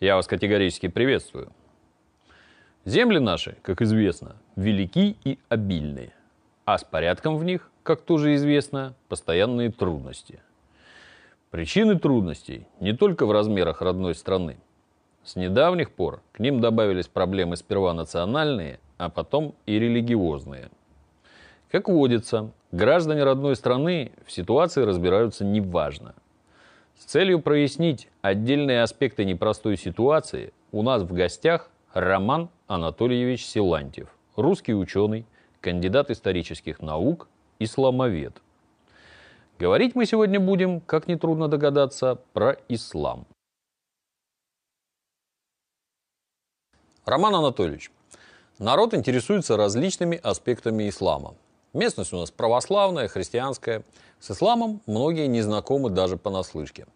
Я вас категорически приветствую. Земли наши, как известно, велики и обильные, а с порядком в них, как тоже известно, постоянные трудности. Причины трудностей не только в размерах родной страны. С недавних пор к ним добавились проблемы сперва национальные, а потом и религиозные – как водится, граждане родной страны в ситуации разбираются неважно. С целью прояснить отдельные аспекты непростой ситуации у нас в гостях Роман Анатольевич Силантьев, русский ученый, кандидат исторических наук, исламовед. Говорить мы сегодня будем, как нетрудно догадаться, про ислам. Роман Анатольевич, народ интересуется различными аспектами ислама. Местность у нас православная, христианская. С исламом многие не знакомы даже понаслышке.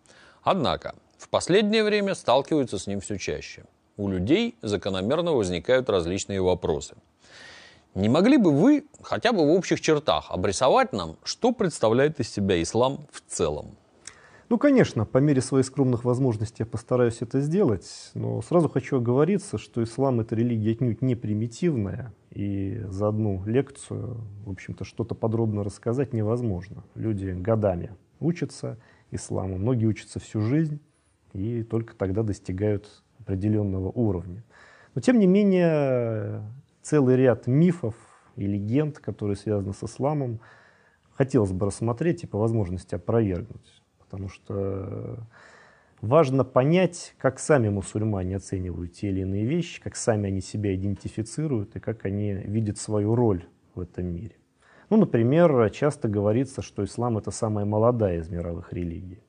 Однако, в последнее время сталкиваются с ним все чаще. У людей закономерно возникают различные вопросы. Не могли бы вы хотя бы в общих чертах обрисовать нам, что представляет из себя ислам в целом? Ну, конечно, по мере своих скромных возможностей я постараюсь это сделать, но сразу хочу оговориться, что ислам – это религия отнюдь не примитивная, и за одну лекцию, в общем-то, что-то подробно рассказать невозможно. Люди годами учатся исламу, многие учатся всю жизнь, и только тогда достигают определенного уровня. Но, тем не менее, целый ряд мифов и легенд, которые связаны с исламом, хотелось бы рассмотреть и по возможности опровергнуть потому что э, важно понять, как сами мусульмане оценивают те или иные вещи, как сами они себя идентифицируют и как они видят свою роль в этом мире. Ну, например, часто говорится, что ислам это самая молодая из мировых религий.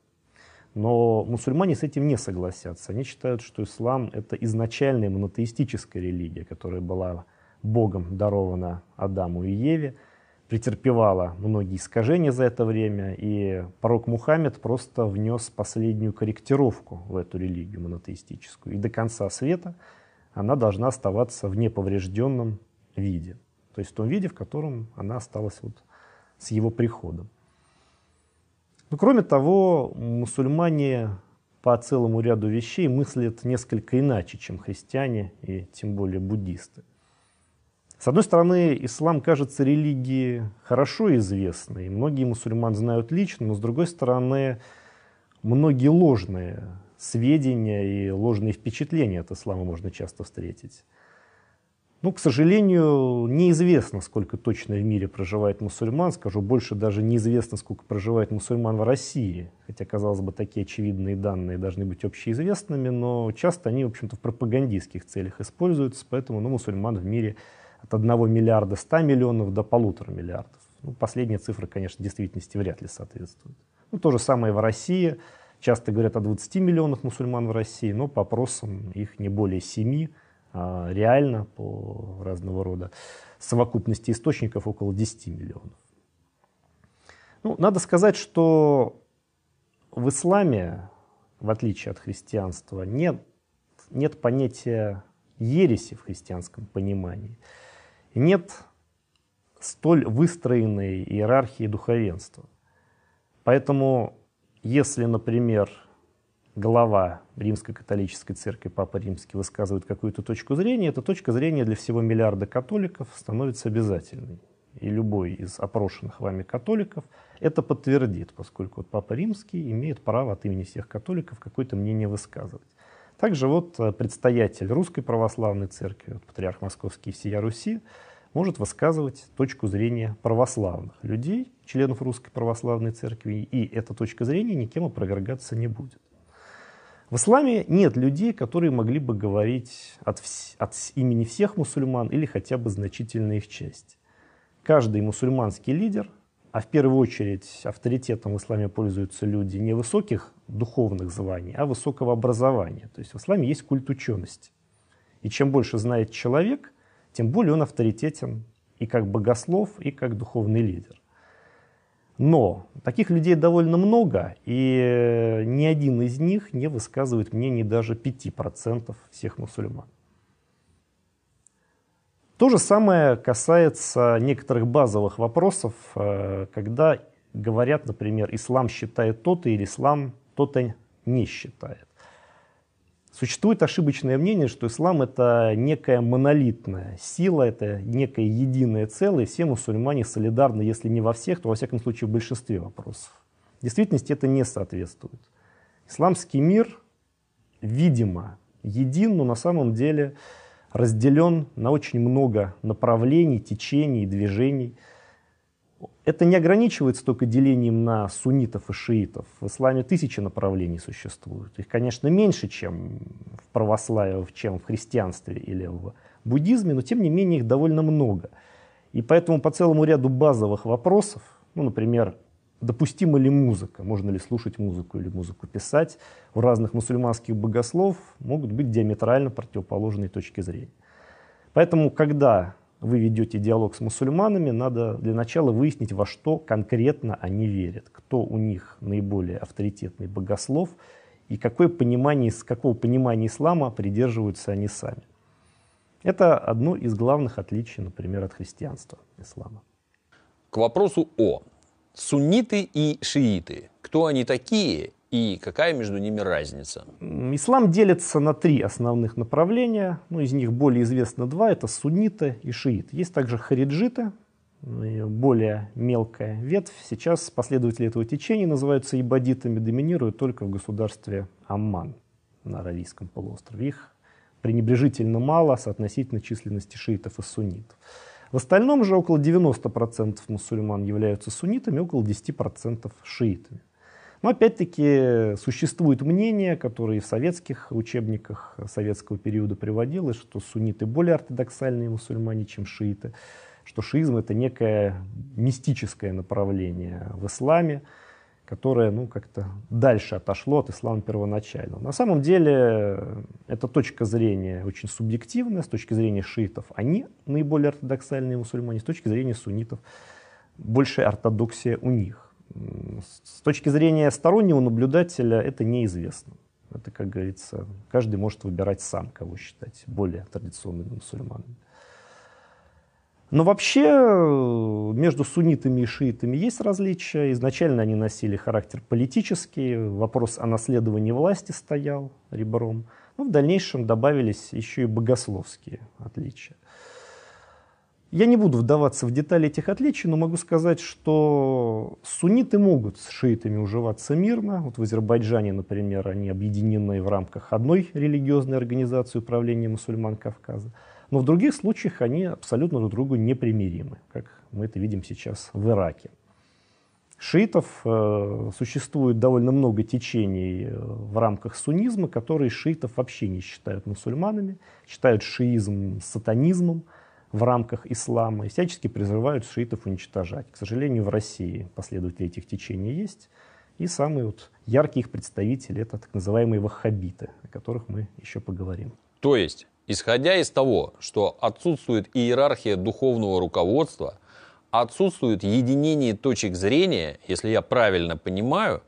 Но мусульмане с этим не согласятся. Они считают, что ислам это изначальная монотеистическая религия, которая была Богом дарована Адаму и Еве – претерпевала многие искажения за это время, и пророк Мухаммед просто внес последнюю корректировку в эту религию монотеистическую. И до конца света она должна оставаться в неповрежденном виде, то есть в том виде, в котором она осталась вот с его приходом. Но ну, кроме того, мусульмане по целому ряду вещей мыслят несколько иначе, чем христиане и тем более буддисты. С одной стороны, ислам кажется религией хорошо известной, и многие мусульман знают лично, но с другой стороны, многие ложные сведения и ложные впечатления от ислама можно часто встретить. Ну, к сожалению, неизвестно, сколько точно в мире проживает мусульман. Скажу больше, даже неизвестно, сколько проживает мусульман в России. Хотя, казалось бы, такие очевидные данные должны быть общеизвестными, но часто они, в общем-то, в пропагандистских целях используются, поэтому ну, мусульман в мире от 1 миллиарда 100 миллионов до полутора миллиардов. Ну, последняя цифра, конечно, в действительности вряд ли соответствует. Ну, то же самое в России. Часто говорят о 20 миллионах мусульман в России, но по опросам их не более 7, а реально по разного рода совокупности источников около 10 миллионов. Ну, надо сказать, что в исламе, в отличие от христианства, нет, нет понятия ереси в христианском понимании нет столь выстроенной иерархии духовенства. Поэтому, если, например, глава Римской католической церкви, Папа Римский, высказывает какую-то точку зрения, эта точка зрения для всего миллиарда католиков становится обязательной. И любой из опрошенных вами католиков это подтвердит, поскольку вот Папа Римский имеет право от имени всех католиков какое-то мнение высказывать. Также вот э, предстоятель Русской Православной Церкви, патриарх Московский всея Руси, может высказывать точку зрения православных людей, членов Русской Православной Церкви, и эта точка зрения никем опровергаться не будет. В исламе нет людей, которые могли бы говорить от, вс- от имени всех мусульман или хотя бы значительной их части. Каждый мусульманский лидер а в первую очередь авторитетом в исламе пользуются люди не высоких духовных званий, а высокого образования. То есть в исламе есть культ учености. И чем больше знает человек, тем более он авторитетен и как богослов, и как духовный лидер. Но таких людей довольно много, и э, ни один из них не высказывает мнений даже 5% всех мусульман. То же самое касается некоторых базовых вопросов, э, когда говорят, например, ислам считает то-то или ислам то-то не считает. Существует ошибочное мнение, что ислам это некая монолитная сила, это некое единое целое, все мусульмане солидарны, если не во всех, то во всяком случае в большинстве вопросов. В действительности это не соответствует. Исламский мир, видимо, един, но на самом деле разделен на очень много направлений, течений, движений. Это не ограничивается только делением на суннитов и шиитов. В исламе тысячи направлений существуют. Их, конечно, меньше, чем в православии, чем в христианстве или в буддизме, но, тем не менее, их довольно много. И поэтому по целому ряду базовых вопросов, ну, например, допустима ли музыка, можно ли слушать музыку или музыку писать. У разных мусульманских богослов могут быть диаметрально противоположные точки зрения. Поэтому, когда вы ведете диалог с мусульманами, надо для начала выяснить, во что конкретно они верят, кто у них наиболее авторитетный богослов и какое понимание, с какого понимания ислама придерживаются они сами. Это одно из главных отличий, например, от христианства, ислама. К вопросу о Сунниты и шииты. Кто они такие и какая между ними разница? Ислам делится на три основных направления. Ну, из них более известно два. Это сунниты и шииты. Есть также хариджиты, ну, более мелкая ветвь. Сейчас последователи этого течения называются ибадитами, доминируют только в государстве Амман на Аравийском полуострове. Их пренебрежительно мало соотносительно численности шиитов и суннитов. В остальном же около 90% мусульман являются суннитами, около 10% шиитами. Но опять-таки существует мнение, которое и в советских учебниках советского периода приводилось, что сунниты более ортодоксальные мусульмане, чем шииты, что шиизм это некое мистическое направление в исламе, которое ну, как-то дальше отошло от ислама первоначального. На самом деле, эта точка зрения очень субъективная, с точки зрения шиитов они наиболее ортодоксальные мусульмане, с точки зрения суннитов большая ортодоксия у них. С точки зрения стороннего наблюдателя это неизвестно. Это, как говорится, каждый может выбирать сам, кого считать более традиционными мусульманами. Но вообще э, между суннитами и шиитами есть различия. Изначально они носили характер политический, вопрос о наследовании власти стоял ребром. Но ну, в дальнейшем добавились еще и богословские отличия. Я не буду вдаваться в детали этих отличий, но могу сказать, что сунниты могут с шиитами уживаться мирно. Вот в Азербайджане, например, они объединены в рамках одной религиозной организации управления мусульман Кавказа. Но в других случаях они абсолютно друг другу непримиримы, как мы это видим сейчас в Ираке. Шиитов э, существует довольно много течений э, в рамках суннизма, которые шиитов вообще не считают мусульманами, считают шиизм сатанизмом в рамках ислама и всячески призывают шиитов уничтожать. К сожалению, в России последователи этих течений есть. И самые вот яркие их представители — это так называемые ваххабиты, о которых мы еще поговорим. То есть Исходя из того, что отсутствует иерархия духовного руководства, отсутствует единение точек зрения, если я правильно понимаю,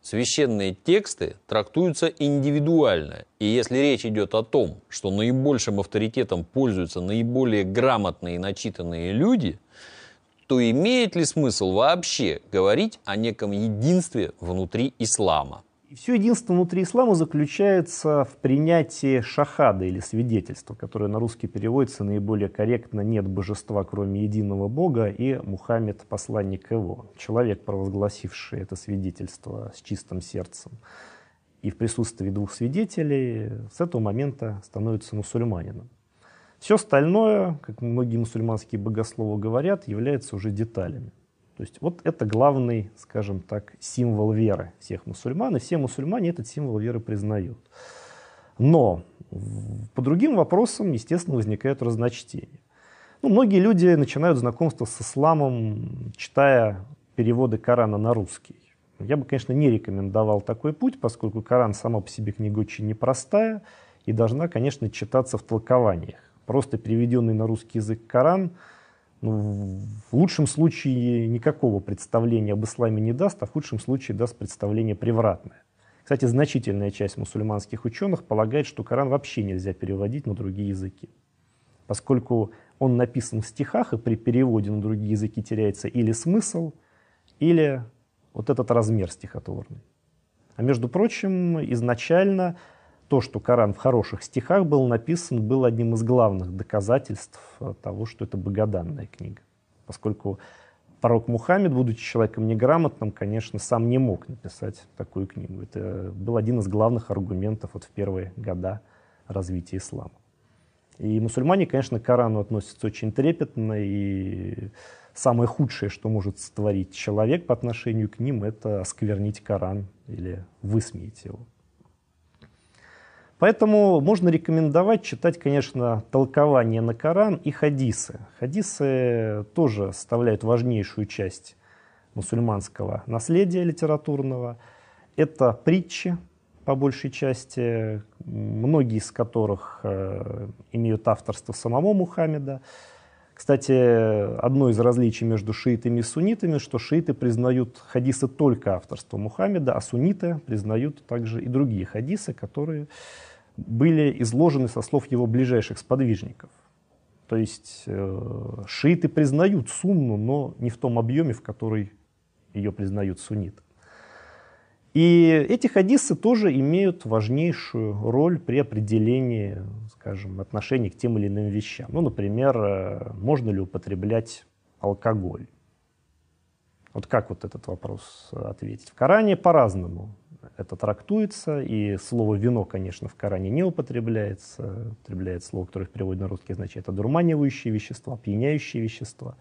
священные тексты трактуются индивидуально. И если речь идет о том, что наибольшим авторитетом пользуются наиболее грамотные и начитанные люди, то имеет ли смысл вообще говорить о неком единстве внутри ислама? И все единство внутри ислама заключается в принятии шахада или свидетельства, которое на русский переводится наиболее корректно «нет божества, кроме единого Бога» и «Мухаммед – посланник его», человек, провозгласивший это свидетельство с чистым сердцем. И в присутствии двух свидетелей с этого момента становится мусульманином. Все остальное, как многие мусульманские богословы говорят, является уже деталями. То есть вот это главный, скажем так, символ веры всех мусульман, и все мусульмане этот символ веры признают. Но по другим вопросам, естественно, возникают разночтения. Ну, многие люди начинают знакомство с исламом, читая переводы Корана на русский. Я бы, конечно, не рекомендовал такой путь, поскольку Коран сама по себе книга очень непростая и должна, конечно, читаться в толкованиях. Просто переведенный на русский язык Коран – ну, в лучшем случае никакого представления об исламе не даст, а в худшем случае даст представление превратное. Кстати, значительная часть мусульманских ученых полагает, что Коран вообще нельзя переводить на другие языки, поскольку он написан в стихах, и при переводе на другие языки теряется или смысл, или вот этот размер стихотворный. А между прочим, изначально то, что Коран в хороших стихах был написан, был одним из главных доказательств э, того, что это богоданная книга. Поскольку пророк Мухаммед, будучи человеком неграмотным, конечно, сам не мог написать такую книгу. Это был один из главных аргументов вот в первые года развития ислама. И мусульмане, конечно, к Корану относятся очень трепетно, и самое худшее, что может сотворить человек по отношению к ним, это осквернить Коран или высмеять его. Поэтому можно рекомендовать читать, конечно, толкование на Коран и хадисы. Хадисы тоже составляют важнейшую часть мусульманского наследия литературного. Это притчи, по большей части, многие из которых э, имеют авторство самого Мухаммеда. Кстати, одно из различий между шиитами и суннитами, что шииты признают хадисы только авторство Мухаммеда, а сунниты признают также и другие хадисы, которые были изложены со слов его ближайших сподвижников. То есть э, шииты признают сунну, но не в том объеме, в который ее признают сунниты. И эти хадисы тоже имеют важнейшую роль при определении, скажем, отношений к тем или иным вещам. Ну, например, э, можно ли употреблять алкоголь? Вот как вот этот вопрос э, ответить? В Коране по-разному это трактуется, и слово «вино», конечно, в Коране не употребляется. Употребляется слово, которое в переводе на русский означает «одурманивающие вещества», «пьяняющие вещества».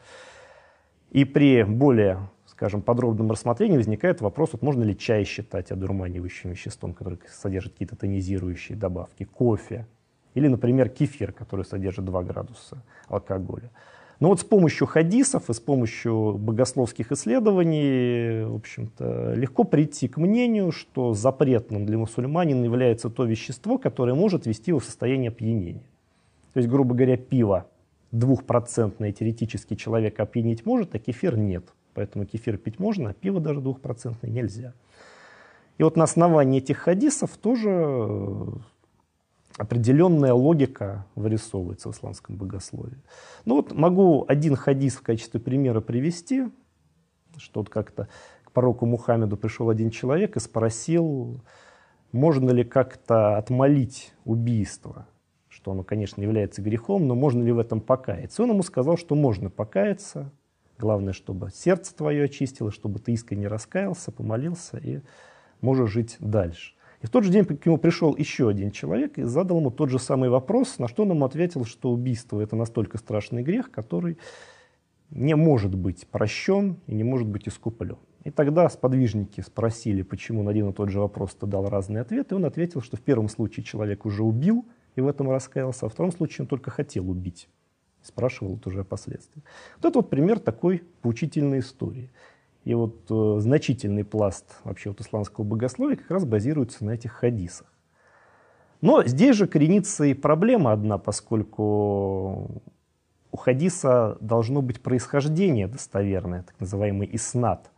И при более скажем, подробном рассмотрении возникает вопрос, вот можно ли чай считать одурманивающим веществом, который содержит какие-то тонизирующие добавки, кофе или, например, кефир, который содержит 2 градуса алкоголя. Но ну вот с помощью хадисов и с помощью богословских исследований, в общем-то, легко прийти к мнению, что запретным для мусульманина является то вещество, которое может вести его в состояние опьянения. То есть, грубо говоря, пиво двухпроцентное теоретически человек опьянить может, а кефир нет. Поэтому кефир пить можно, а пиво даже двухпроцентное нельзя. И вот на основании этих хадисов тоже э, определенная логика вырисовывается в исламском богословии. Ну вот могу один хадис в качестве примера привести, что вот как-то к пророку Мухаммеду пришел один человек и спросил, можно ли как-то отмолить убийство, что оно, конечно, является грехом, но можно ли в этом покаяться. Он ему сказал, что можно покаяться – Главное, чтобы сердце твое очистило, чтобы ты искренне раскаялся, помолился и можешь жить дальше. И в тот же день к нему пришел еще один человек и задал ему тот же самый вопрос, на что он ему ответил, что убийство – это настолько страшный грех, который не может быть прощен и не может быть искуплен. И тогда сподвижники спросили, почему на один и тот же вопрос ты дал разные ответы, и он ответил, что в первом случае человек уже убил и в этом раскаялся, а во втором случае он только хотел убить спрашивал уже о последствиях. Вот это вот пример такой поучительной истории. И вот э, значительный пласт вообще вот исламского богословия как раз базируется на этих хадисах. Но здесь же коренится и проблема одна, поскольку у хадиса должно быть происхождение достоверное, так называемый иснат.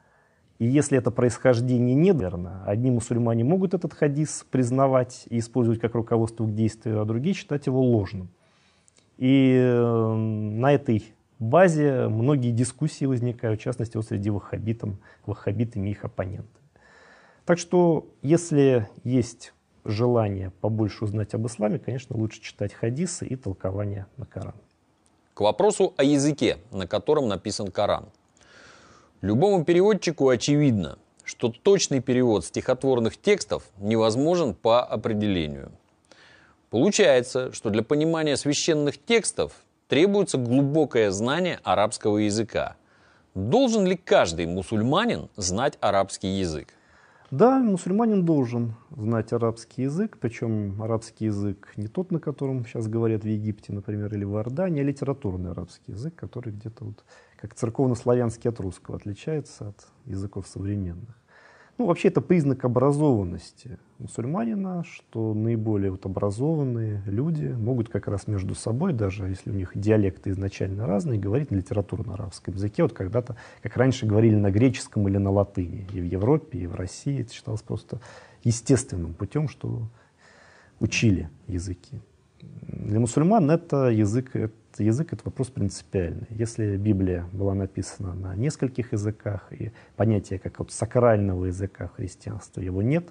И если это происхождение недоверно, одни мусульмане могут этот хадис признавать и использовать как руководство к действию, а другие считать его ложным. И эм, на этой базе многие дискуссии возникают, в частности, вот среди ваххабитов, ваххабитами и их оппоненты. Так что, если есть желание побольше узнать об исламе, конечно, лучше читать хадисы и толкования на Коран. К вопросу о языке, на котором написан Коран. Любому переводчику очевидно, что точный перевод стихотворных текстов невозможен по определению – Получается, что для понимания священных текстов требуется глубокое знание арабского языка. Должен ли каждый мусульманин знать арабский язык? Да, мусульманин должен знать арабский язык, причем арабский язык не тот, на котором сейчас говорят в Египте, например, или в Иордании, а литературный арабский язык, который где-то вот как церковно-славянский от русского отличается от языков современных. Ну, вообще это признак образованности мусульманина, что наиболее вот образованные люди могут как раз между собой, даже если у них диалекты изначально разные, говорить на литературном арабском языке. Вот когда-то, как раньше говорили на греческом или на латыни. И в Европе, и в России это считалось просто естественным путем, что учили языки. Для мусульман это язык э, язык — это вопрос принципиальный. Если Библия была написана на нескольких языках, и понятия как вот сакрального языка христианства его нет,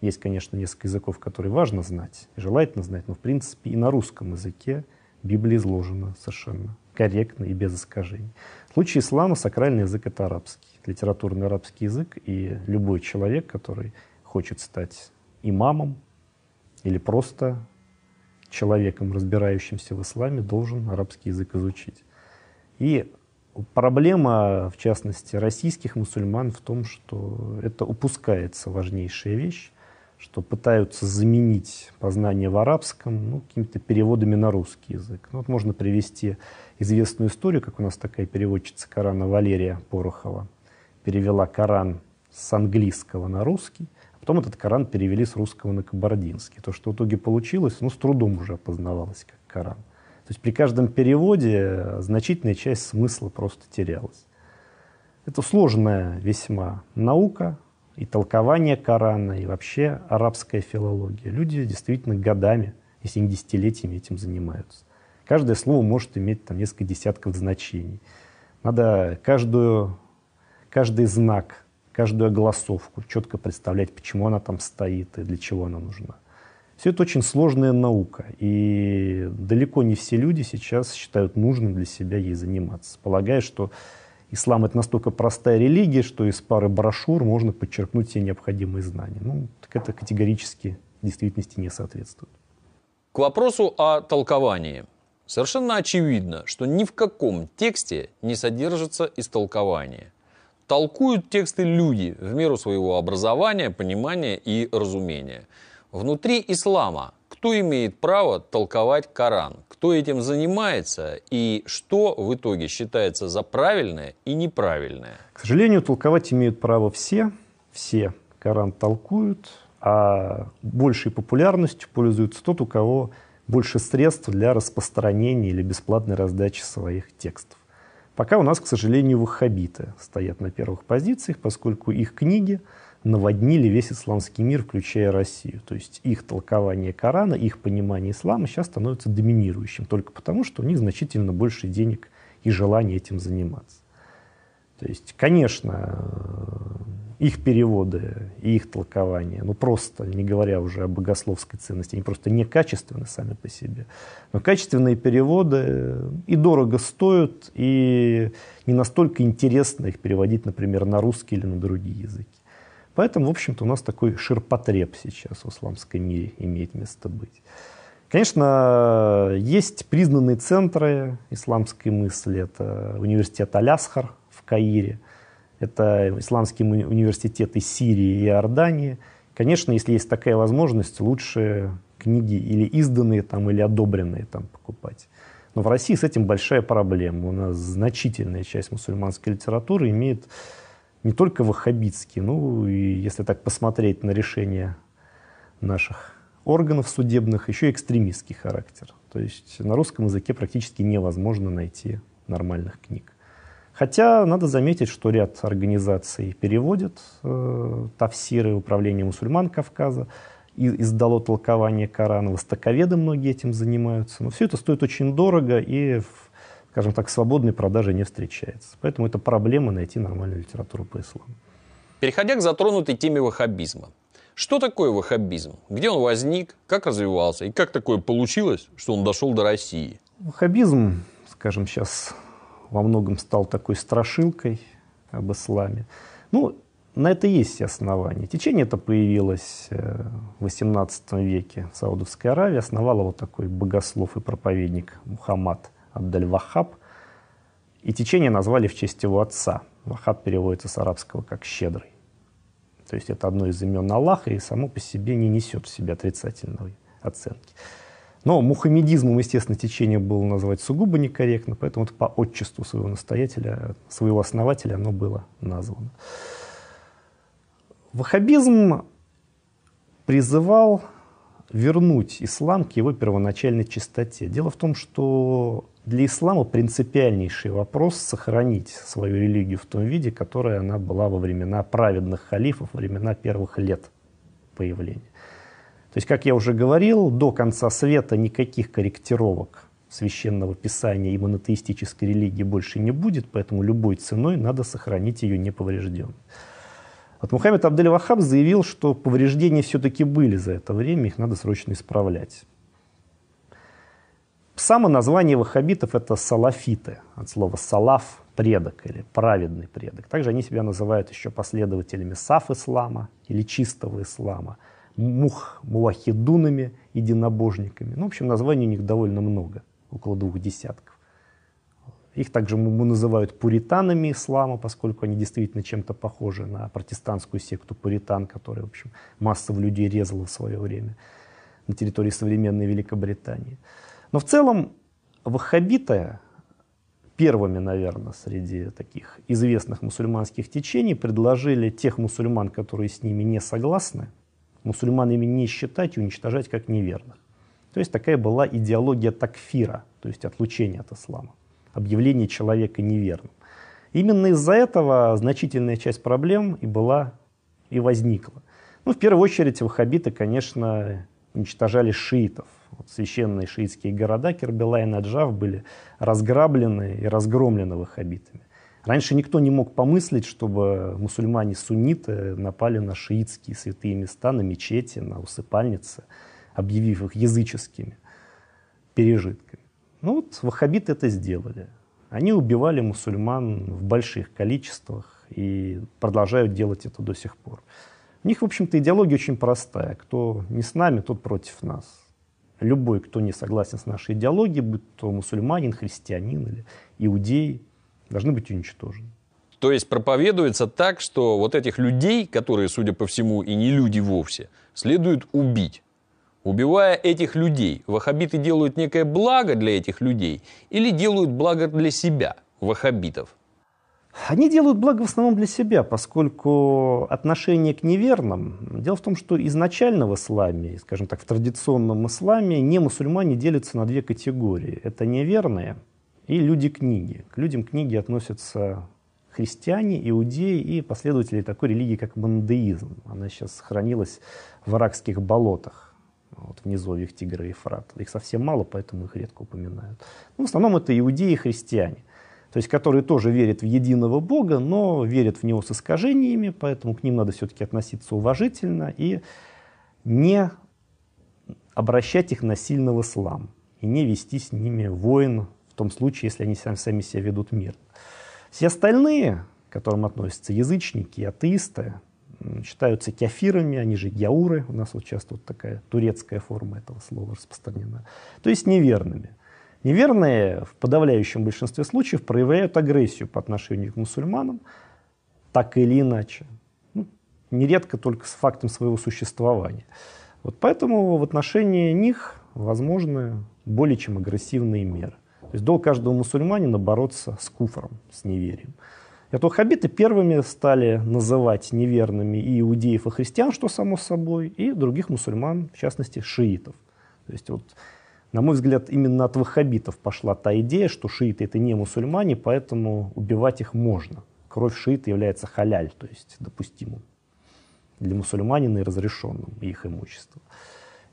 есть, конечно, несколько языков, которые важно знать, желательно знать, но, в принципе, и на русском языке Библия изложена совершенно корректно и без искажений. В случае ислама сакральный язык — это арабский, литературный арабский язык, и любой человек, который хочет стать имамом или просто человеком, разбирающимся в исламе, должен арабский язык изучить. И проблема, в частности, российских мусульман в том, что это упускается важнейшая вещь, что пытаются заменить познание в арабском ну, какими-то переводами на русский язык. Ну, вот можно привести известную историю, как у нас такая переводчица Корана Валерия Порохова перевела Коран с английского на русский, Потом этот Коран перевели с русского на кабардинский. То, что в итоге получилось, ну, с трудом уже опознавалось как Коран. То есть при каждом переводе значительная часть смысла просто терялась. Это сложная весьма наука, и толкование Корана, и вообще арабская филология. Люди действительно годами, если не десятилетиями этим занимаются. Каждое слово может иметь там несколько десятков значений. Надо каждую, каждый знак каждую огласовку, четко представлять, почему она там стоит и для чего она нужна. Все это очень сложная наука, и далеко не все люди сейчас считают нужным для себя ей заниматься, полагая, что ислам — это настолько простая религия, что из пары брошюр можно подчеркнуть все необходимые знания. Ну, так это категорически действительности не соответствует. К вопросу о толковании. Совершенно очевидно, что ни в каком тексте не содержится истолкование – толкуют тексты люди в меру своего образования, понимания и разумения. Внутри ислама кто имеет право толковать Коран, кто этим занимается и что в итоге считается за правильное и неправильное? К сожалению, толковать имеют право все. Все Коран толкуют, а большей популярностью пользуется тот, у кого больше средств для распространения или бесплатной раздачи своих текстов. Пока у нас, к сожалению, ваххабиты стоят на первых позициях, поскольку их книги наводнили весь исламский мир, включая Россию. То есть их толкование Корана, их понимание ислама сейчас становится доминирующим, только потому, что у них значительно больше денег и желания этим заниматься. То есть, конечно, э, их переводы и их толкования, ну просто, не говоря уже о богословской ценности, они просто некачественны сами по себе. Но качественные переводы э, и дорого стоят, и не настолько интересно их переводить, например, на русский или на другие языки. Поэтому, в общем-то, у нас такой ширпотреб сейчас в исламском мире имеет место быть. Конечно, есть признанные центры исламской мысли. Это университет Алясхар Каире. Это исламские университеты Сирии и Иордании. Конечно, если есть такая возможность, лучше книги или изданные там, или одобренные там покупать. Но в России с этим большая проблема. У нас значительная часть мусульманской литературы имеет не только ваххабитские, ну и если так посмотреть на решения наших органов судебных, еще и экстремистский характер. То есть на русском языке практически невозможно найти нормальных книг. Хотя надо заметить, что ряд организаций переводит э, тафсиры управления мусульман Кавказа, и издало толкование Корана, востоковеды многие этим занимаются. Но все это стоит очень дорого и, скажем так, свободной продажи не встречается. Поэтому это проблема найти нормальную литературу по исламу. Переходя к затронутой теме ваххабизма. Что такое ваххабизм? Где он возник? Как развивался? И как такое получилось, что он дошел до России? Ваххабизм, скажем сейчас во многом стал такой страшилкой об исламе. Ну, на это есть основания. Течение это появилось э, в XVIII веке в Саудовской Аравии. Основал его такой богослов и проповедник Мухаммад Абдаль-Вахаб. И течение назвали в честь его отца. Вахаб переводится с арабского как «щедрый». То есть это одно из имен Аллаха и само по себе не несет в себе отрицательной оценки. Но мухаммедизмом, естественно, течение было назвать сугубо некорректно, поэтому это по отчеству своего настоятеля, своего основателя оно было названо. Ваххабизм призывал вернуть ислам к его первоначальной чистоте. Дело в том, что для ислама принципиальнейший вопрос сохранить свою религию в том виде, которая она была во времена праведных халифов, во времена первых лет появления. То есть, как я уже говорил, до конца света никаких корректировок священного писания и монотеистической религии больше не будет, поэтому любой ценой надо сохранить ее неповрежденной. Вот Мухаммед Абдель-Вахаб заявил, что повреждения все-таки были за это время, их надо срочно исправлять. Само название ваххабитов – это салафиты, от слова «салаф» – предок или праведный предок. Также они себя называют еще последователями саф-ислама или чистого ислама – мух мулахидунами, единобожниками. Ну, в общем, названий у них довольно много, около двух десятков. Их также мы называют пуританами ислама, поскольку они действительно чем-то похожи на протестантскую секту пуритан, которая, в общем, массово людей резала в свое время на территории современной Великобритании. Но в целом ваххабиты первыми, наверное, среди таких известных мусульманских течений предложили тех мусульман, которые с ними не согласны, мусульманами не считать и уничтожать как неверных. То есть такая была идеология такфира, то есть отлучения от ислама, объявление человека неверным. Именно из-за этого значительная часть проблем и была, и возникла. Ну, в первую очередь, ваххабиты, конечно, уничтожали шиитов. Вот священные шиитские города Кербела и Наджав были разграблены и разгромлены ваххабитами. Раньше никто не мог помыслить, чтобы мусульмане-сунниты напали на шиитские святые места, на мечети, на усыпальницы, объявив их языческими пережитками. Ну вот ваххабиты это сделали. Они убивали мусульман в больших количествах и продолжают делать это до сих пор. У них, в общем-то, идеология очень простая. Кто не с нами, тот против нас. Любой, кто не согласен с нашей идеологией, будь то мусульманин, христианин или иудей, должны быть уничтожены. То есть проповедуется так, что вот этих людей, которые, судя по всему, и не люди вовсе, следует убить. Убивая этих людей, ваххабиты делают некое благо для этих людей или делают благо для себя, ваххабитов? Они делают благо в основном для себя, поскольку отношение к неверным... Дело в том, что изначально в исламе, скажем так, в традиционном исламе, не мусульмане делятся на две категории. Это неверные – и люди книги. К людям книги относятся христиане, иудеи и последователи такой религии, как мандеизм. Она сейчас сохранилась в аракских болотах, вот, в низовьях Тигра и Фрата. Их совсем мало, поэтому их редко упоминают. Ну, в основном это иудеи и христиане, то есть которые тоже верят в единого Бога, но верят в него с искажениями, поэтому к ним надо все-таки относиться уважительно и не обращать их насильно в ислам и не вести с ними войн том случае, если они сами, сами себя ведут мир. Все остальные, к которым относятся язычники, атеисты, считаются кефирами, они же яуры, у нас вот часто вот такая турецкая форма этого слова распространена, то есть неверными. Неверные в подавляющем большинстве случаев проявляют агрессию по отношению к мусульманам, так или иначе, ну, нередко только с фактом своего существования. Вот поэтому в отношении них возможны более чем агрессивные меры. То есть долг каждого мусульманина бороться с куфром, с неверием. И а хабиты первыми стали называть неверными и иудеев, и христиан, что само собой, и других мусульман, в частности, шиитов. То есть вот на мой взгляд, именно от ваххабитов пошла та идея, что шииты это не мусульмане, поэтому убивать их можно. Кровь шиита является халяль, то есть допустимым для мусульманина и разрешенным их имуществом.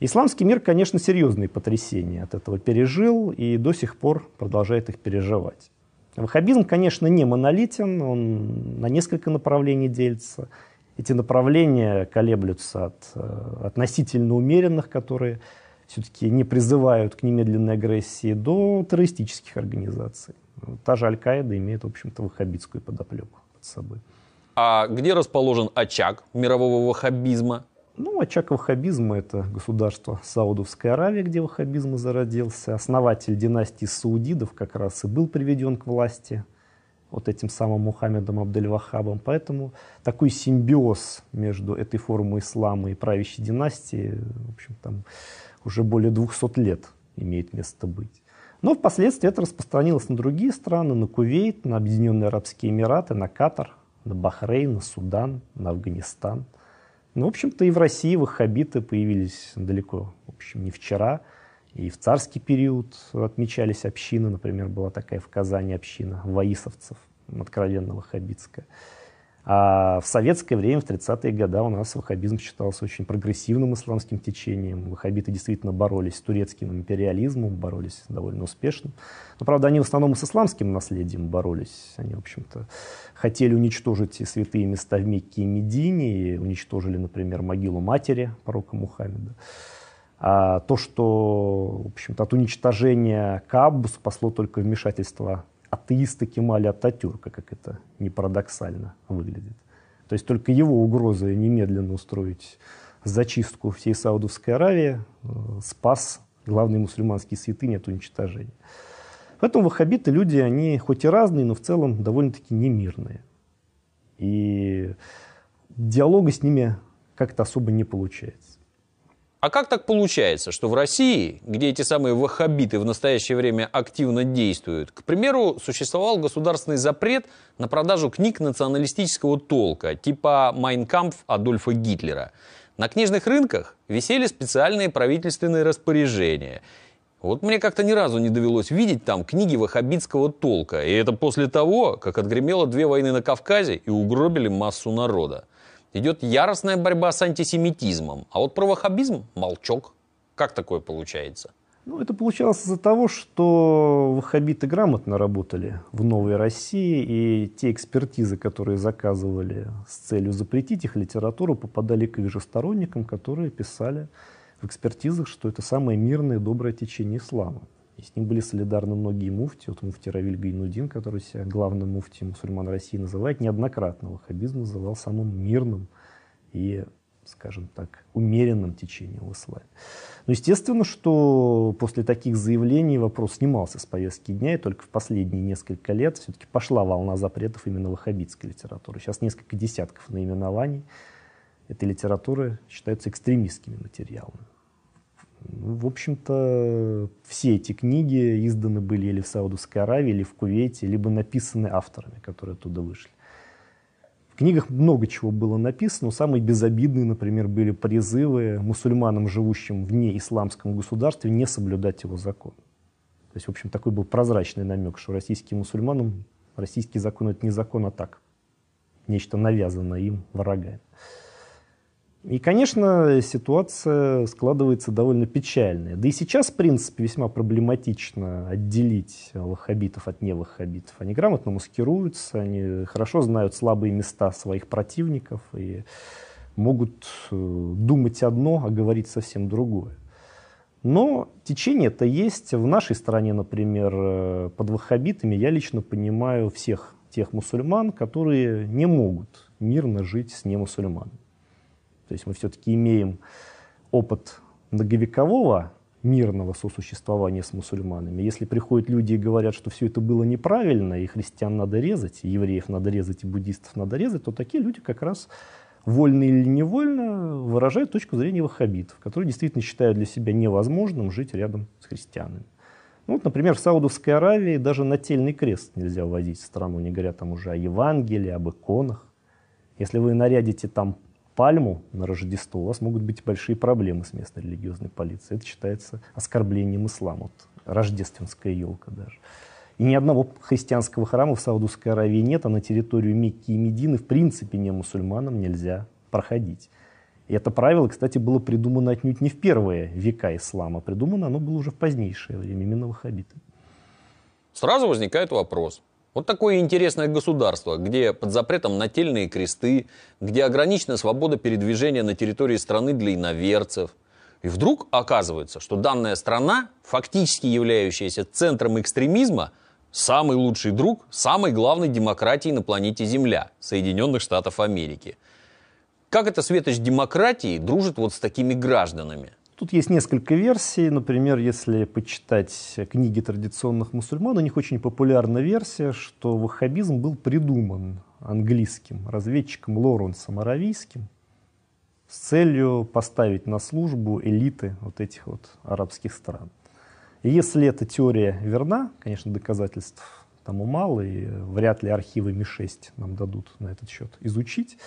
Исламский мир, конечно, серьезные потрясения от этого пережил и до сих пор продолжает их переживать. Ваххабизм, конечно, не монолитен, он на несколько направлений делится. Эти направления колеблются от э, относительно умеренных, которые все-таки не призывают к немедленной агрессии, до террористических организаций. Та же Аль-Каида имеет, в общем-то, ваххабитскую подоплеку под собой. А где расположен очаг мирового ваххабизма? Ну, очаг ваххабизма – это государство Саудовской Аравии, где ваххабизм зародился. Основатель династии саудидов как раз и был приведен к власти вот этим самым Мухаммедом Абдель-Вахабом. Поэтому такой симбиоз между этой формой ислама и правящей династии, в общем, там уже более 200 лет имеет место быть. Но впоследствии это распространилось на другие страны, на Кувейт, на Объединенные Арабские Эмираты, на Катар, на Бахрейн, на Судан, на Афганистан – ну, в общем-то, и в России ваххабиты появились далеко, в общем, не вчера. И в царский период отмечались общины, например, была такая в Казани община ваисовцев, откровенно ваххабитская. А в советское время, в 30-е годы, у нас ваххабизм считался очень прогрессивным исламским течением. Ваххабиты действительно боролись с турецким империализмом, боролись довольно успешно. Но, правда, они в основном и с исламским наследием боролись. Они, в общем-то, хотели уничтожить святые места в Мекке и Медине, и уничтожили, например, могилу матери пророка Мухаммеда. А то, что, в общем-то, от уничтожения Каабу спасло только вмешательство атеисты Кемаля Ататюрка, как это не парадоксально выглядит. То есть только его угроза немедленно устроить зачистку всей Саудовской Аравии э, спас главные мусульманские святыни от уничтожения. Поэтому ваххабиты люди, они хоть и разные, но в целом довольно-таки немирные. И диалога с ними как-то особо не получается. А как так получается, что в России, где эти самые ваххабиты в настоящее время активно действуют, к примеру, существовал государственный запрет на продажу книг националистического толка, типа «Майнкампф» Адольфа Гитлера. На книжных рынках висели специальные правительственные распоряжения. Вот мне как-то ни разу не довелось видеть там книги ваххабитского толка. И это после того, как отгремело две войны на Кавказе и угробили массу народа идет яростная борьба с антисемитизмом, а вот про ваххабизм – молчок. Как такое получается? Ну, это получалось из-за того, что ваххабиты грамотно работали в Новой России, и те экспертизы, которые заказывали с целью запретить их литературу, попадали к их же сторонникам, которые писали в экспертизах, что это самое мирное, доброе течение ислама. И с ним были солидарны многие муфти. Вот муфти Равиль Гайнудин, который себя главным муфти мусульман России называет неоднократно. Ваххабизм называл самым мирным и, скажем так, умеренным течением в исламе. Но ну, естественно, что после таких заявлений вопрос снимался с повестки дня, и только в последние несколько лет все-таки пошла волна запретов именно ваххабитской литературы. Сейчас несколько десятков наименований этой литературы считаются экстремистскими материалами в общем-то, все эти книги изданы были или в Саудовской Аравии, или в Кувейте, либо написаны авторами, которые оттуда вышли. В книгах много чего было написано. Самые безобидные, например, были призывы мусульманам, живущим вне исламском государстве, не соблюдать его закон. То есть, в общем, такой был прозрачный намек, что российским мусульманам российский закон — это не закон, а так. Нечто навязанное им врагами. И, конечно, ситуация складывается довольно печальная. Да и сейчас, в принципе, весьма проблематично отделить ваххабитов от неваххабитов. Они грамотно маскируются, они хорошо знают слабые места своих противников и могут э, думать одно, а говорить совсем другое. Но течение то есть. В нашей стране, например, э, под ваххабитами я лично понимаю всех тех мусульман, которые не могут мирно жить с немусульманами. То есть мы все-таки имеем опыт многовекового мирного сосуществования с мусульманами. Если приходят люди и говорят, что все это было неправильно, и христиан надо резать, и евреев надо резать, и буддистов надо резать, то такие люди как раз вольно или невольно выражают точку зрения ваххабитов, которые действительно считают для себя невозможным жить рядом с христианами. Ну, вот, например, в Саудовской Аравии даже нательный крест нельзя вводить в страну, не говоря там уже о Евангелии, об иконах. Если вы нарядите там пальму на Рождество, у вас могут быть большие проблемы с местной религиозной полицией. Это считается оскорблением ислама. Вот рождественская елка даже. И ни одного христианского храма в Саудовской Аравии нет, а на территорию Мекки и Медины в принципе не мусульманам нельзя проходить. И это правило, кстати, было придумано отнюдь не в первые века ислама, придумано оно было уже в позднейшее время, именно ваххабитами. Сразу возникает вопрос, вот такое интересное государство, где под запретом нательные кресты, где ограничена свобода передвижения на территории страны для иноверцев. И вдруг оказывается, что данная страна, фактически являющаяся центром экстремизма, самый лучший друг самой главной демократии на планете Земля – Соединенных Штатов Америки. Как это светоч демократии дружит вот с такими гражданами – Тут есть несколько версий. Например, если почитать книги традиционных мусульман, у них очень популярна версия, что ваххабизм был придуман английским разведчиком Лоренсом Аравийским с целью поставить на службу элиты вот этих вот арабских стран. И если эта теория верна, конечно, доказательств тому мало, и вряд ли архивы Ми-6 нам дадут на этот счет изучить,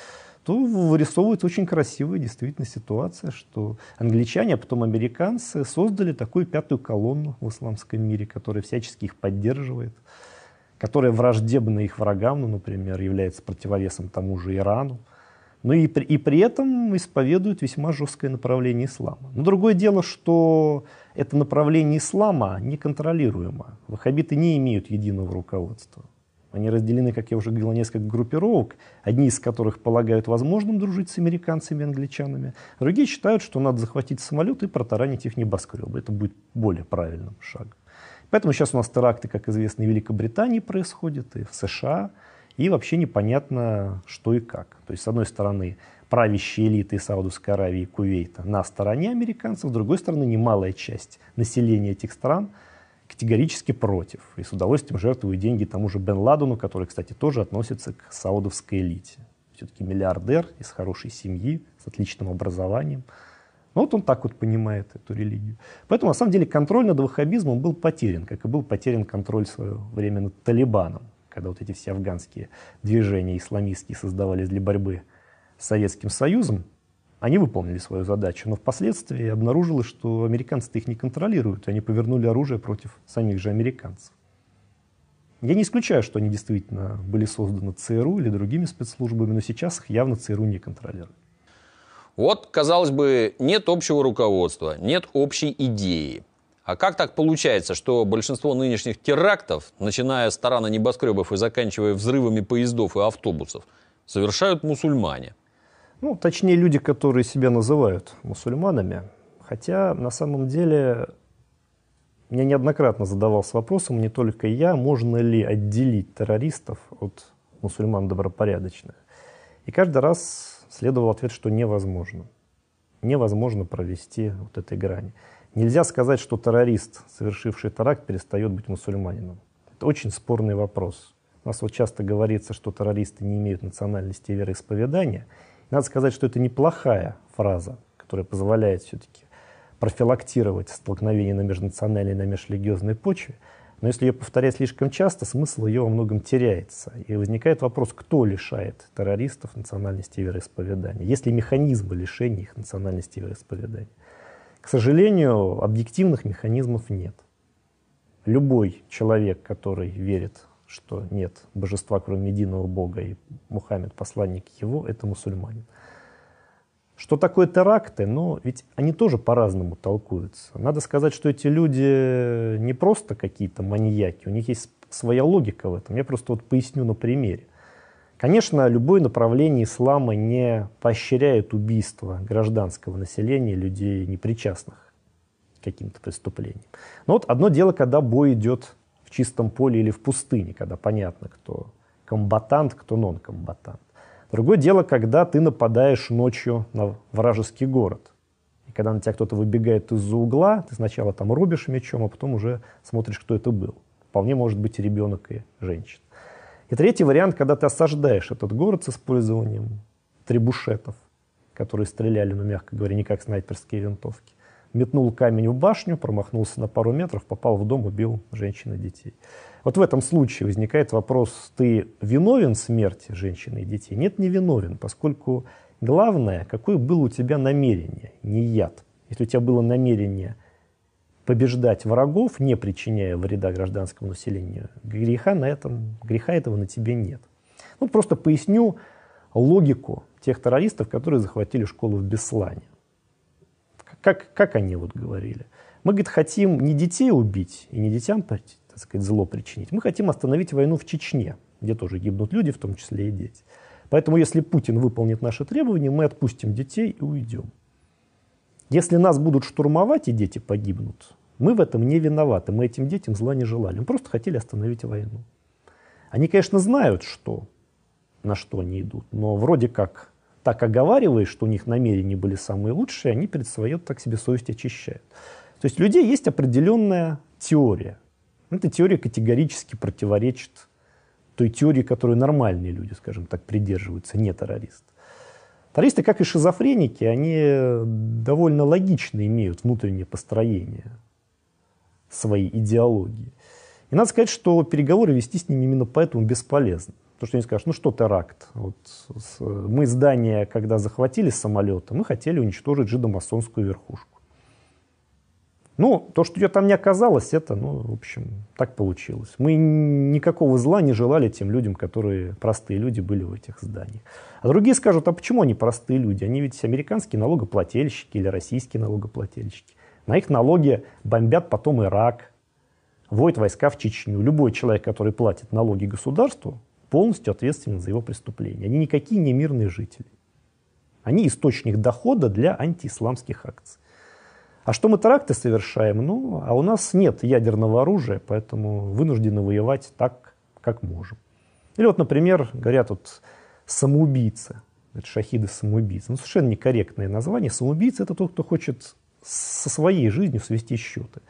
то вырисовывается очень красивая действительно ситуация, что англичане, а потом американцы создали такую пятую колонну в исламском мире, которая всячески их поддерживает, которая враждебна их врагам, ну, например, является противовесом тому же Ирану, но ну, и при, и при этом исповедует весьма жесткое направление ислама. Но другое дело, что это направление ислама неконтролируемо. Ваххабиты не имеют единого руководства. Они разделены, как я уже говорил, на несколько группировок, одни из которых полагают возможным дружить с американцами и англичанами, другие считают, что надо захватить самолет и протаранить их небоскребы. Это будет более правильным шагом. Поэтому сейчас у нас теракты, как известно, и в Великобритании происходят, и в США, и вообще непонятно, что и как. То есть, с одной стороны, правящие элиты Саудовской Аравии и Кувейта на стороне американцев, с другой стороны, немалая часть населения этих стран – категорически против и с удовольствием жертвует деньги тому же Бен Ладену, который, кстати, тоже относится к саудовской элите. Все-таки миллиардер из хорошей семьи, с отличным образованием. Но ну, вот он так вот понимает эту религию. Поэтому, на самом деле, контроль над ваххабизмом был потерян, как и был потерян контроль в свое время над Талибаном, когда вот эти все афганские движения исламистские создавались для борьбы с Советским Союзом. Они выполнили свою задачу, но впоследствии обнаружилось, что американцы их не контролируют, и они повернули оружие против самих же американцев. Я не исключаю, что они действительно были созданы ЦРУ или другими спецслужбами, но сейчас их явно ЦРУ не контролирует. Вот, казалось бы, нет общего руководства, нет общей идеи. А как так получается, что большинство нынешних терактов, начиная с тарана небоскребов и заканчивая взрывами поездов и автобусов, совершают мусульмане? Ну, точнее, люди, которые себя называют мусульманами. Хотя, на самом деле, я неоднократно задавался вопросом, не только я, можно ли отделить террористов от мусульман добропорядочных. И каждый раз следовал ответ, что невозможно. Невозможно провести вот этой грани. Нельзя сказать, что террорист, совершивший теракт, перестает быть мусульманином. Это очень спорный вопрос. У нас вот часто говорится, что террористы не имеют национальности и вероисповедания – надо сказать, что это неплохая фраза, которая позволяет все-таки профилактировать столкновение на межнациональной и на межрелигиозной почве. Но если ее повторять слишком часто, смысл ее во многом теряется. И возникает вопрос, кто лишает террористов национальности и вероисповедания? Есть ли механизмы лишения их национальности и вероисповедания? К сожалению, объективных механизмов нет. Любой человек, который верит что нет божества, кроме единого Бога, и Мухаммед, посланник его, это мусульманин. Что такое теракты? но ну, ведь они тоже по-разному толкуются. Надо сказать, что эти люди не просто какие-то маньяки, у них есть своя логика в этом. Я просто вот поясню на примере. Конечно, любое направление ислама не поощряет убийство гражданского населения, людей непричастных к каким-то преступлениям. Но вот одно дело, когда бой идет в чистом поле или в пустыне, когда понятно, кто комбатант, кто нон-комбатант. Другое дело, когда ты нападаешь ночью на вражеский город. И когда на тебя кто-то выбегает из-за угла, ты сначала там рубишь мечом, а потом уже смотришь, кто это был. Вполне может быть и ребенок, и женщина. И третий вариант, когда ты осаждаешь этот город с использованием трибушетов, которые стреляли, ну, мягко говоря, не как снайперские винтовки метнул камень в башню, промахнулся на пару метров, попал в дом, убил женщин и детей. Вот в этом случае возникает вопрос, ты виновен в смерти женщины и детей? Нет, не виновен, поскольку главное, какое было у тебя намерение, не яд. Если у тебя было намерение побеждать врагов, не причиняя вреда гражданскому населению, греха, на этом, греха этого на тебе нет. Ну, просто поясню логику тех террористов, которые захватили школу в Беслане. Как, как они вот говорили? Мы, говорит, хотим не детей убить и не детям, так сказать, зло причинить. Мы хотим остановить войну в Чечне, где тоже гибнут люди, в том числе и дети. Поэтому, если Путин выполнит наши требования, мы отпустим детей и уйдем. Если нас будут штурмовать и дети погибнут, мы в этом не виноваты, мы этим детям зла не желали, мы просто хотели остановить войну. Они, конечно, знают, что, на что они идут, но вроде как так оговариваешь, что у них намерения были самые лучшие, они перед свое так себе совесть очищают. То есть у людей есть определенная теория. Эта теория категорически противоречит той теории, которую нормальные люди, скажем так, придерживаются, не террористы. Террористы, как и шизофреники, они довольно логично имеют внутреннее построение своей идеологии. И надо сказать, что переговоры вести с ними именно поэтому бесполезно то, что они скажут, ну что теракт? Вот, с, мы здание, когда захватили самолета, мы хотели уничтожить жидомасонскую верхушку. Ну, то, что ее там не оказалось, это, ну, в общем, так получилось. Мы никакого зла не желали тем людям, которые простые люди были в этих зданиях. А другие скажут, а почему они простые люди? Они ведь американские налогоплательщики или российские налогоплательщики. На их налоги бомбят потом Ирак, вводят войска в Чечню. Любой человек, который платит налоги государству, полностью ответственны за его преступление. Они никакие не мирные жители. Они источник дохода для антиисламских акций. А что мы теракты совершаем? Ну, а у нас нет ядерного оружия, поэтому вынуждены воевать так, как можем. Или вот, например, говорят вот самоубийцы. Это шахиды-самоубийцы. Ну, совершенно некорректное название. Самоубийца – это тот, кто хочет со своей жизнью свести счеты.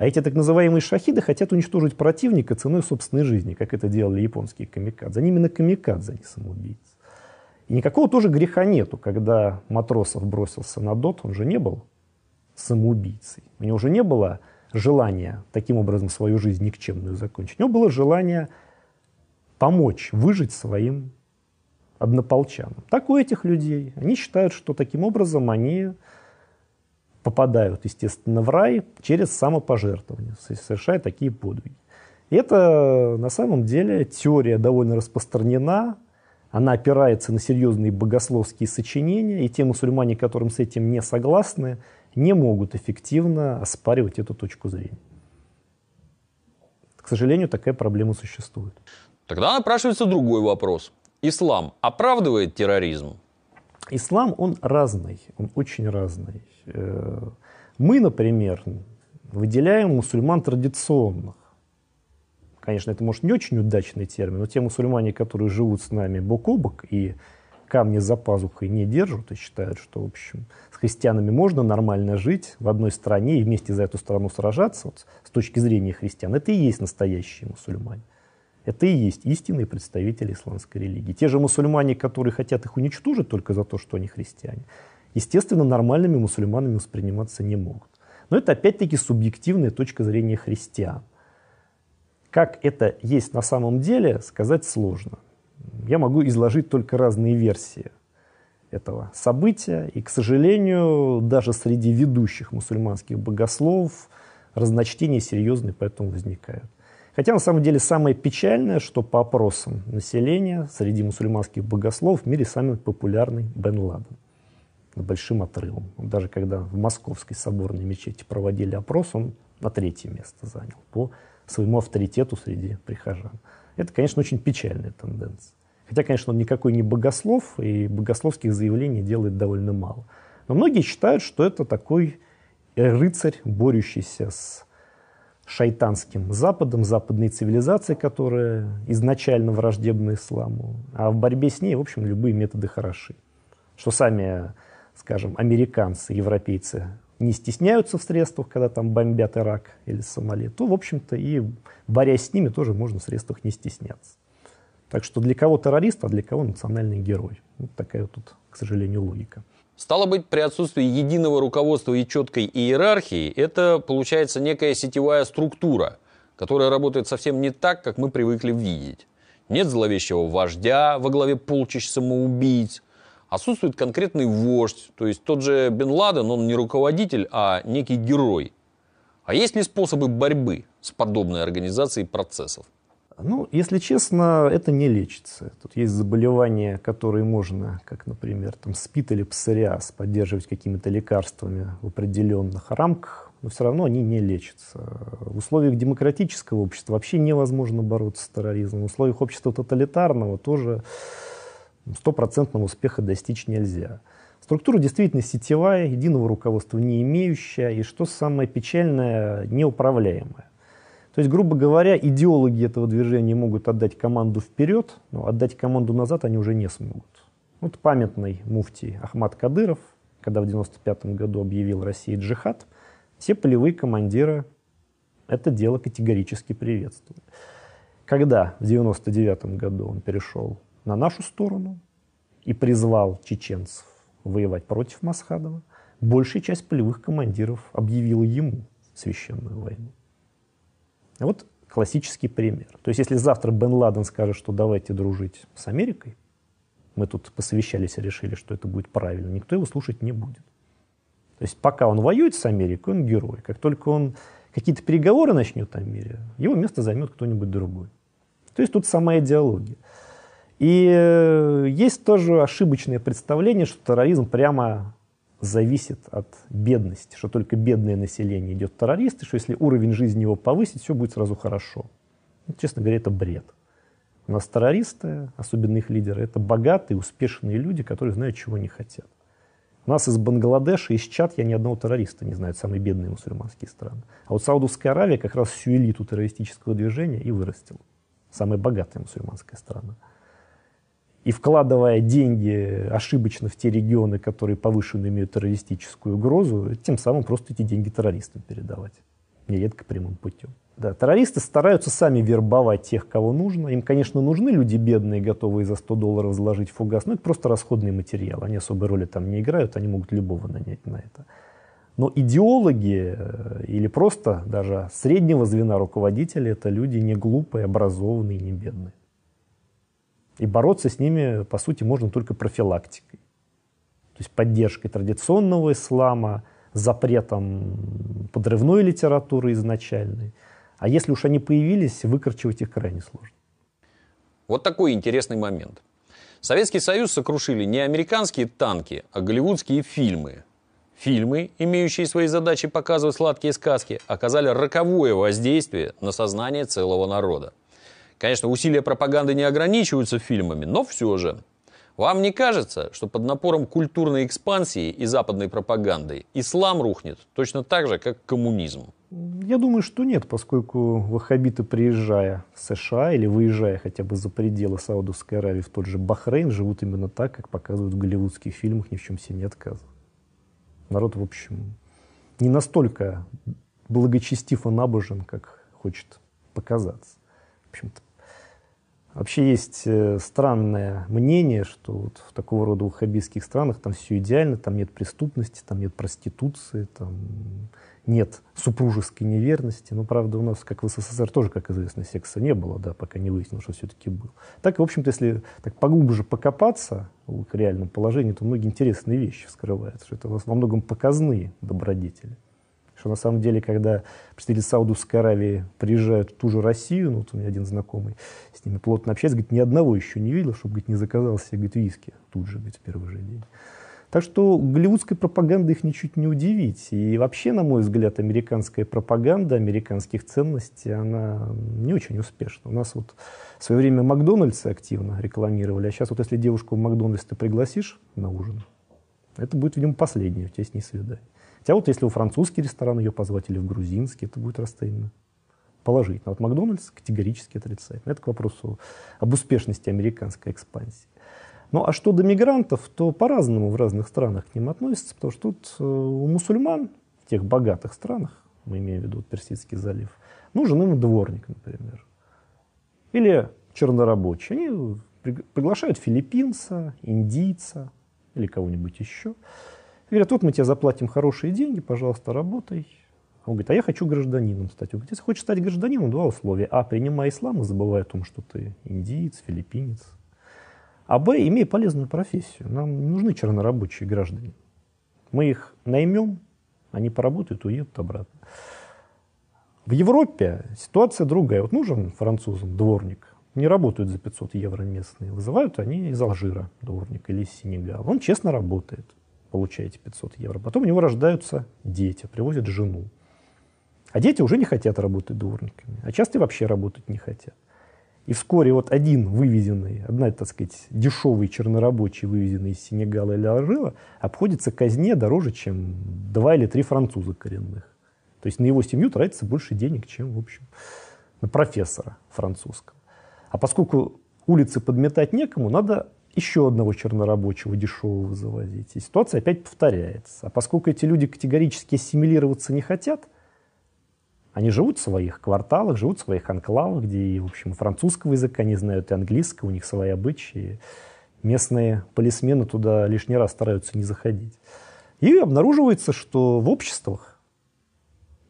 А эти так называемые шахиды хотят уничтожить противника ценой собственной жизни, как это делали японские камикадзе. Они именно камикадзе, а не самоубийцы. И никакого тоже греха нету, когда Матросов бросился на ДОТ, он же не был самоубийцей. У него уже не было желания таким образом свою жизнь никчемную закончить. У него было желание помочь выжить своим однополчанам. Так у этих людей. Они считают, что таким образом они попадают, естественно, в рай через самопожертвование, совершая такие подвиги. И это на самом деле теория довольно распространена, она опирается на серьезные богословские сочинения, и те мусульмане, которым с этим не согласны, не могут эффективно оспаривать эту точку зрения. К сожалению, такая проблема существует. Тогда напрашивается другой вопрос. Ислам оправдывает терроризм? Ислам, он разный, он очень разный. Э, мы, например, выделяем мусульман традиционных. Конечно, это, может, не очень удачный термин, но те мусульмане, которые живут с нами бок о бок и камни за пазухой не держат и считают, что, в общем, с христианами можно нормально жить в одной стране и вместе за эту страну сражаться, вот, с точки зрения христиан, это и есть настоящие мусульмане. Это и есть истинные представители исламской религии. Те же мусульмане, которые хотят их уничтожить только за то, что они христиане, естественно, нормальными мусульманами восприниматься не могут. Но это опять-таки субъективная точка зрения христиан. Как это есть на самом деле, сказать сложно. Я могу изложить только разные версии этого события. И, к сожалению, даже среди ведущих мусульманских богословов разночтения серьезные поэтому возникают. Хотя, на самом деле, самое печальное, что по опросам населения среди мусульманских богословов в мире самый популярный Бен Ладен большим отрывом. Даже когда в Московской соборной мечети проводили опрос, он на третье место занял по своему авторитету среди прихожан. Это, конечно, очень печальная тенденция. Хотя, конечно, он никакой не богослов, и богословских заявлений делает довольно мало. Но многие считают, что это такой э, рыцарь, борющийся с шайтанским Западом, западной цивилизацией, которая изначально враждебна исламу. А в борьбе с ней, в общем, любые методы хороши. Что сами скажем, американцы, европейцы не стесняются в средствах, когда там бомбят Ирак или Сомали, то, в общем-то, и борясь с ними, тоже можно в средствах не стесняться. Так что для кого террорист, а для кого национальный герой. Вот такая вот тут, к сожалению, логика. Стало быть, при отсутствии единого руководства и четкой иерархии, это получается некая сетевая структура, которая работает совсем не так, как мы привыкли видеть. Нет зловещего вождя во главе полчищ самоубийц, Отсутствует конкретный вождь, то есть тот же Бен Ладен, он не руководитель, а некий герой. А есть ли способы борьбы с подобной организацией процессов? Ну, если честно, это не лечится. Тут есть заболевания, которые можно, как, например, там, спит или псориаз, поддерживать какими-то лекарствами в определенных рамках, но все равно они не лечатся. В условиях демократического общества вообще невозможно бороться с терроризмом. В условиях общества тоталитарного тоже стопроцентного успеха достичь нельзя. Структура действительно сетевая, единого руководства не имеющая, и что самое печальное, неуправляемая. То есть, грубо говоря, идеологи этого движения могут отдать команду вперед, но отдать команду назад они уже не смогут. Вот памятный муфтий Ахмад Кадыров, когда в 1995 году объявил России джихад, все полевые командиры это дело категорически приветствовали. Когда в 1999 году он перешел на нашу сторону и призвал чеченцев воевать против Масхадова, большая часть полевых командиров объявила ему священную войну. Вот классический пример. То есть, если завтра Бен Ладен скажет, что давайте дружить с Америкой, мы тут посовещались и решили, что это будет правильно, никто его слушать не будет. То есть, пока он воюет с Америкой, он герой. Как только он какие-то переговоры начнет о мире, его место займет кто-нибудь другой. То есть, тут сама идеология. И э, есть тоже ошибочное представление, что терроризм прямо зависит от бедности, что только бедное население идет террористы, что если уровень жизни его повысить, все будет сразу хорошо. Ну, честно говоря, это бред. У нас террористы, особенно их лидеры, это богатые, успешные люди, которые знают, чего они хотят. У нас из Бангладеша, из Чад я ни одного террориста не знаю, самые бедные мусульманские страны. А вот Саудовская Аравия как раз всю элиту террористического движения и вырастила. Самая богатая мусульманская страна и вкладывая деньги ошибочно в те регионы, которые повышенно имеют террористическую угрозу, тем самым просто эти деньги террористам передавать, нередко прямым путем. Да, террористы стараются сами вербовать тех, кого нужно. Им, конечно, нужны люди бедные, готовые за 100 долларов заложить фугас, но это просто расходный материал. Они особой роли там не играют, они могут любого нанять на это. Но идеологи э, или просто даже среднего звена руководители – это люди не глупые, образованные, не бедные. И бороться с ними, по сути, можно только профилактикой. То есть поддержкой традиционного ислама, запретом подрывной литературы изначальной. А если уж они появились, выкорчивать их крайне сложно. Вот такой интересный момент. Советский Союз сокрушили не американские танки, а голливудские фильмы. Фильмы, имеющие свои задачи показывать сладкие сказки, оказали роковое воздействие на сознание целого народа. Конечно, усилия пропаганды не ограничиваются фильмами, но все же. Вам не кажется, что под напором культурной экспансии и западной пропаганды ислам рухнет точно так же, как коммунизм? Я думаю, что нет, поскольку ваххабиты, приезжая в США или выезжая хотя бы за пределы Саудовской Аравии в тот же Бахрейн, живут именно так, как показывают в голливудских фильмах, ни в чем себе не отказывают. Народ, в общем, не настолько благочестив и набожен, как хочет показаться. В общем-то, Вообще есть э, странное мнение, что вот в такого рода ваххабистских странах там все идеально, там нет преступности, там нет проституции, там нет супружеской неверности. Но, правда, у нас, как в СССР, тоже, как известно, секса не было, да, пока не выяснилось, что все-таки был. Так, в общем-то, если так поглубже покопаться в реальном положении, то многие интересные вещи вскрываются, что это у нас во многом показные добродетели что на самом деле, когда представители Саудовской Аравии приезжают в ту же Россию, ну, вот у меня один знакомый с ними плотно общается, говорит, ни одного еще не видел, чтобы, говорит, не заказал себе, говорит, виски тут же, говорит, в первый же день. Так что голливудской пропагандой их ничуть не удивить. И вообще, на мой взгляд, американская пропаганда американских ценностей, она не очень успешна. У нас вот в свое время Макдональдс активно рекламировали, а сейчас вот если девушку в Макдональдс ты пригласишь на ужин, это будет, видимо, последнее, у тебя с ней свидание. Хотя вот если у французский ресторан ее позвать или в грузинский, это будет расстояние положительно. Вот Макдональдс категорически отрицает. Это к вопросу об успешности американской экспансии. Ну а что до мигрантов, то по-разному в разных странах к ним относятся, потому что тут э, у мусульман в тех богатых странах, мы имеем в виду Персидский залив, нужен им дворник, например. Или чернорабочий. Они приглашают филиппинца, индийца или кого-нибудь еще. Говорят, вот мы тебе заплатим хорошие деньги, пожалуйста, работай. Он говорит, а я хочу гражданином стать. Он говорит, если хочешь стать гражданином, два условия. А, принимай ислам и забывай о том, что ты индиец, филиппинец. А, б, имей полезную профессию. Нам не нужны чернорабочие граждане. Мы их наймем, они поработают, уедут обратно. В Европе ситуация другая. Вот нужен французам дворник. Не работают за 500 евро местные. Вызывают они из Алжира дворник или из Сенегала. Он честно работает получаете 500 евро. Потом у него рождаются дети, привозят жену. А дети уже не хотят работать дворниками, а часто и вообще работать не хотят. И вскоре вот один вывезенный, одна, так сказать, дешевый чернорабочий, вывезенный из Сенегала или Алжира, обходится казне дороже, чем два или три француза коренных. То есть на его семью тратится больше денег, чем, в общем, на профессора французского. А поскольку улицы подметать некому, надо еще одного чернорабочего дешевого завозить. И ситуация опять повторяется. А поскольку эти люди категорически ассимилироваться не хотят, они живут в своих кварталах, живут в своих анклавах, где, в общем, французского языка не знают, и английского, у них свои обычаи. Местные полисмены туда лишний раз стараются не заходить. И обнаруживается, что в обществах,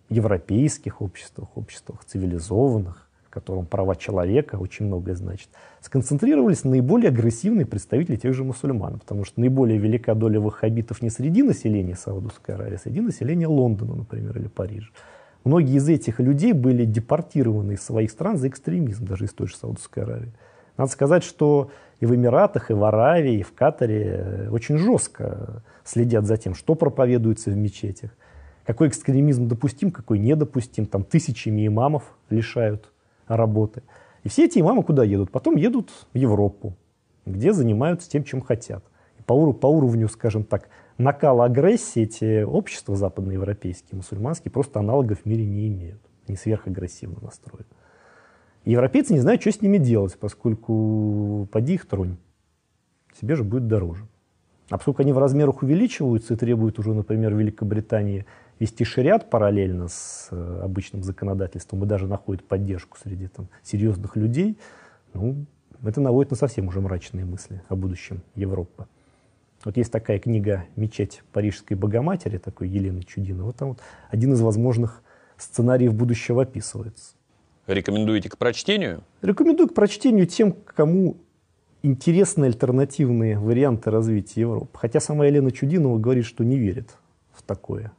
европейских обществах, обществах цивилизованных, которым права человека очень многое значит, сконцентрировались наиболее агрессивные представители тех же мусульман, потому что наиболее велика доля ваххабитов не среди населения Саудовской Аравии, а среди населения Лондона, например, или Парижа. Многие из этих людей были депортированы из своих стран за экстремизм, даже из той же Саудовской Аравии. Надо сказать, что и в Эмиратах, и в Аравии, и в Катаре э, очень жестко следят за тем, что проповедуется в мечетях, какой экстремизм допустим, какой недопустим. Там тысячами имамов лишают работы. И все эти имамы куда едут? Потом едут в Европу, где занимаются тем, чем хотят. И по, ур- по уровню, скажем так, накала агрессии эти общества западноевропейские, мусульманские, просто аналогов в мире не имеют. Они сверхагрессивно настроены. европейцы не знают, что с ними делать, поскольку поди их тронь. Себе же будет дороже. А поскольку они в размерах увеличиваются и требуют уже, например, Великобритании вести шариат параллельно с э, обычным законодательством и даже находит поддержку среди там, серьезных людей, ну, это наводит на совсем уже мрачные мысли о будущем Европы. Вот есть такая книга «Мечеть Парижской Богоматери», такой Елены Чудина. Вот там вот один из возможных сценариев будущего описывается. Рекомендуете к прочтению? Рекомендую к прочтению тем, кому интересны альтернативные варианты развития Европы. Хотя сама Елена Чудинова говорит, что не верит в такое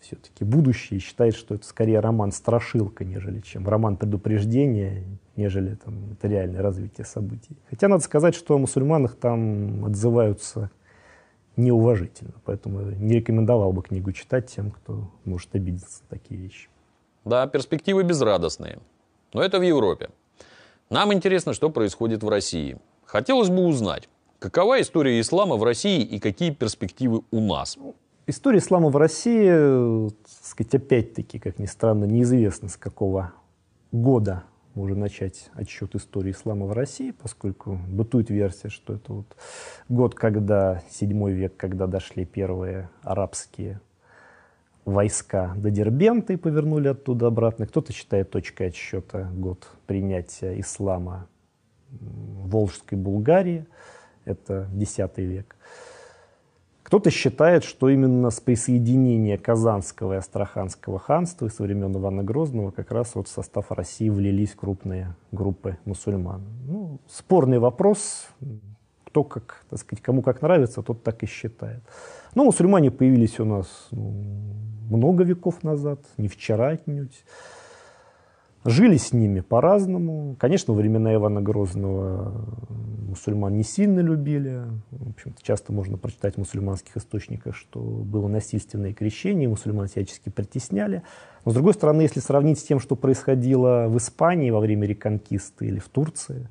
все-таки будущее считает, что это скорее роман-страшилка, нежели чем роман предупреждения, нежели там, это реальное развитие событий. Хотя надо сказать, что о мусульманах там отзываются неуважительно, поэтому не рекомендовал бы книгу читать тем, кто может обидеться на такие вещи. Да, перспективы безрадостные, но это в Европе. Нам интересно, что происходит в России. Хотелось бы узнать, какова история ислама в России и какие перспективы у нас. История ислама в России, э, так сказать, опять-таки, как ни странно, неизвестно, с какого года можно начать отсчет истории ислама в России, поскольку бытует версия, что это вот год, когда, 7 век, когда дошли первые арабские войска до Дербента и повернули оттуда обратно. Кто-то считает точкой отсчета год принятия ислама Волжской Булгарии, это X век. Кто-то считает, что именно с присоединения Казанского и Астраханского ханства и со времен Ивана Грозного как раз вот в состав России влились крупные группы мусульман. Ну, спорный вопрос, кто как, так сказать, кому как нравится, тот так и считает. Но ну, мусульмане появились у нас ну, много веков назад, не вчера отнюдь. Жили с ними по-разному. Конечно, во времена Ивана Грозного э, мусульман не сильно любили. В общем часто можно прочитать в мусульманских источниках, что было насильственное крещение, мусульман всячески притесняли. Но, с другой стороны, если сравнить с тем, что происходило в Испании во время реконкисты или в Турции,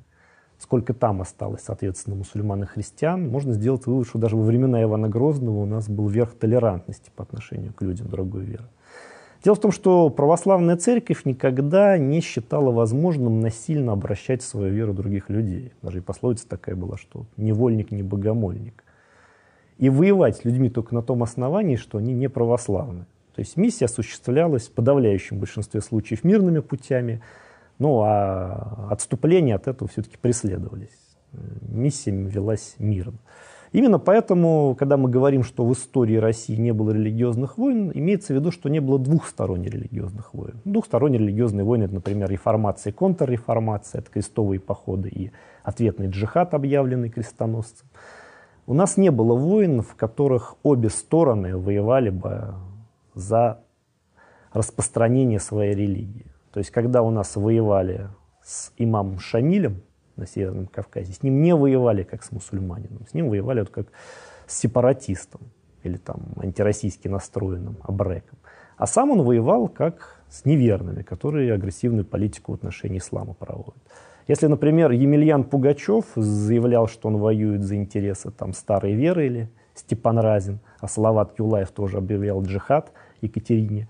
сколько там осталось, соответственно, мусульман и христиан, можно сделать вывод, что даже во времена Ивана Грозного у нас был верх толерантности по отношению к людям другой веры. Дело в том, что православная церковь никогда не считала возможным насильно обращать в свою веру других людей. Даже и пословица такая была, что невольник не богомольник. И воевать с людьми только на том основании, что они не православны. То есть миссия осуществлялась в подавляющем большинстве случаев мирными путями, ну а отступления от этого все-таки преследовались. Миссия велась мирно. Именно поэтому, когда мы говорим, что в истории России не было религиозных войн, имеется в виду, что не было двухсторонних религиозных войн. Двухсторонние религиозные войны, это, например, реформация и контрреформация, это крестовые походы и ответный джихад, объявленный крестоносцем. У нас не было войн, в которых обе стороны воевали бы за распространение своей религии. То есть, когда у нас воевали с имамом Шамилем, на Северном Кавказе. С ним не воевали как с мусульманином, с ним воевали вот как с сепаратистом или там антироссийски настроенным абреком. А сам он воевал как с неверными, которые агрессивную политику в отношении ислама проводят. Если, например, Емельян Пугачев заявлял, что он воюет за интересы там, старой веры или Степан Разин, а Салават Юлаев тоже объявлял джихад Екатерине,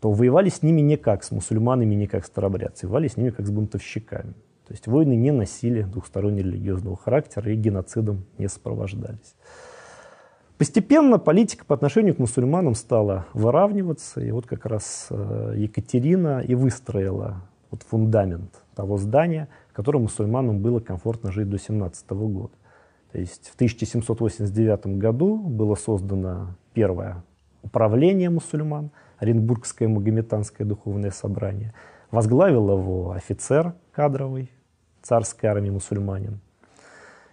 то воевали с ними не как с мусульманами, не как с старобрядцами, воевали с ними как с бунтовщиками. То есть войны не носили двухсторонне-религиозного характера и геноцидом не сопровождались. Постепенно политика по отношению к мусульманам стала выравниваться, и вот как раз э, Екатерина и выстроила вот фундамент того здания, в котором мусульманам было комфортно жить до 17 года. То есть в 1789 году было создано первое управление мусульман, Оренбургское магометанское духовное собрание. Возглавил его офицер кадровый царской армии мусульманин.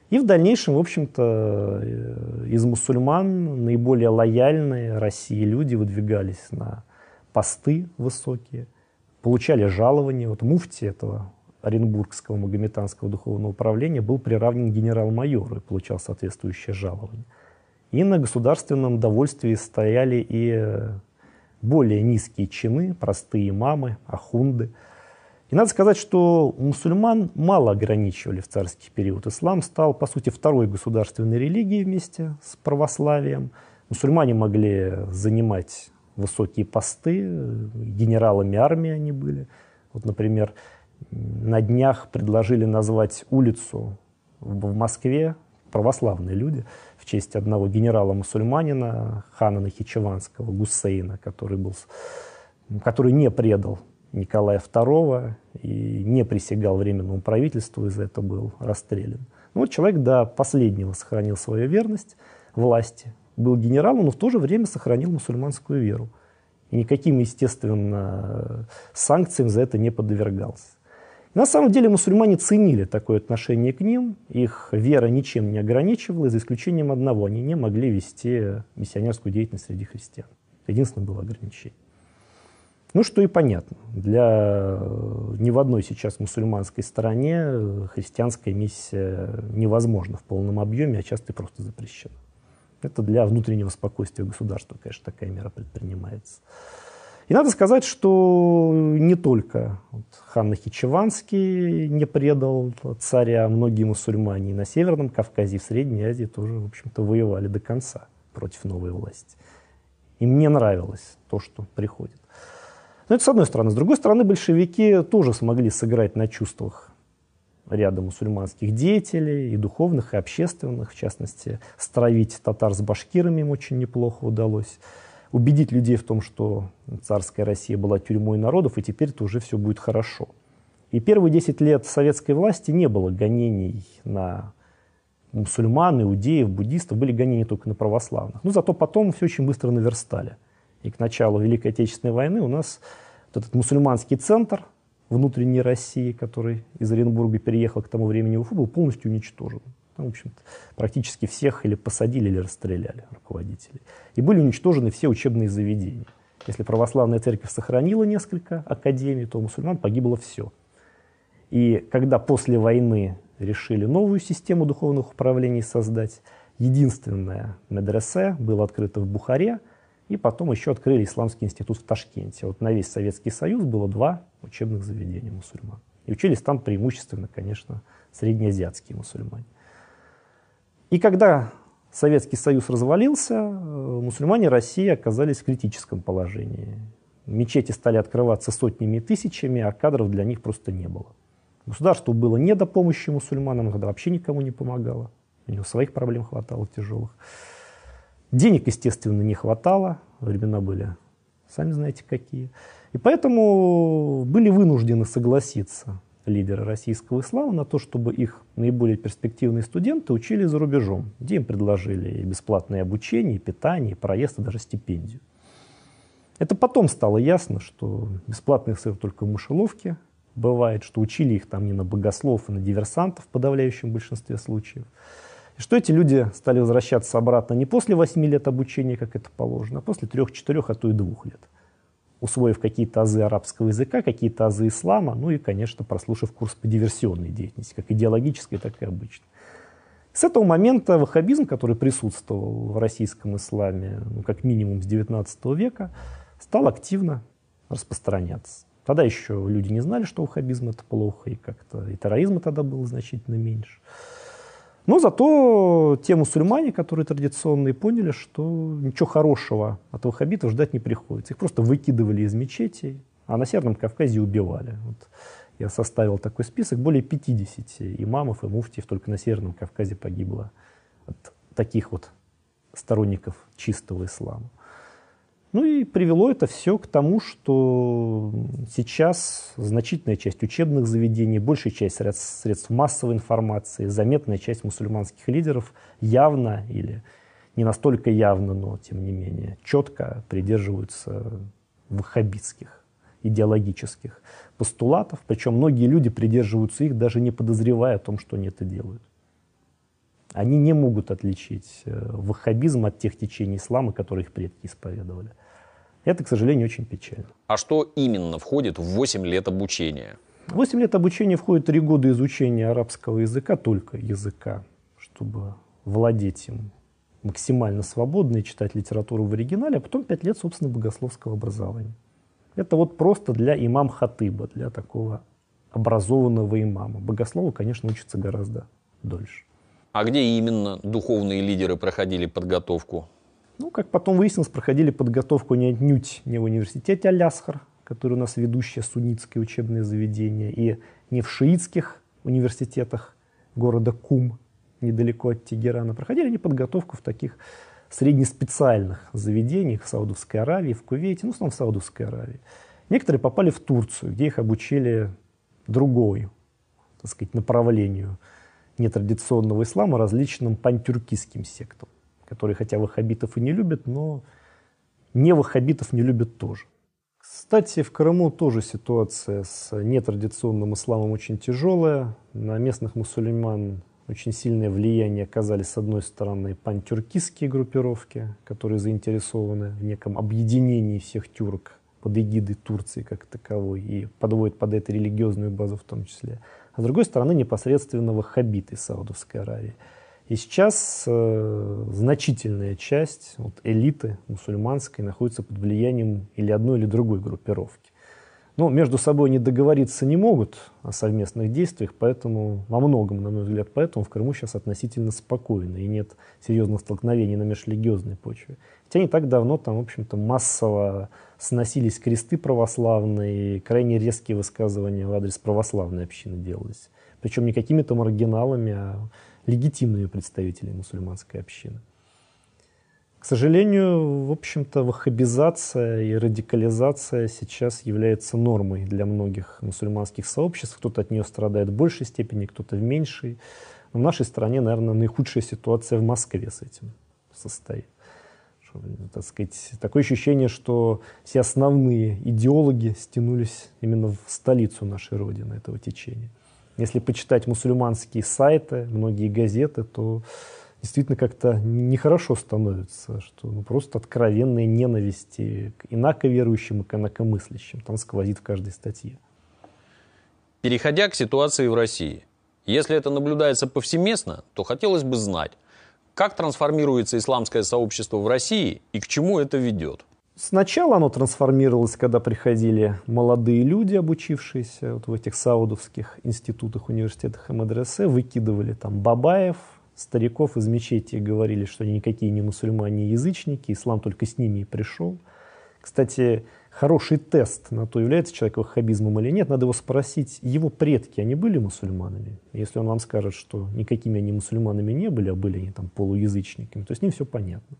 И в дальнейшем, в общем-то, э, из мусульман наиболее лояльные России люди выдвигались на посты высокие, получали жалования. Вот муфти этого Оренбургского магометанского духовного управления был приравнен генерал-майору и получал соответствующее жалование. И на государственном довольстве стояли и э, более низкие чины, простые мамы, ахунды – и надо сказать, что мусульман мало ограничивали в царский период. Ислам стал, по сути, второй государственной религией вместе с православием. Мусульмане могли занимать высокие посты, генералами армии они были. Вот, например, на днях предложили назвать улицу в Москве православные люди в честь одного генерала-мусульманина, хана Нахичеванского, Гусейна, который, был, который не предал Николая II и не присягал Временному правительству, из за этого был расстрелян. Ну, вот человек до последнего сохранил свою верность власти, был генералом, но в то же время сохранил мусульманскую веру. И никаким, естественно, санкциям за это не подвергался. на самом деле мусульмане ценили такое отношение к ним, их вера ничем не ограничивала, за исключением одного, они не могли вести миссионерскую деятельность среди христиан. Единственное было ограничение. Ну, что и понятно. Для э, ни в одной сейчас мусульманской стране э, христианская миссия невозможна в полном объеме, а часто и просто запрещена. Это для внутреннего спокойствия государства, конечно, такая мера предпринимается. И надо сказать, что не только вот хан Нахичеванский не предал царя, а многие мусульмане и на Северном Кавказе, и в Средней Азии тоже, в общем-то, воевали до конца против новой власти. И мне нравилось то, что приходит. Но ну, это с одной стороны. С другой стороны, большевики тоже смогли сыграть на чувствах ряда мусульманских деятелей, и духовных, и общественных, в частности, стравить татар с башкирами им очень неплохо удалось, убедить людей в том, что царская Россия была тюрьмой народов, и теперь-то уже все будет хорошо. И первые 10 лет советской власти не было гонений на мусульман, иудеев, буддистов, были гонения только на православных. Но зато потом все очень быстро наверстали – и к началу Великой Отечественной войны у нас вот этот мусульманский центр внутренней России, который из Оренбурга переехал к тому времени в Уфу, был полностью уничтожен. Там, в общем практически всех или посадили, или расстреляли руководителей. И были уничтожены все учебные заведения. Если православная церковь сохранила несколько академий, то у мусульман погибло все. И когда после войны решили новую систему духовных управлений создать, единственное медресе было открыто в Бухаре – и потом еще открыли Исламский институт в Ташкенте. Вот на весь Советский Союз было два учебных заведения мусульман. И учились там преимущественно, конечно, среднеазиатские мусульмане. И когда Советский Союз развалился, э, мусульмане России оказались в критическом положении. Мечети стали открываться сотнями и тысячами, а кадров для них просто не было. Государству было не до помощи мусульманам, когда вообще никому не помогало. У него своих проблем хватало тяжелых. Денег, естественно, не хватало, времена были, сами знаете, какие. И поэтому были вынуждены согласиться лидеры российского ислама на то, чтобы их наиболее перспективные студенты учили за рубежом, где им предложили и бесплатное обучение, и питание, и проезд, и даже стипендию. Это потом стало ясно, что бесплатный сыр только в мышеловке. Бывает, что учили их там не на богослов, а на диверсантов в подавляющем большинстве случаев что эти люди стали возвращаться обратно не после 8 лет обучения, как это положено, а после 3-4, а то и 2 лет усвоив какие-то азы арабского языка, какие-то азы ислама, ну и, конечно, прослушав курс по диверсионной деятельности, как идеологической, так и обычной. С этого момента ваххабизм, который присутствовал в российском исламе, ну, как минимум с XIX века, стал активно распространяться. Тогда еще люди не знали, что ваххабизм это плохо, и как-то и терроризма тогда было значительно меньше. Но зато те мусульмане, которые традиционные, поняли, что ничего хорошего от ваххабитов ждать не приходится. Их просто выкидывали из мечетей, а на Северном Кавказе убивали. Вот я составил такой список. Более 50 имамов и муфтиев только на Северном Кавказе погибло от таких вот сторонников чистого ислама. Ну и привело это все к тому, что сейчас значительная часть учебных заведений, большая часть средств массовой информации, заметная часть мусульманских лидеров явно или не настолько явно, но тем не менее четко придерживаются ваххабитских идеологических постулатов, причем многие люди придерживаются их, даже не подозревая о том, что они это делают. Они не могут отличить э, ваххабизм от тех течений ислама, которые их предки исповедовали. Это, к сожалению, очень печально. А что именно входит в 8 лет обучения? 8 лет обучения входит 3 года изучения арабского языка, только языка, чтобы владеть им максимально свободно и читать литературу в оригинале, а потом 5 лет, собственно, богословского образования. Это вот просто для имам-хатыба, для такого образованного имама. Богослову, конечно, учится гораздо дольше. А где именно духовные лидеры проходили подготовку? Ну, как потом выяснилось, проходили подготовку не отнюдь не в университете Аляскар, который у нас ведущее суннитское учебное заведение, и не в шиитских университетах города Кум, недалеко от Тегерана. Проходили они подготовку в таких среднеспециальных заведениях в Саудовской Аравии, в Кувейте, ну, в основном в Саудовской Аравии. Некоторые попали в Турцию, где их обучили другой, так сказать, направлению нетрадиционного ислама, различным пантюркистским сектам которые хотя ваххабитов и не любят, но не ваххабитов не любят тоже. Кстати, в Крыму тоже ситуация с нетрадиционным исламом очень тяжелая. На местных мусульман очень сильное влияние оказали, с одной стороны, пантюркистские группировки, которые заинтересованы в неком объединении всех тюрк, под эгидой Турции как таковой и подводят под это религиозную базу в том числе. А с другой стороны, непосредственно ваххабиты Саудовской Аравии – и сейчас э, значительная часть вот, элиты мусульманской находится под влиянием или одной, или другой группировки. Но между собой не договориться не могут о совместных действиях, поэтому во многом, на мой взгляд, поэтому в Крыму сейчас относительно спокойно и нет серьезных столкновений на межрелигиозной почве. Хотя не так давно там, в общем-то, массово сносились кресты православные, крайне резкие высказывания в адрес православной общины делались. Причем не какими-то маргиналами, а легитимными представителями мусульманской общины. К сожалению, в общем-то, ваххабизация и радикализация сейчас является нормой для многих мусульманских сообществ. Кто-то от нее страдает в большей степени, кто-то в меньшей. Но в нашей стране, наверное, наихудшая ситуация в Москве с этим состоит. Что, так сказать, такое ощущение, что все основные идеологи стянулись именно в столицу нашей Родины этого течения. Если почитать мусульманские сайты, многие газеты, то действительно как-то нехорошо становится, что ну, просто откровенные ненависти к инаковерующим и к инакомыслящим. Там сквозит в каждой статье. Переходя к ситуации в России. Если это наблюдается повсеместно, то хотелось бы знать, как трансформируется исламское сообщество в России и к чему это ведет. Сначала оно трансформировалось, когда приходили молодые люди, обучившиеся вот в этих саудовских институтах, университетах и МДРС, выкидывали там бабаев, стариков из мечети, говорили, что они никакие не мусульмане, а язычники, ислам только с ними и пришел. Кстати, хороший тест на то, является человек ваххабизмом или нет, надо его спросить, его предки, они были мусульманами? Если он вам скажет, что никакими они мусульманами не были, а были они там полуязычниками, то с ним все понятно.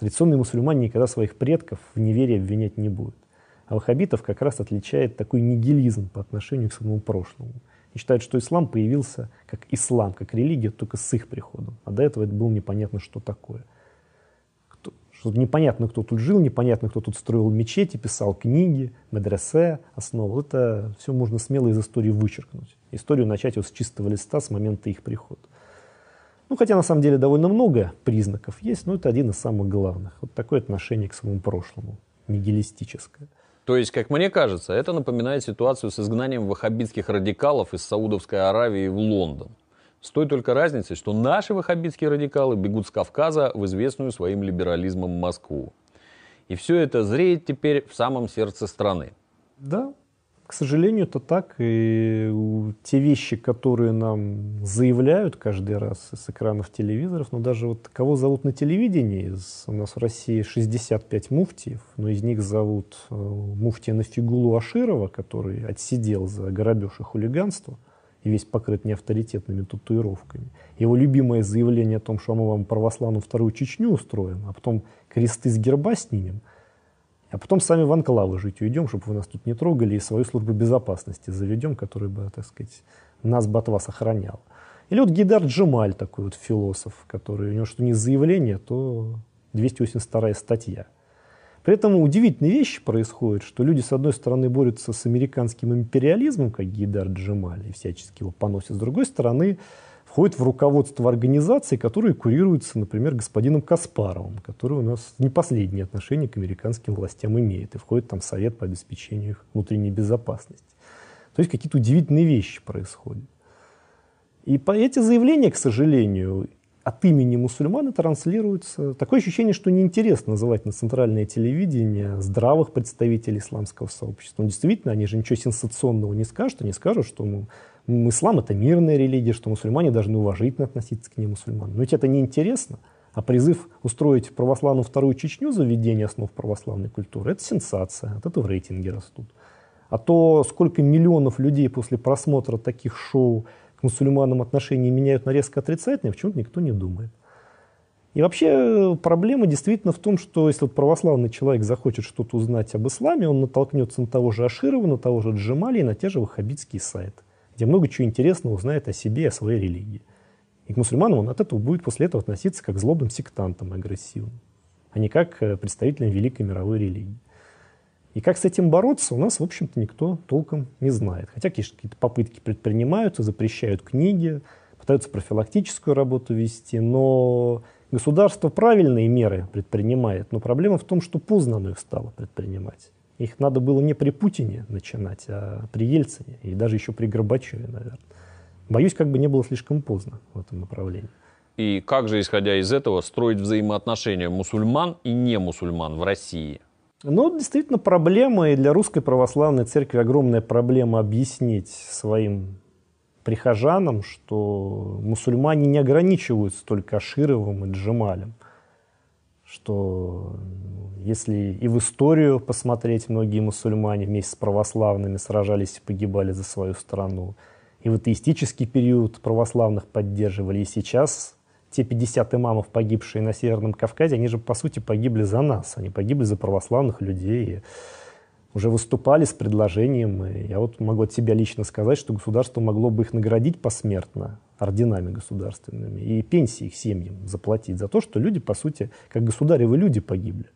Традиционные мусульмане никогда своих предков в неверии обвинять не будут. А ваххабитов как раз отличает такой нигилизм по отношению к своему прошлому. И считают, что ислам появился как ислам, как религия, только с их приходом. А до этого это было непонятно, что такое. Кто, что непонятно, кто тут жил, непонятно, кто тут строил мечети, писал книги, медресе основал. Это все можно смело из истории вычеркнуть. Историю начать вот с чистого листа, с момента их прихода. Ну, хотя на самом деле довольно много признаков есть, но это один из самых главных. Вот такое отношение к своему прошлому, нигилистическое. То есть, как мне кажется, это напоминает ситуацию с изгнанием ваххабитских радикалов из Саудовской Аравии в Лондон. С той только разницей, что наши ваххабитские радикалы бегут с Кавказа в известную своим либерализмом Москву. И все это зреет теперь в самом сердце страны. Да, к сожалению, это так. И те вещи, которые нам заявляют каждый раз с экранов телевизоров, но даже вот кого зовут на телевидении, у нас в России 65 муфтиев, но из них зовут э, муфтия Нафигулу Аширова, который отсидел за грабеж и хулиганство и весь покрыт неавторитетными татуировками. Его любимое заявление о том, что «А мы вам православную вторую Чечню устроим, а потом кресты с герба снимем – а потом сами в анклавы жить уйдем, чтобы вы нас тут не трогали, и свою службу безопасности заведем, которая бы, так сказать, нас ботва сохраняла. Или вот Гидар Джемаль, такой вот философ, который, у него что не заявление, то 282 статья. При этом удивительные вещи происходят, что люди, с одной стороны, борются с американским империализмом, как Гидар Джемаль, и всячески его поносят, с другой стороны, входит в руководство организации, которые курируется, например, господином Каспаровым, который у нас не последние отношения к американским властям имеет, и входит там Совет по обеспечению их внутренней безопасности. То есть какие-то удивительные вещи происходят. И по эти заявления, к сожалению, от имени мусульман транслируется. Такое ощущение, что неинтересно называть на центральное телевидение здравых представителей исламского сообщества. Но ну, действительно, они же ничего сенсационного не скажут. Они скажут, что ну, ислам это мирная религия, что мусульмане должны уважительно относиться к ним мусульман. Но ведь это неинтересно. А призыв устроить православную вторую Чечню за введение основ православной культуры – это сенсация. От этого рейтинги растут. А то, сколько миллионов людей после просмотра таких шоу к мусульманам отношения меняют на резко в чем то никто не думает. И вообще э, проблема действительно в том, что если вот православный человек захочет что-то узнать об исламе, он натолкнется на того же Аширова, на того же Джамали и на те же ваххабитские сайты, где много чего интересного узнает о себе и о своей религии. И к мусульманам он от этого будет после этого относиться как к злобным сектантам агрессивным, а не как к э, представителям великой мировой религии. И как с этим бороться, у нас, в общем-то, никто толком не знает. Хотя какие-то попытки предпринимаются, запрещают книги, пытаются профилактическую работу вести, но государство правильные меры предпринимает, но проблема в том, что поздно оно их стало предпринимать. Их надо было не при Путине начинать, а при Ельцине, и даже еще при Горбачеве, наверное. Боюсь, как бы не было слишком поздно в этом направлении. И как же, исходя из этого, строить взаимоотношения мусульман и не мусульман в России – ну, действительно, проблема и для Русской Православной Церкви огромная проблема объяснить своим прихожанам, что мусульмане не ограничиваются только Ашировым и Джемалем, что ну, если и в историю посмотреть, многие мусульмане вместе с православными сражались и погибали за свою страну, и в атеистический период православных поддерживали, и сейчас те 50 имамов, погибшие на Северном Кавказе, они же, по сути, погибли за нас. Они погибли за православных людей. И уже выступали с предложением. И я вот могу от себя лично сказать, что государство могло бы их наградить посмертно орденами государственными и пенсии их семьям заплатить за то, что люди, по сути, как государевы люди погибли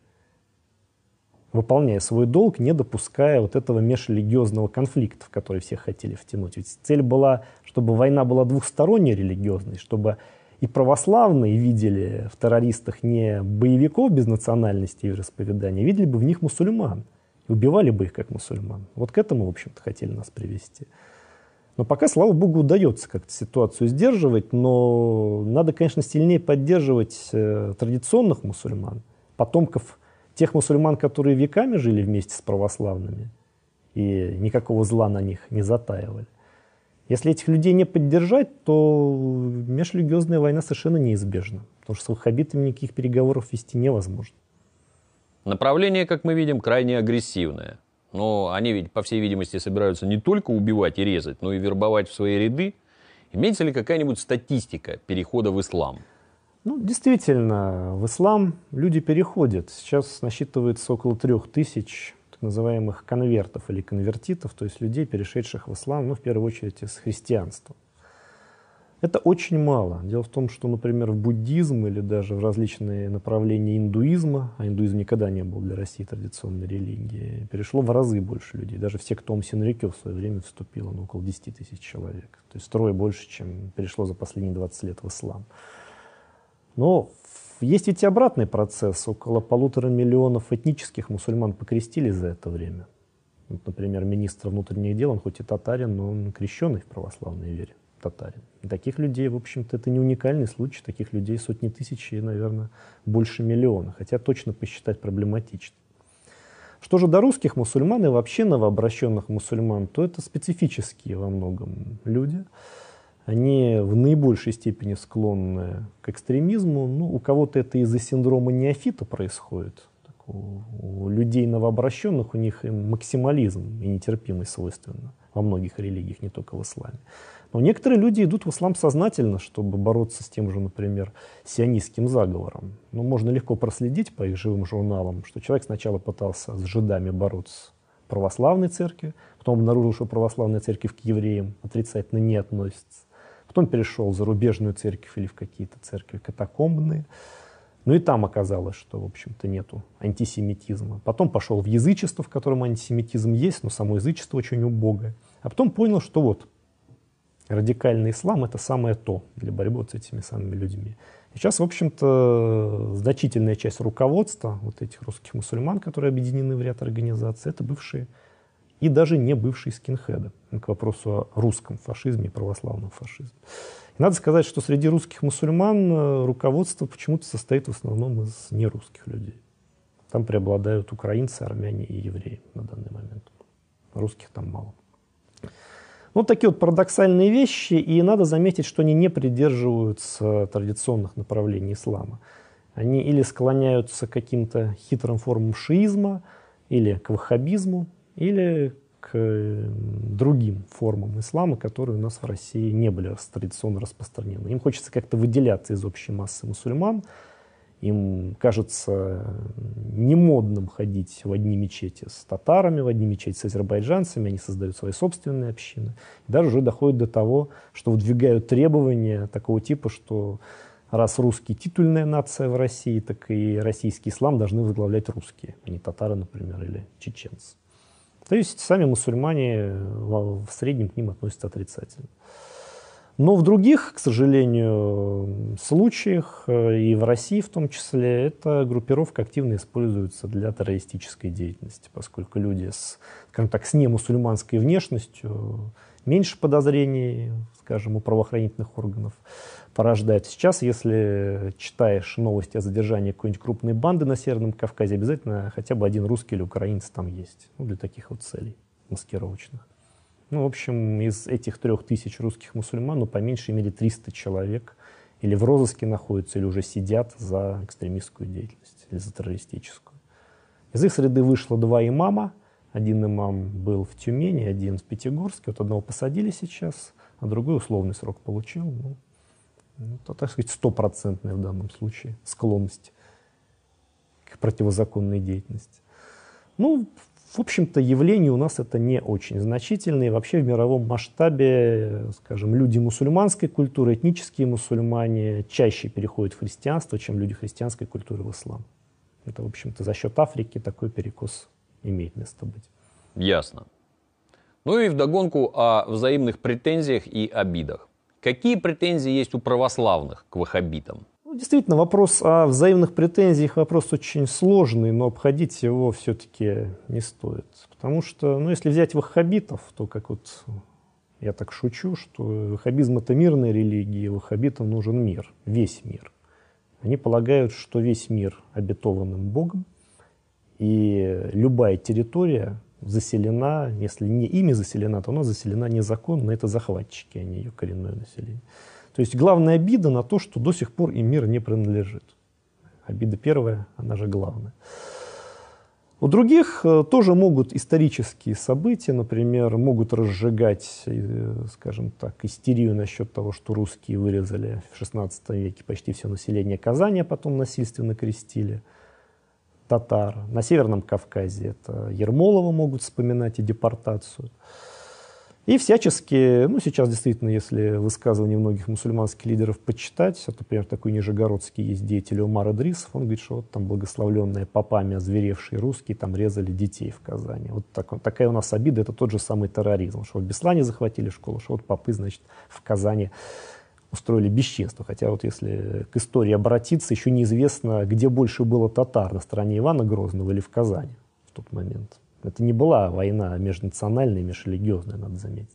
выполняя свой долг, не допуская вот этого межрелигиозного конфликта, в который все хотели втянуть. Ведь цель была, чтобы война была двухсторонне религиозной, чтобы и православные видели в террористах не боевиков без национальности и вероисповедания, а видели бы в них мусульман. И убивали бы их как мусульман. Вот к этому, в общем-то, хотели нас привести. Но пока, слава богу, удается как-то ситуацию сдерживать, но надо, конечно, сильнее поддерживать э, традиционных мусульман, потомков тех мусульман, которые веками жили вместе с православными и никакого зла на них не затаивали. Если этих людей не поддержать, то межрелигиозная война совершенно неизбежна, потому что с ваххабитами никаких переговоров вести невозможно. Направление, как мы видим, крайне агрессивное. Но они ведь, по всей видимости, собираются не только убивать и резать, но и вербовать в свои ряды. Имеется ли какая-нибудь статистика перехода в ислам? Ну, действительно, в ислам люди переходят. Сейчас насчитывается около трех тысяч так называемых конвертов или конвертитов, то есть людей, перешедших в ислам, ну, в первую очередь, из христианства. Это очень мало. Дело в том, что, например, в буддизм или даже в различные направления индуизма, а индуизм никогда не был для России традиционной религией, перешло в разы больше людей. Даже в секту Ом Синрикё в свое время вступило на ну, около 10 тысяч человек. То есть трое больше, чем перешло за последние 20 лет в ислам. Но есть ведь и обратный процесс. Около полутора миллионов этнических мусульман покрестили за это время. Вот, например, министр внутренних дел, он хоть и татарин, но он крещенный в православной вере татарин. И таких людей, в общем-то, это не уникальный случай. Таких людей сотни тысяч и, наверное, больше миллиона. Хотя точно посчитать проблематично. Что же до русских мусульман и вообще новообращенных мусульман, то это специфические во многом люди они в наибольшей степени склонны к экстремизму. Ну, у кого-то это из-за синдрома неофита происходит. Так, у, у людей новообращенных у них и максимализм и нетерпимость свойственны во многих религиях, не только в исламе. Но некоторые люди идут в ислам сознательно, чтобы бороться с тем же, например, сионистским заговором. Ну, можно легко проследить по их живым журналам, что человек сначала пытался с жидами бороться в православной церкви, потом обнаружил, что православная церковь к евреям отрицательно не относится Потом перешел в зарубежную церковь или в какие-то церкви катакомбные. Ну и там оказалось, что, в общем-то, нету антисемитизма. Потом пошел в язычество, в котором антисемитизм есть, но само язычество очень убогое. А потом понял, что вот радикальный ислам — это самое то для борьбы вот с этими самыми людьми. И сейчас, в общем-то, значительная часть руководства вот этих русских мусульман, которые объединены в ряд организаций, это бывшие и даже не бывшие скинхеды. К вопросу о русском фашизме и православном фашизме. И надо сказать, что среди русских мусульман э, руководство почему-то состоит в основном из нерусских людей. Там преобладают украинцы, армяне и евреи на данный момент. Русских там мало. Ну, вот такие вот парадоксальные вещи, и надо заметить, что они не придерживаются традиционных направлений ислама. Они или склоняются к каким-то хитрым формам шиизма, или к ваххабизму, или к другим формам ислама, которые у нас в России не были традиционно распространены. Им хочется как-то выделяться из общей массы мусульман. Им кажется немодным ходить в одни мечети с татарами, в одни мечети с азербайджанцами. Они создают свои собственные общины. даже уже доходит до того, что выдвигают требования такого типа, что раз русский титульная нация в России, так и российский ислам должны возглавлять русские, а не татары, например, или чеченцы. То есть сами мусульмане э, в среднем к ним относятся отрицательно. Но в других, к сожалению, случаях, э, и в России в том числе, эта группировка активно используется для террористической деятельности, поскольку люди с, скажем так, с немусульманской внешностью э, меньше подозрений, скажем, у правоохранительных органов порождает. Сейчас, если читаешь новости о задержании какой-нибудь крупной банды на Северном Кавказе, обязательно хотя бы один русский или украинец там есть. Ну, для таких вот целей маскировочных. Ну, в общем, из этих трех тысяч русских мусульман, ну, по меньшей мере 300 человек или в розыске находятся, или уже сидят за экстремистскую деятельность, или за террористическую. Из их среды вышло два имама. Один имам был в Тюмени, один в Пятигорске. Вот одного посадили сейчас, а другой условный срок получил. Ну, ну, то, так сказать, стопроцентная в данном случае склонность к противозаконной деятельности. Ну, в общем-то, явление у нас это не очень значительное. и Вообще в мировом масштабе, скажем, люди мусульманской культуры, этнические мусульмане чаще переходят в христианство, чем люди христианской культуры в ислам. Это, в общем-то, за счет Африки такой перекос имеет место быть. Ясно. Ну и вдогонку о взаимных претензиях и обидах. Какие претензии есть у православных к ваххабитам? Ну, действительно, вопрос о взаимных претензиях вопрос очень сложный, но обходить его все-таки не стоит. Потому что, ну, если взять ваххабитов, то как вот я так шучу, что ваххабизм это мирная религия, ваххабитам нужен мир, весь мир. Они полагают, что весь мир обетованным Богом, и любая территория, заселена, если не ими заселена, то она заселена незаконно, это захватчики, а не ее коренное население. То есть главная обида на то, что до сих пор им мир не принадлежит. Обида первая, она же главная. У других э, тоже могут исторические события, например, могут разжигать, э, скажем так, истерию насчет того, что русские вырезали в XVI веке почти все население Казани, а потом насильственно крестили – татар. На Северном Кавказе это Ермолова могут вспоминать и депортацию. И всячески, ну сейчас действительно, если высказывания многих мусульманских лидеров почитать, вот, например, такой нижегородский есть деятель Умар Адрисов, он говорит, что вот там благословленные попами озверевшие русские там резали детей в Казани. Вот так, такая у нас обида, это тот же самый терроризм, что вот в Беслане захватили школу, что вот попы, значит, в Казани устроили бесчинство. Хотя вот если к истории обратиться, еще неизвестно, где больше было татар, на стороне Ивана Грозного или в Казани в тот момент. Это не была война межнациональная, межрелигиозная, надо заметить.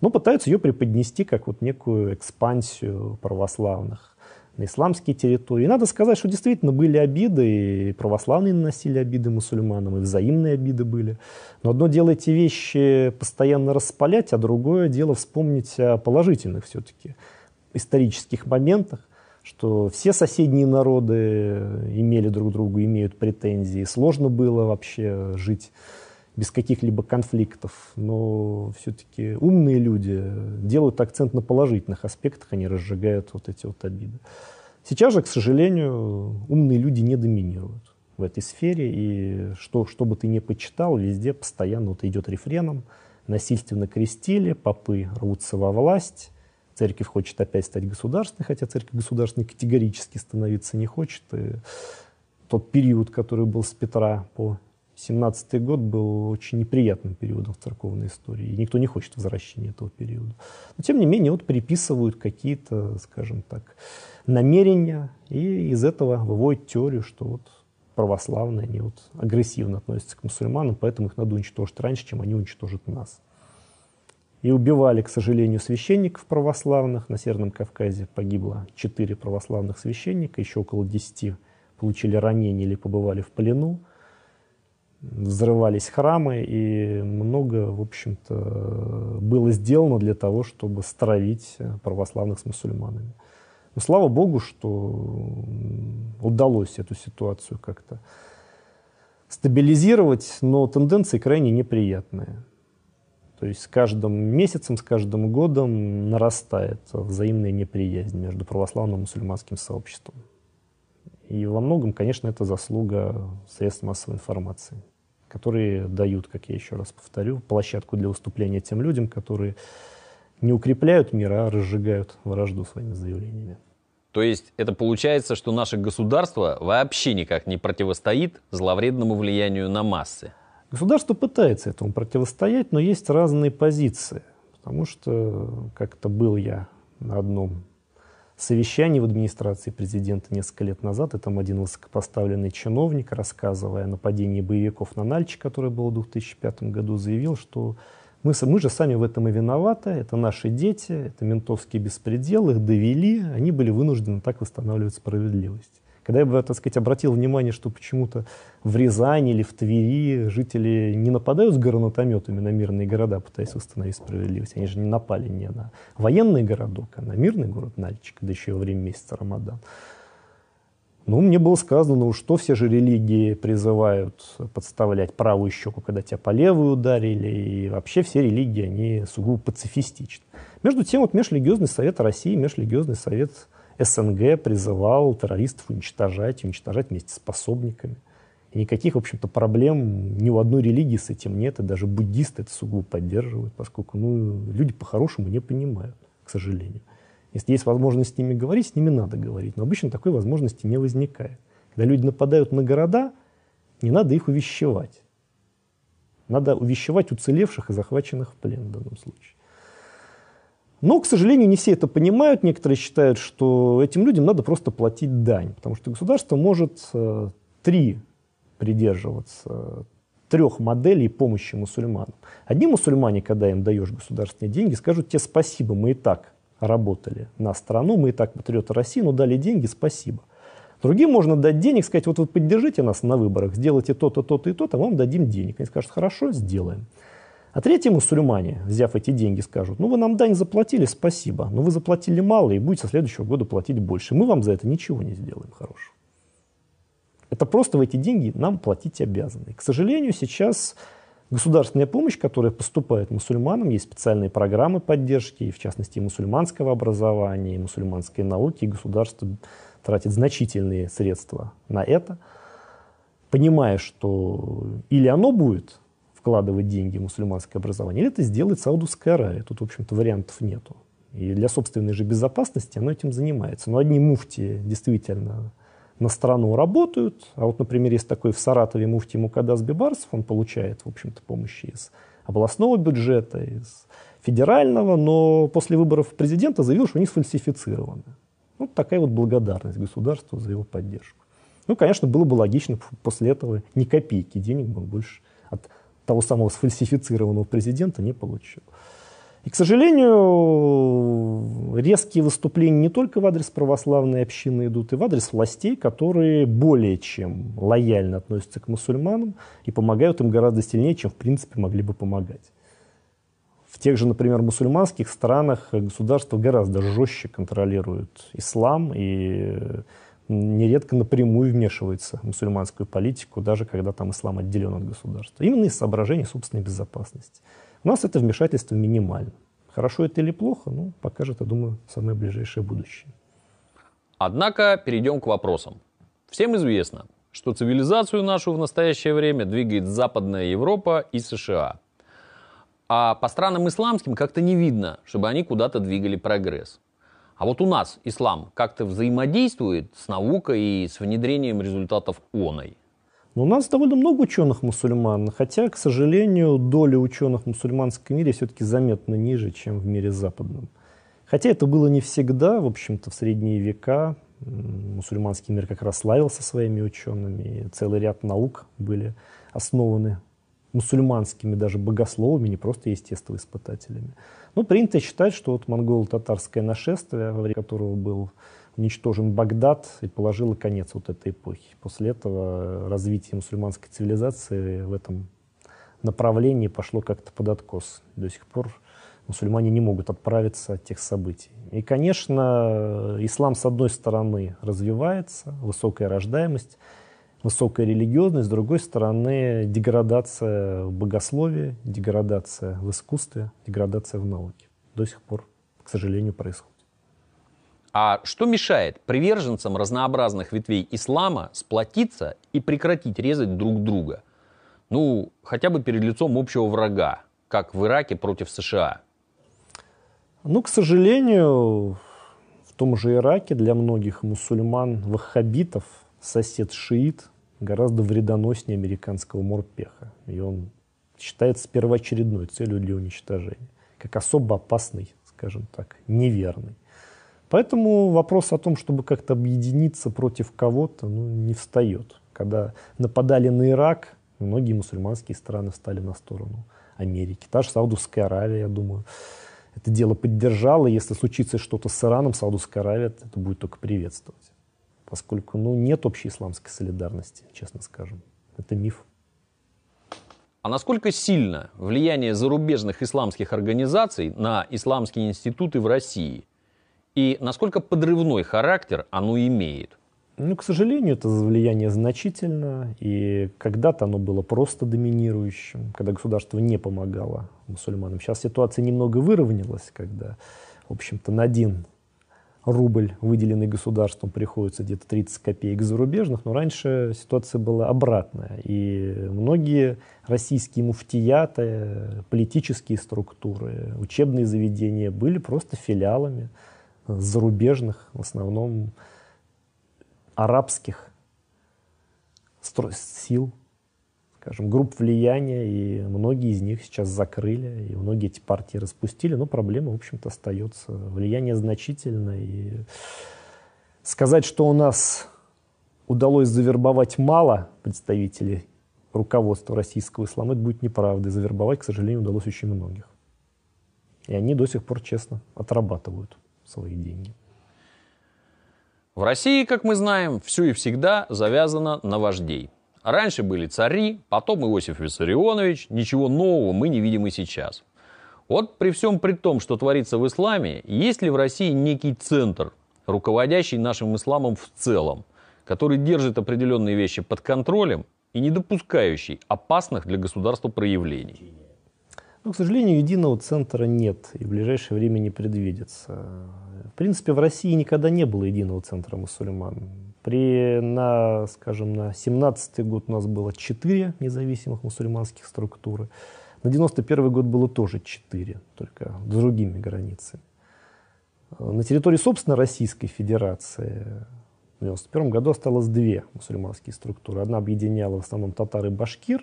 Но пытаются ее преподнести как вот некую экспансию православных на исламские территории. И надо сказать, что действительно были обиды, и православные наносили обиды мусульманам, и взаимные обиды были. Но одно дело эти вещи постоянно распалять, а другое дело вспомнить о положительных все-таки исторических моментах, что все соседние народы имели друг другу, имеют претензии. Сложно было вообще жить без каких-либо конфликтов, но все-таки умные люди делают акцент на положительных аспектах, они разжигают вот эти вот обиды. Сейчас же, к сожалению, умные люди не доминируют в этой сфере, и что, что бы ты ни почитал, везде постоянно вот идет рефреном, насильственно крестили, попы рвутся во власть, Церковь хочет опять стать государственной, хотя церковь государственной категорически становиться не хочет. И тот период, который был с Петра по 17 год был очень неприятным периодом в церковной истории, и никто не хочет возвращения этого периода. Но, тем не менее, вот приписывают какие-то, скажем так, намерения, и из этого выводят теорию, что вот православные, они вот агрессивно относятся к мусульманам, поэтому их надо уничтожить раньше, чем они уничтожат нас и убивали, к сожалению, священников православных. На Северном Кавказе погибло четыре православных священника, еще около десяти получили ранения или побывали в плену. Взрывались храмы, и много, в общем-то, было сделано для того, чтобы стравить православных с мусульманами. Но слава богу, что удалось эту ситуацию как-то стабилизировать, но тенденции крайне неприятные. То есть с каждым месяцем, с каждым годом нарастает взаимная неприязнь между православным и мусульманским сообществом. И во многом, конечно, это заслуга средств массовой информации, которые дают, как я еще раз повторю, площадку для выступления тем людям, которые не укрепляют мир, а разжигают вражду своими заявлениями. То есть это получается, что наше государство вообще никак не противостоит зловредному влиянию на массы, Государство пытается этому противостоять, но есть разные позиции. Потому что как-то был я на одном совещании в администрации президента несколько лет назад, и там один высокопоставленный чиновник, рассказывая о нападении боевиков на Нальчик, которое было в 2005 году, заявил, что мы, мы же сами в этом и виноваты, это наши дети, это ментовский беспредел, их довели, они были вынуждены так восстанавливать справедливость. Когда я бы, так сказать, обратил внимание, что почему-то в Рязани или в Твери жители не нападают с гранатометами на мирные города, пытаясь восстановить справедливость. Они же не напали не на военный городок, а на мирный город Нальчик, да еще во время месяца Рамадан. Ну, мне было сказано, ну что все же религии призывают подставлять правую щеку, когда тебя по левой ударили, и вообще все религии, они сугубо пацифистичны. Между тем, вот Межрелигиозный совет России, Межрелигиозный совет СНГ призывал террористов уничтожать, уничтожать вместе с пособниками. И никаких, в общем-то, проблем ни у одной религии с этим нет, и даже буддисты это сугубо поддерживают, поскольку ну, люди по-хорошему не понимают, к сожалению. Если есть возможность с ними говорить, с ними надо говорить, но обычно такой возможности не возникает. Когда люди нападают на города, не надо их увещевать. Надо увещевать уцелевших и захваченных в плен в данном случае. Но, к сожалению, не все это понимают. Некоторые считают, что этим людям надо просто платить дань, потому что государство может э, три придерживаться трех моделей помощи мусульманам. Одни мусульмане, когда им даешь государственные деньги, скажут тебе спасибо, мы и так работали на страну, мы и так патриоты России, но дали деньги, спасибо. Другим можно дать денег, сказать, вот вы поддержите нас на выборах, сделайте то-то, то-то и то-то, мы а вам дадим денег. Они скажут, хорошо, сделаем. А третьи мусульмане, взяв эти деньги, скажут, ну вы нам дань заплатили, спасибо, но вы заплатили мало и будете со следующего года платить больше. Мы вам за это ничего не сделаем хорошего. Это просто в эти деньги нам платить обязаны. К сожалению, сейчас государственная помощь, которая поступает мусульманам, есть специальные программы поддержки, в частности мусульманского образования, мусульманской науки, и государство тратит значительные средства на это, понимая, что или оно будет вкладывать деньги в мусульманское образование, или это сделает Саудовская Аравия. Тут, в общем-то, вариантов нету. И для собственной же безопасности оно этим занимается. Но одни муфти действительно на страну работают. А вот, например, есть такой в Саратове муфти Мукадас Бибарсов, он получает, в общем-то, помощи из областного бюджета, из федерального, но после выборов президента заявил, что они сфальсифицированы. Ну, вот такая вот благодарность государству за его поддержку. Ну, конечно, было бы логично после этого ни копейки денег бы больше от того самого сфальсифицированного президента не получил. И, к сожалению, резкие выступления не только в адрес православной общины идут, и в адрес властей, которые более чем лояльно относятся к мусульманам и помогают им гораздо сильнее, чем в принципе могли бы помогать. В тех же, например, мусульманских странах государство гораздо жестче контролирует ислам и нередко напрямую вмешивается в мусульманскую политику, даже когда там ислам отделен от государства. Именно из соображений собственной безопасности. У нас это вмешательство минимально. Хорошо это или плохо, ну, покажет, я думаю, самое ближайшее будущее. Однако перейдем к вопросам. Всем известно, что цивилизацию нашу в настоящее время двигает Западная Европа и США. А по странам исламским как-то не видно, чтобы они куда-то двигали прогресс. А вот у нас ислам как-то взаимодействует с наукой и с внедрением результатов оной? Но ну, у нас довольно много ученых-мусульман, хотя, к сожалению, доля ученых в мусульманском мире все-таки заметно ниже, чем в мире западном. Хотя это было не всегда, в общем-то, в средние века мусульманский мир как раз славился своими учеными, и целый ряд наук были основаны мусульманскими даже богословами, не просто естествоиспытателями. испытателями. Ну, принято считать, что вот монголо-татарское нашествие, во время которого был уничтожен Багдад и положило конец вот этой эпохи. После этого развитие мусульманской цивилизации в этом направлении пошло как-то под откос. До сих пор мусульмане не могут отправиться от тех событий. И, конечно, ислам, с одной стороны, развивается, высокая рождаемость – высокая религиозность, с другой стороны деградация в богословии, деградация в искусстве, деградация в науке. До сих пор, к сожалению, происходит. А что мешает приверженцам разнообразных ветвей ислама сплотиться и прекратить резать друг друга? Ну, хотя бы перед лицом общего врага, как в Ираке против США. Ну, к сожалению, в том же Ираке для многих мусульман, ваххабитов, сосед шиит, гораздо вредоноснее американского морпеха. И он считается первоочередной целью для уничтожения, как особо опасный, скажем так, неверный. Поэтому вопрос о том, чтобы как-то объединиться против кого-то, ну, не встает. Когда нападали на Ирак, многие мусульманские страны встали на сторону Америки. Та же Саудовская Аравия, я думаю, это дело поддержала. Если случится что-то с Ираном, Саудовская Аравия это будет только приветствовать поскольку ну, нет общей исламской солидарности, честно скажем. Это миф. А насколько сильно влияние зарубежных исламских организаций на исламские институты в России? И насколько подрывной характер оно имеет? Ну, к сожалению, это влияние значительно, и когда-то оно было просто доминирующим, когда государство не помогало мусульманам. Сейчас ситуация немного выровнялась, когда, в общем-то, на один рубль, выделенный государством, приходится где-то 30 копеек зарубежных, но раньше ситуация была обратная. И многие российские муфтияты, политические структуры, учебные заведения были просто филиалами зарубежных, в основном арабских сил скажем, групп влияния, и многие из них сейчас закрыли, и многие эти партии распустили, но проблема, в общем-то, остается. Влияние значительно, и сказать, что у нас удалось завербовать мало представителей руководства российского ислама, это будет неправдой. Завербовать, к сожалению, удалось очень многих. И они до сих пор честно отрабатывают свои деньги. В России, как мы знаем, все и всегда завязано на вождей – Раньше были цари, потом Иосиф Виссарионович. Ничего нового мы не видим и сейчас. Вот при всем при том, что творится в исламе, есть ли в России некий центр, руководящий нашим исламом в целом, который держит определенные вещи под контролем и не допускающий опасных для государства проявлений? Но, ну, к сожалению, единого центра нет и в ближайшее время не предвидится. В принципе, в России никогда не было единого центра мусульман. При, на, скажем, на 17 год у нас было 4 независимых мусульманских структуры. На 91 год было тоже 4, только с другими границами. Э, на территории, собственно, Российской Федерации в 91 году осталось две мусульманские структуры. Одна объединяла в основном татар и башкир,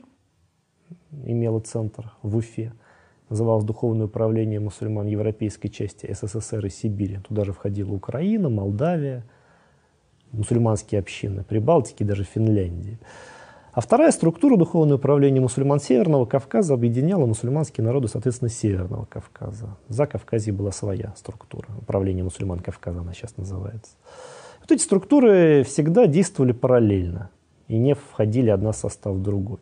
имела центр в Уфе. Называлось Духовное управление мусульман Европейской части СССР и Сибири. Туда же входила Украина, Молдавия – мусульманские общины Прибалтики, даже Финляндии. А вторая структура духовного управления мусульман Северного Кавказа объединяла мусульманские народы, соответственно, Северного Кавказа. За Кавказе была своя структура. Управление мусульман Кавказа она сейчас называется. Вот эти структуры всегда действовали параллельно и не входили одна в состав другой.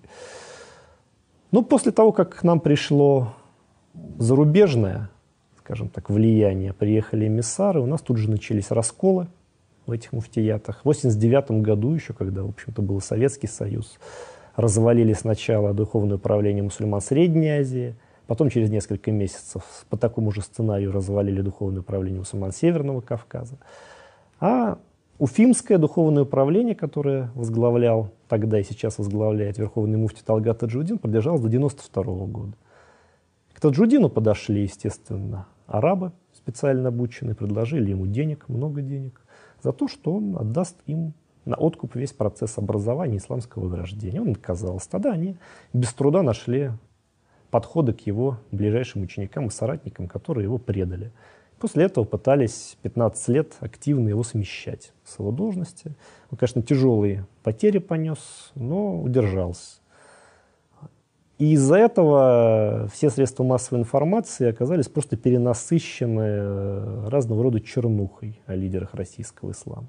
Но после того, как к нам пришло зарубежное, скажем так, влияние, приехали эмиссары, у нас тут же начались расколы – в этих муфтиятах. В 89 году еще, когда, в общем-то, был Советский Союз, развалили сначала Духовное управление мусульман Средней Азии, потом через несколько месяцев по такому же сценарию развалили Духовное управление мусульман Северного Кавказа. А Уфимское духовное управление, которое возглавлял, тогда и сейчас возглавляет Верховный муфти Талгат Таджудин, продержалось до 92 -го года. К Таджудину подошли, естественно, арабы, специально обученные, предложили ему денег, много денег за то, что он отдаст им на откуп весь процесс образования исламского возрождения. Он отказался. Тогда они без труда нашли подходы к его ближайшим ученикам и соратникам, которые его предали. После этого пытались 15 лет активно его смещать с его должности. Он, конечно, тяжелые потери понес, но удержался. И из-за этого все средства массовой информации оказались просто перенасыщены э, разного рода чернухой о лидерах российского ислама.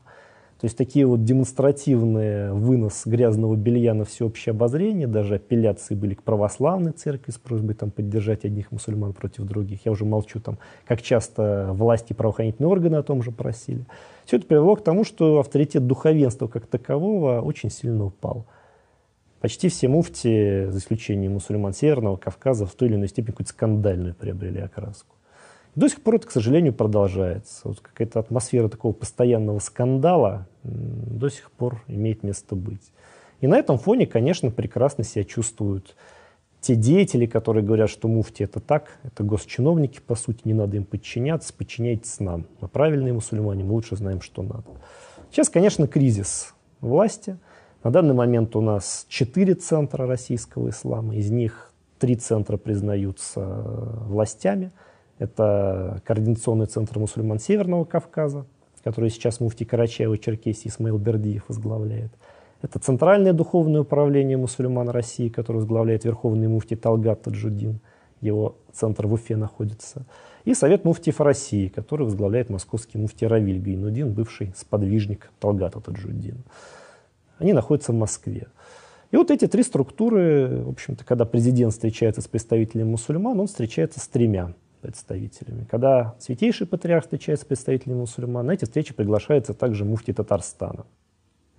То есть такие вот демонстративные вынос грязного белья на всеобщее обозрение, даже апелляции были к православной церкви с просьбой там, поддержать одних мусульман против других. Я уже молчу, там, как часто власти и правоохранительные органы о том же просили. Все это привело к тому, что авторитет духовенства как такового очень сильно упал. Почти все муфти, за исключением мусульман Северного Кавказа, в той или иной степени какую-то скандальную приобрели окраску. И до сих пор это, к сожалению, продолжается. Вот какая-то атмосфера такого постоянного скандала до сих пор имеет место быть. И на этом фоне, конечно, прекрасно себя чувствуют те деятели, которые говорят, что муфти это так, это госчиновники, по сути, не надо им подчиняться, подчиняйтесь нам. Мы правильные мусульмане, мы лучше знаем, что надо. Сейчас, конечно, кризис власти – на данный момент у нас четыре центра российского ислама, из них три центра признаются э, властями. Это Координационный центр мусульман Северного Кавказа, который сейчас муфти Карачаева, Черкесии Исмаил Бердиев возглавляет. Это Центральное духовное управление мусульман России, которое возглавляет Верховный муфти Талгат Таджудин. Его центр в Уфе находится. И Совет муфтиев России, который возглавляет московский муфти Равиль Гейнудин, бывший сподвижник Талгата Таджудина. Они находятся в Москве. И вот эти три структуры, в общем-то, когда президент встречается с представителями мусульман, он встречается с тремя представителями. Когда святейший патриарх встречается с представителями мусульман, на эти встречи приглашается также муфти Татарстана,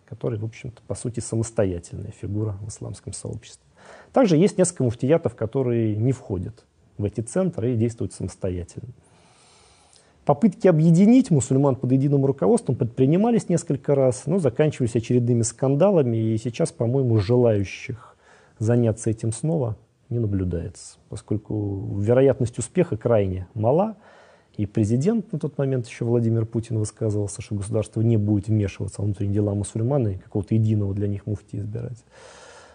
который, в общем-то, по сути, самостоятельная фигура в исламском сообществе. Также есть несколько муфтиятов, которые не входят в эти центры и действуют самостоятельно. Попытки объединить мусульман под единым руководством предпринимались несколько раз, но заканчивались очередными скандалами, и сейчас, по-моему, желающих заняться этим снова не наблюдается, поскольку вероятность успеха крайне мала, и президент на тот момент еще Владимир Путин высказывался, что государство не будет вмешиваться в внутренние дела мусульман и какого-то единого для них муфти избирать.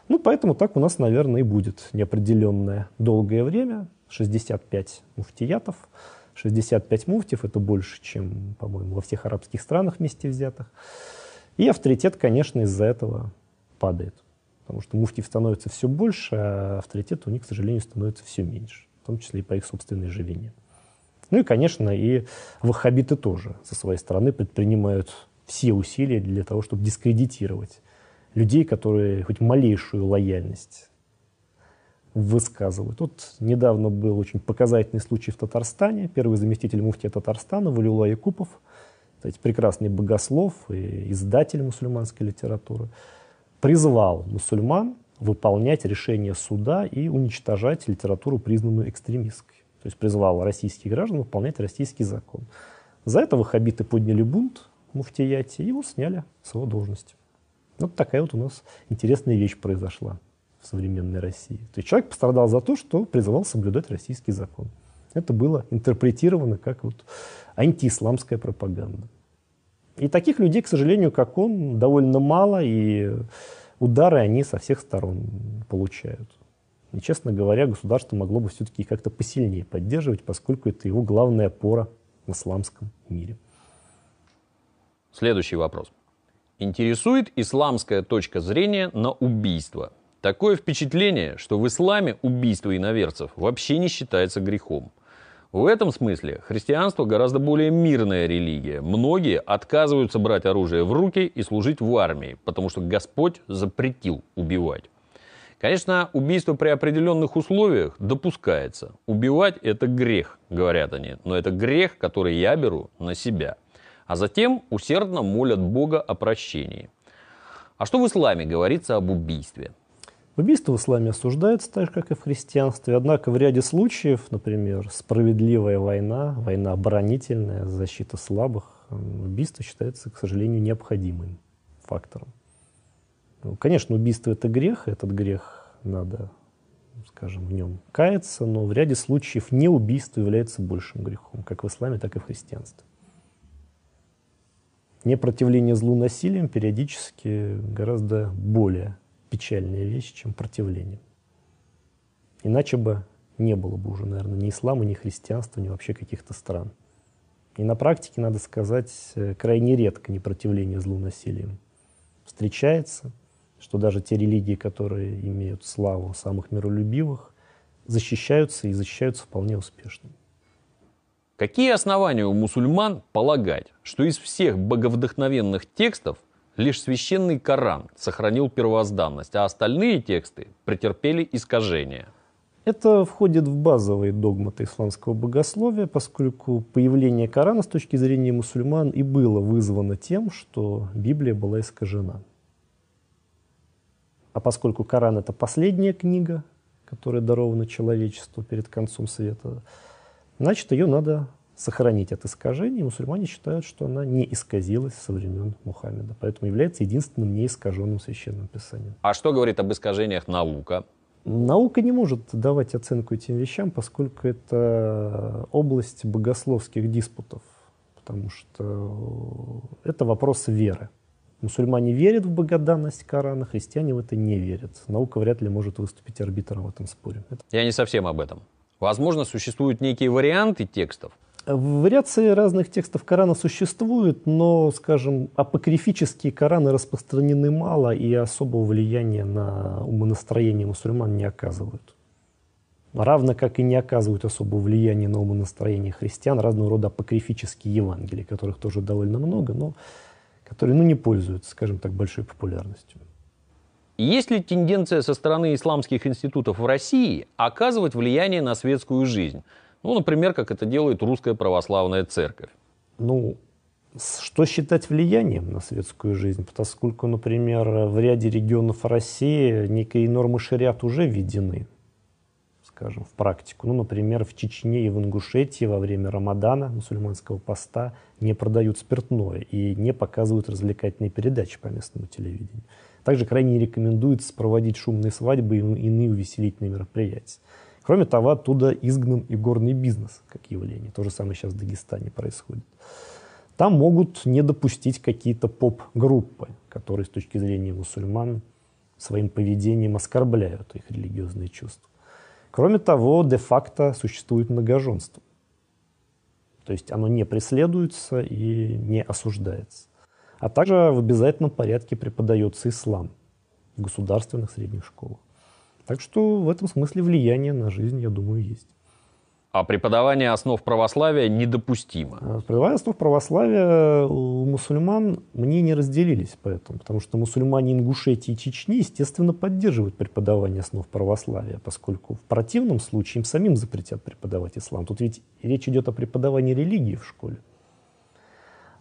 Ну, поэтому так у нас, наверное, и будет неопределенное долгое время, 65 муфтиятов, 65 муфтев, это больше, чем, по-моему, во всех арабских странах вместе взятых. И авторитет, конечно, из-за этого падает. Потому что муфтиев становится все больше, а авторитет у них, к сожалению, становится все меньше. В том числе и по их собственной же Ну и, конечно, и ваххабиты тоже со своей стороны предпринимают все усилия для того, чтобы дискредитировать людей, которые хоть малейшую лояльность высказывают. Вот недавно был очень показательный случай в Татарстане. Первый заместитель муфтия Татарстана Валюла Якупов, кстати, прекрасный богослов и издатель мусульманской литературы, призвал мусульман выполнять решение суда и уничтожать литературу, признанную экстремистской. То есть призвал российских граждан выполнять российский закон. За это ваххабиты подняли бунт в муфтияте и его сняли с его должности. Вот такая вот у нас интересная вещь произошла в современной России. То есть человек пострадал за то, что призывал соблюдать российский закон. Это было интерпретировано как вот антиисламская пропаганда. И таких людей, к сожалению, как он, довольно мало, и удары они со всех сторон получают. И, честно говоря, государство могло бы все-таки как-то посильнее поддерживать, поскольку это его главная опора в исламском мире. Следующий вопрос. Интересует исламская точка зрения на убийство. Такое впечатление, что в исламе убийство иноверцев вообще не считается грехом. В этом смысле христианство гораздо более мирная религия. Многие отказываются брать оружие в руки и служить в армии, потому что Господь запретил убивать. Конечно, убийство при определенных условиях допускается. Убивать – это грех, говорят они, но это грех, который я беру на себя. А затем усердно молят Бога о прощении. А что в исламе говорится об убийстве? Убийство в исламе осуждается так же, как и в христианстве, однако в ряде случаев, например, справедливая война, война оборонительная, защита слабых, убийство считается, к сожалению, необходимым фактором. Ну, конечно, убийство – это грех, этот грех надо, скажем, в нем каяться, но в ряде случаев не убийство является большим грехом, как в исламе, так и в христианстве. Непротивление злу насилием периодически гораздо более печальная вещь, чем противление. Иначе бы не было бы уже, наверное, ни ислама, ни христианства, ни вообще каких-то стран. И на практике, надо сказать, э, крайне редко непротивление злу насилием встречается, что даже те религии, которые имеют славу самых миролюбивых, защищаются и защищаются вполне успешно. Какие основания у мусульман полагать, что из всех боговдохновенных текстов Лишь священный Коран сохранил первозданность, а остальные тексты претерпели искажения. Это входит в базовые догматы исламского богословия, поскольку появление Корана с точки зрения мусульман и было вызвано тем, что Библия была искажена. А поскольку Коран это последняя книга, которая дарована человечеству перед концом света, значит ее надо сохранить от искажений, мусульмане считают, что она не исказилась со времен Мухаммеда, поэтому является единственным неискаженным священным писанием. А что говорит об искажениях наука? Наука не может давать оценку этим вещам, поскольку это область богословских диспутов, потому что это вопрос веры. Мусульмане верят в богоданность Корана, христиане в это не верят. Наука вряд ли может выступить арбитром в этом споре. Я не совсем об этом. Возможно, существуют некие варианты текстов, Вариации разных текстов Корана существуют, но, скажем, апокрифические Кораны распространены мало и особого влияния на умонастроение мусульман не оказывают. Равно как и не оказывают особого влияния на умонастроение христиан разного рода апокрифические Евангелия, которых тоже довольно много, но которые ну, не пользуются, скажем так, большой популярностью. Есть ли тенденция со стороны исламских институтов в России оказывать влияние на светскую жизнь? Ну, например, как это делает Русская Православная Церковь. Ну, что считать влиянием на светскую жизнь? Поскольку, например, в ряде регионов России некие нормы шариат уже введены, скажем, в практику. Ну, например, в Чечне и в Ингушетии во время Рамадана, мусульманского поста, не продают спиртное и не показывают развлекательные передачи по местному телевидению. Также крайне рекомендуется проводить шумные свадьбы и ну, иные увеселительные мероприятия. Кроме того, оттуда изгнан и горный бизнес как явление. То же самое сейчас в Дагестане происходит. Там могут не допустить какие-то поп-группы, которые с точки зрения мусульман своим поведением оскорбляют их религиозные чувства. Кроме того, де-факто существует многоженство. То есть оно не преследуется и не осуждается. А также в обязательном порядке преподается ислам в государственных средних школах. Так что в этом смысле влияние на жизнь, я думаю, есть. А преподавание основ православия недопустимо. А, преподавание основ православия э, у мусульман мне не разделились поэтому, потому что мусульмане Ингушетии и Чечни, естественно, поддерживают преподавание основ православия, поскольку в противном случае им самим запретят преподавать ислам. Тут ведь речь идет о преподавании религии в школе.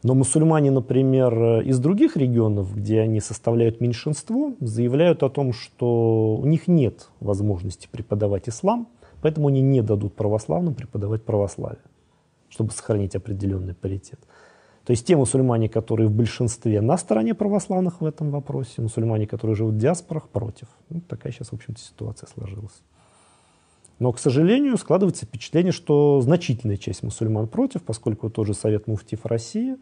Но мусульмане, например, из других регионов, где они составляют меньшинство, заявляют о том, что у них нет возможности преподавать ислам, поэтому они не дадут православным преподавать православие, чтобы сохранить определенный паритет. То есть те мусульмане, которые в большинстве на стороне православных в этом вопросе, мусульмане, которые живут в диаспорах, против. Ну, такая сейчас, в общем-то, ситуация сложилась. Но, к сожалению, складывается впечатление, что значительная часть мусульман против, поскольку тот же Совет Муфтиев России,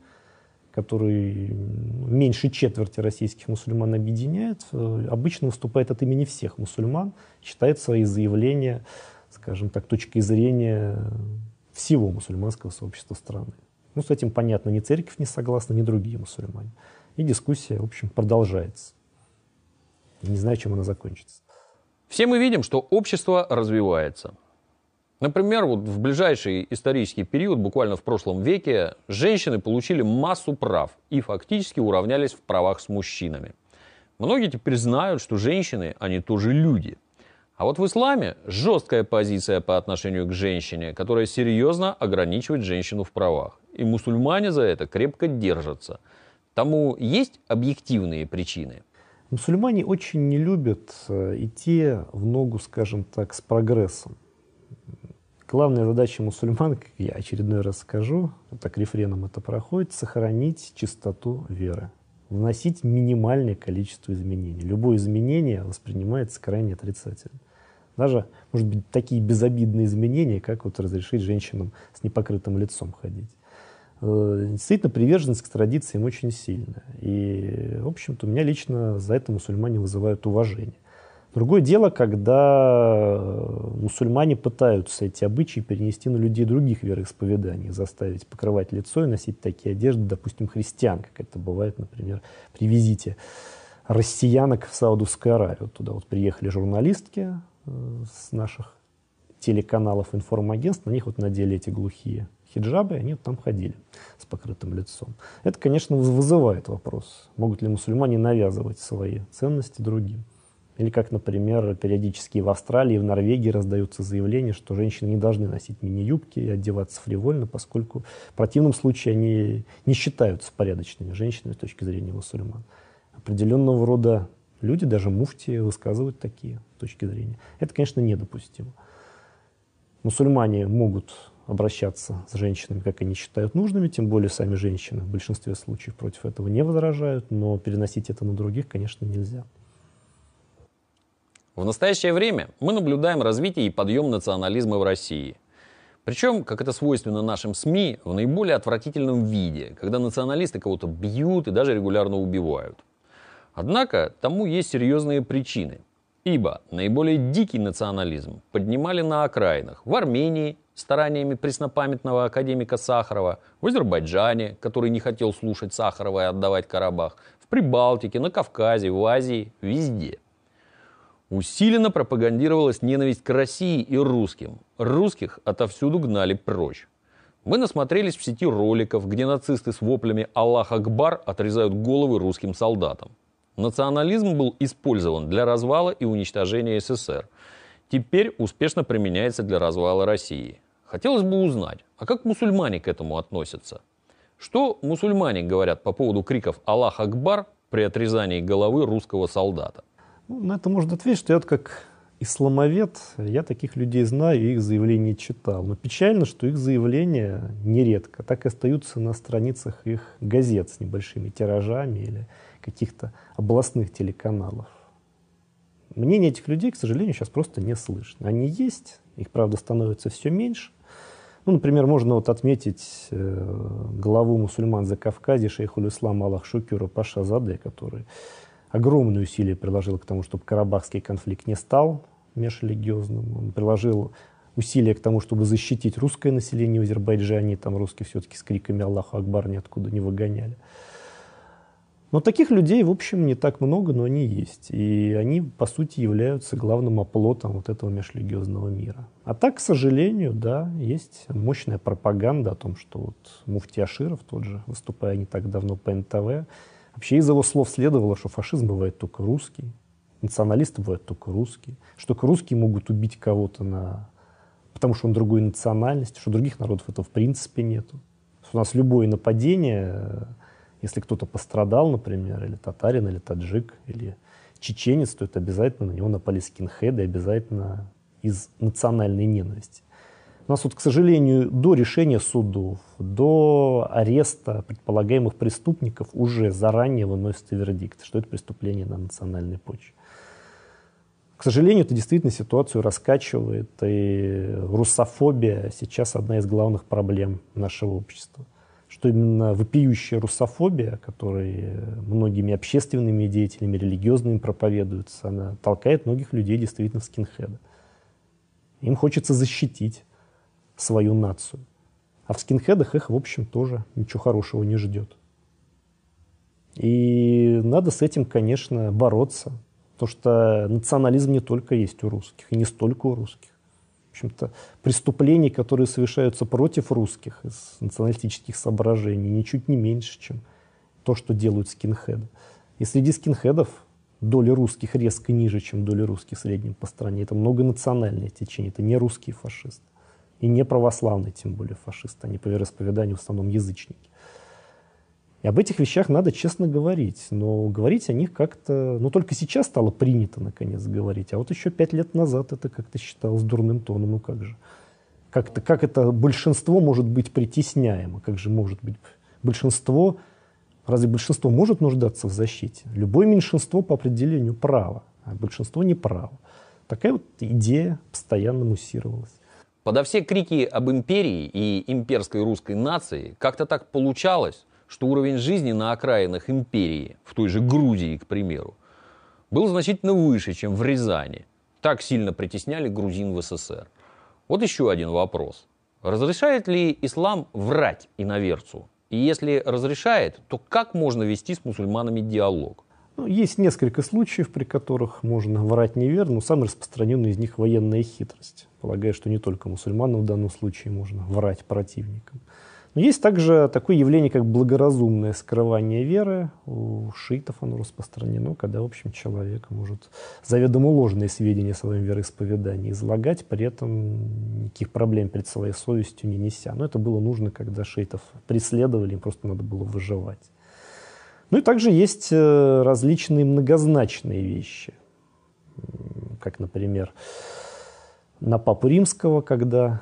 который меньше четверти российских мусульман объединяет, э, обычно выступает от имени всех мусульман, считает свои заявления, скажем так, точкой зрения всего мусульманского сообщества страны. Ну, с этим, понятно, ни церковь не согласна, ни другие мусульмане. И дискуссия, в общем, продолжается. не знаю, чем она закончится. Все мы видим, что общество развивается. Например, вот в ближайший исторический период, буквально в прошлом веке, женщины получили массу прав и фактически уравнялись в правах с мужчинами. Многие теперь знают, что женщины, они тоже люди. А вот в исламе жесткая позиция по отношению к женщине, которая серьезно ограничивает женщину в правах. И мусульмане за это крепко держатся. Тому есть объективные причины – Мусульмане очень не любят э, идти в ногу, скажем так, с прогрессом. Главная задача мусульман, как я очередной раз скажу, так рефреном это проходит, сохранить чистоту веры, вносить минимальное количество изменений. Любое изменение воспринимается крайне отрицательно. Даже, может быть, такие безобидные изменения, как вот разрешить женщинам с непокрытым лицом ходить. Э, действительно приверженность к традициям очень сильная. И, в общем-то, меня лично за это мусульмане вызывают уважение. Другое дело, когда э, мусульмане пытаются эти обычаи перенести на людей других вероисповеданий, заставить покрывать лицо и носить такие одежды, допустим, христиан, как это бывает, например, при визите россиянок в Саудовскую Аравию. туда вот приехали журналистки э, с наших телеканалов информагентств, на них вот надели эти глухие хиджабы, и они там ходили с покрытым лицом. Это, конечно, вызывает вопрос, могут ли мусульмане навязывать свои ценности другим. Или как, например, периодически в Австралии и в Норвегии раздаются заявления, что женщины не должны носить мини-юбки и одеваться фривольно, поскольку в противном случае они не считаются порядочными женщинами с точки зрения мусульман. Определенного рода люди, даже муфти, высказывают такие точки зрения. Это, конечно, недопустимо. Мусульмане могут обращаться с женщинами, как они считают нужными, тем более сами женщины в большинстве случаев против этого не возражают, но переносить это на других, конечно, нельзя. В настоящее время мы наблюдаем развитие и подъем национализма в России. Причем, как это свойственно нашим СМИ, в наиболее отвратительном виде, когда националисты кого-то бьют и даже регулярно убивают. Однако тому есть серьезные причины – Ибо наиболее дикий национализм поднимали на окраинах, в Армении, стараниями преснопамятного академика Сахарова, в Азербайджане, который не хотел слушать Сахарова и отдавать Карабах, в Прибалтике, на Кавказе, в Азии, везде. Усиленно пропагандировалась ненависть к России и русским. Русских отовсюду гнали прочь. Мы насмотрелись в сети роликов, где нацисты с воплями «Аллах Акбар» отрезают головы русским солдатам. Национализм был использован для развала и уничтожения СССР. Теперь успешно применяется для развала России. Хотелось бы узнать, а как мусульмане к этому относятся? Что мусульмане говорят по поводу криков «Аллах Акбар» при отрезании головы русского солдата? Ну, на это можно ответить, что я как исламовед, я таких людей знаю и их заявления читал. Но печально, что их заявления нередко так и остаются на страницах их газет с небольшими тиражами или каких-то областных телеканалов. Мнение этих людей, к сожалению, сейчас просто не слышно. Они есть, их, правда, становится все меньше. Ну, например, можно вот отметить э, главу мусульман за Кавказе шейху Ислама Аллах Шукюра Паша Заде, который огромные усилия приложил к тому, чтобы карабахский конфликт не стал межрелигиозным. Он приложил усилия к тому, чтобы защитить русское население в Азербайджане. Там русские все-таки с криками «Аллаху Акбар» ниоткуда не выгоняли. Но таких людей, в общем, не так много, но они есть. И они, по сути, являются главным оплотом вот этого межрелигиозного мира. А так, к сожалению, да, есть мощная пропаганда о том, что вот Муфти Аширов тот же, выступая не так давно по НТВ, вообще из его слов следовало, что фашизм бывает только русский, националисты бывают только русские, что только русские могут убить кого-то на... потому что он другой национальности, что других народов этого в принципе нету. У нас любое нападение если кто-то пострадал, например, или татарин, или таджик, или чеченец, то это обязательно на него напали скинхеды, обязательно из национальной ненависти. У нас вот, к сожалению, до решения судов, до ареста предполагаемых преступников уже заранее выносится вердикт, что это преступление на национальной почве. К сожалению, это действительно ситуацию раскачивает, и русофобия сейчас одна из главных проблем нашего общества что именно вопиющая русофобия, которой э, многими общественными деятелями, религиозными проповедуется, она толкает многих людей действительно в скинхеды. Им хочется защитить свою нацию. А в скинхедах их, в общем, тоже ничего хорошего не ждет. И надо с этим, конечно, бороться. Потому что национализм не только есть у русских, и не столько у русских общем-то, преступлений, которые совершаются против русских из националистических соображений, ничуть не меньше, чем то, что делают скинхеды. И среди скинхедов доля русских резко ниже, чем доля русских в среднем по стране. Это многонациональное течение, это не русские фашисты. И не православные, тем более, фашисты. Они по вероисповеданию в основном язычники. И об этих вещах надо честно говорить, но говорить о них как-то, ну только сейчас стало принято наконец говорить, а вот еще пять лет назад это как-то считалось дурным тоном, ну как же. Как, -то, как это большинство может быть притесняемо, как же может быть большинство, разве большинство может нуждаться в защите? Любое меньшинство по определению право, а большинство не право. Такая вот идея постоянно муссировалась. Подо все крики об империи и имперской русской нации как-то так получалось, что уровень жизни на окраинах империи, в той же Грузии, к примеру, был значительно выше, чем в Рязани. Так сильно притесняли грузин в СССР. Вот еще один вопрос. Разрешает ли ислам врать иноверцу? И если разрешает, то как можно вести с мусульманами диалог? Ну, есть несколько случаев, при которых можно врать неверно, но самый распространенный из них военная хитрость. Полагаю, что не только мусульманам в данном случае можно врать противникам. Но есть также такое явление, как благоразумное скрывание веры. У шиитов оно распространено, когда, в общем, человек может заведомо ложные сведения о своем вероисповедании излагать, при этом никаких проблем перед своей совестью не неся. Но это было нужно, когда шиитов преследовали, им просто надо было выживать. Ну и также есть э, различные многозначные вещи, как, например, на Папу Римского, когда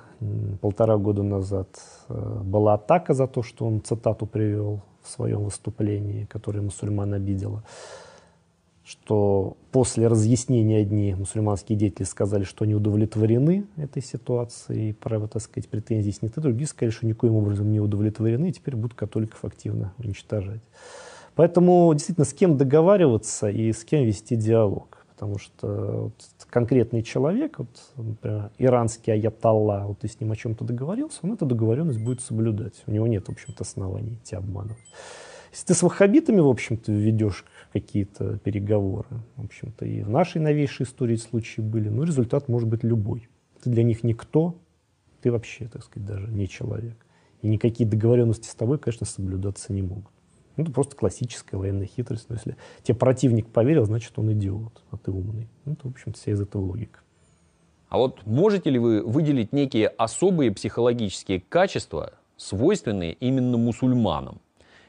полтора года назад э, была атака за то, что он цитату привел в своем выступлении, которое мусульман обидела, что после разъяснения одни мусульманские деятели сказали, что они удовлетворены этой ситуацией, право, так сказать, претензий снята, другие сказали, что никоим образом не удовлетворены, и теперь будут католиков активно уничтожать. Поэтому действительно с кем договариваться и с кем вести диалог потому что вот конкретный человек, вот, например, иранский аятолла, вот ты с ним о чем-то договорился, он эту договоренность будет соблюдать. У него нет, в общем-то, оснований тебя обманывать. Если ты с ваххабитами, в общем-то, ведешь какие-то переговоры, в общем-то, и в нашей новейшей истории случаи были, ну, результат может быть любой. Ты для них никто, ты вообще, так сказать, даже не человек. И никакие договоренности с тобой, конечно, соблюдаться не могут. Ну, это просто классическая военная хитрость. Но если тебе противник поверил, значит, он идиот, а ты умный. Ну, это, в общем-то, вся из этого логика. А вот можете ли вы выделить некие особые психологические качества, свойственные именно мусульманам?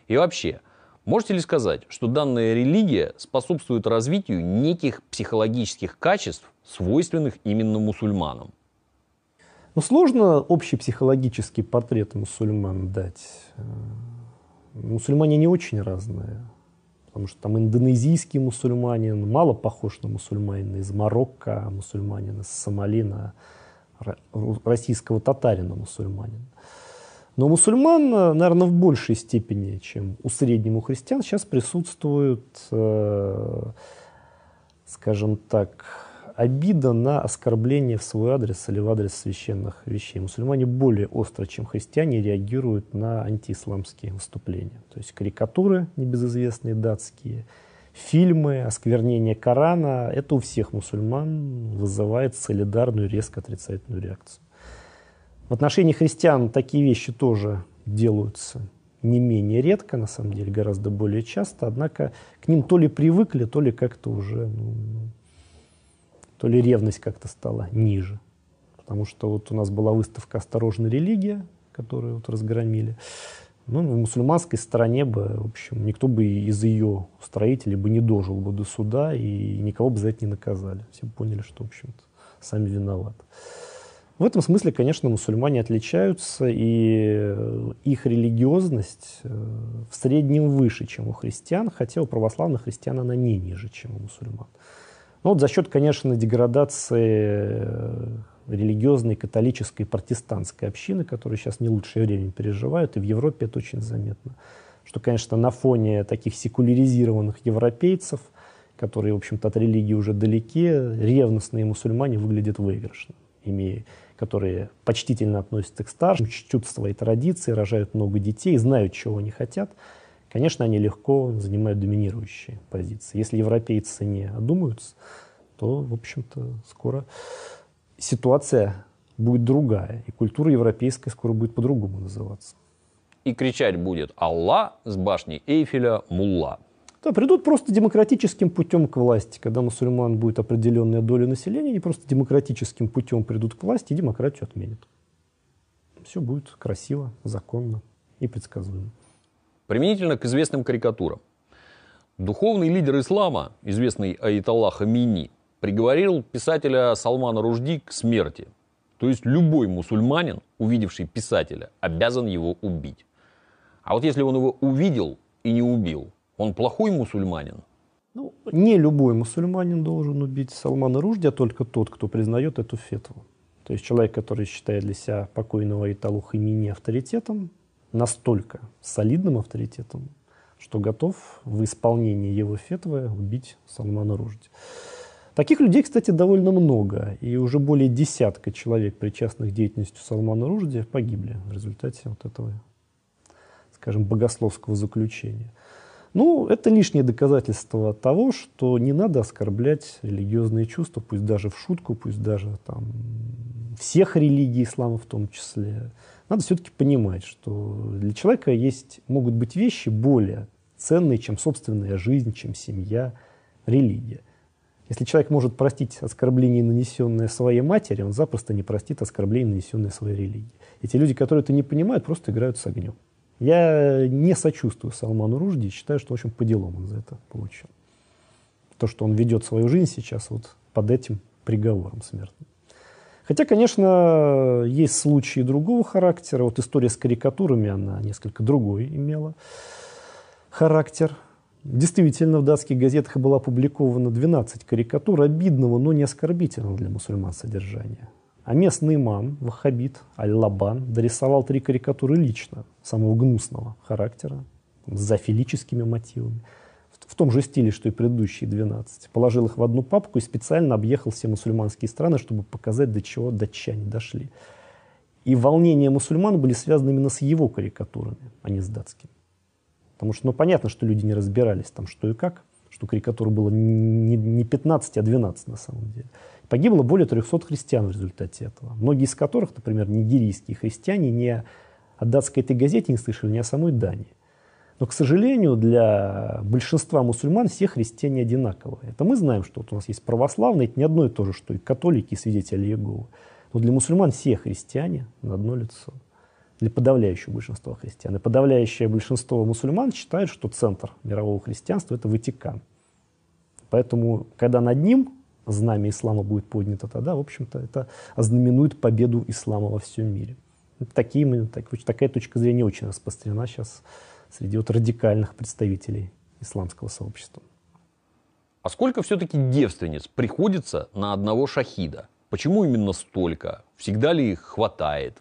И вообще, можете ли сказать, что данная религия способствует развитию неких психологических качеств, свойственных именно мусульманам? Ну, сложно общий психологический портрет мусульман дать. Э, Мусульмане не очень разные, потому что там индонезийский мусульманин мало похож на мусульманина из Марокко, мусульманина мусульманин из Сомали, на российского татарина мусульманина. Но мусульман, э, наверное, в большей степени, чем у среднего христиан, сейчас присутствуют, э, скажем так, обида на оскорбление в свой адрес или в адрес священных вещей. Мусульмане более остро, чем христиане, реагируют на антиисламские выступления. То есть карикатуры небезызвестные датские, фильмы, осквернение Корана, это у всех мусульман вызывает солидарную, резко отрицательную реакцию. В отношении христиан такие вещи тоже делаются не менее редко, на самом деле, гораздо более часто, однако к ним то ли привыкли, то ли как-то уже ну, то ли ревность как-то стала ниже. Потому что вот у нас была выставка «Осторожная религия», которую вот разгромили. Ну, в мусульманской стране бы, в общем, никто бы из ее строителей бы не дожил бы до суда, и никого бы за это не наказали. Все поняли, что, в общем-то, сами виноваты. В этом смысле, конечно, мусульмане отличаются, и э, их религиозность э, в среднем выше, чем у христиан, хотя у православных христиан она не ниже, чем у мусульман. Ну, вот за счет, конечно, деградации э, религиозной, католической, протестантской общины, которые сейчас не лучшее время переживают, и в Европе это очень заметно. Что, конечно, на фоне таких секуляризированных европейцев, которые, в общем-то, от религии уже далеки, ревностные мусульмане выглядят выигрышно, имея, которые почтительно относятся к старшим, чтут свои традиции, рожают много детей, знают, чего они хотят – Конечно, они легко занимают доминирующие позиции. Если европейцы не одумаются, то, в общем-то, скоро ситуация будет другая, и культура европейская скоро будет по-другому называться. И кричать будет Алла с башни Эйфеля «Мулла». Да, придут просто демократическим путем к власти. Когда мусульман будет определенная доля населения, они просто демократическим путем придут к власти и демократию отменят. Все будет красиво, законно и предсказуемо. Применительно к известным карикатурам. Духовный лидер ислама, известный Аиталла Хамини, приговорил писателя Салмана Ружди к смерти. То есть любой мусульманин, увидевший писателя, обязан его убить. А вот если он его увидел и не убил, он плохой мусульманин? Ну, не любой мусульманин должен убить Салмана Ружди, а только тот, кто признает эту фетву. То есть человек, который считает для себя покойного Италу Хамини авторитетом, настолько солидным авторитетом, что готов в исполнении его фетвы убить Салмана Ружди. Таких людей, кстати, довольно много, и уже более десятка человек, причастных к деятельности Салмана Ружди, погибли в результате вот этого, скажем, богословского заключения. Ну, это лишнее доказательство того, что не надо оскорблять религиозные чувства, пусть даже в шутку, пусть даже там, всех религий, ислама в том числе. Надо все-таки понимать, что для человека есть, могут быть вещи более ценные, чем собственная жизнь, чем семья, религия. Если человек может простить оскорбление, нанесенное своей матери, он запросто не простит оскорбление, нанесенное своей религии. Эти люди, которые это не понимают, просто играют с огнем. Я не сочувствую Салману Ружди считаю, что, в общем, по делам он за это получил. То, что он ведет свою жизнь сейчас вот под этим приговором смертным. Хотя, конечно, есть случаи другого характера. Вот история с карикатурами, она несколько другой имела характер. Действительно, в датских газетах было опубликовано 12 карикатур обидного, но не оскорбительного для мусульман содержания. А местный имам, Вахабит Аль-Лабан, дорисовал три карикатуры лично, самого гнусного характера, с зафилическими мотивами, в том же стиле, что и предыдущие 12. Положил их в одну папку и специально объехал все мусульманские страны, чтобы показать, до чего датчане дошли. И волнения мусульман были связаны именно с его карикатурами, а не с датскими. Потому что, ну, понятно, что люди не разбирались там, что и как, что карикатур было не 15, а 12 на самом деле. Погибло более 300 христиан в результате этого, многие из которых, например, нигерийские христиане, не о датской этой газете не слышали, ни о самой Дании. Но, к сожалению, для большинства мусульман все христиане одинаковые. Это мы знаем, что вот у нас есть православные, это не одно и то же, что и католики, и свидетели Иеговы. Но для мусульман все христиане на одно лицо. Для подавляющего большинства христиан. И подавляющее большинство мусульман считает, что центр мирового христианства – это Ватикан. Поэтому, когда над ним знамя ислама будет поднято тогда, в общем-то, это ознаменует победу ислама во всем мире. Такие, так, такая точка зрения очень распространена сейчас среди вот радикальных представителей исламского сообщества. А сколько все-таки девственниц приходится на одного шахида? Почему именно столько? Всегда ли их хватает?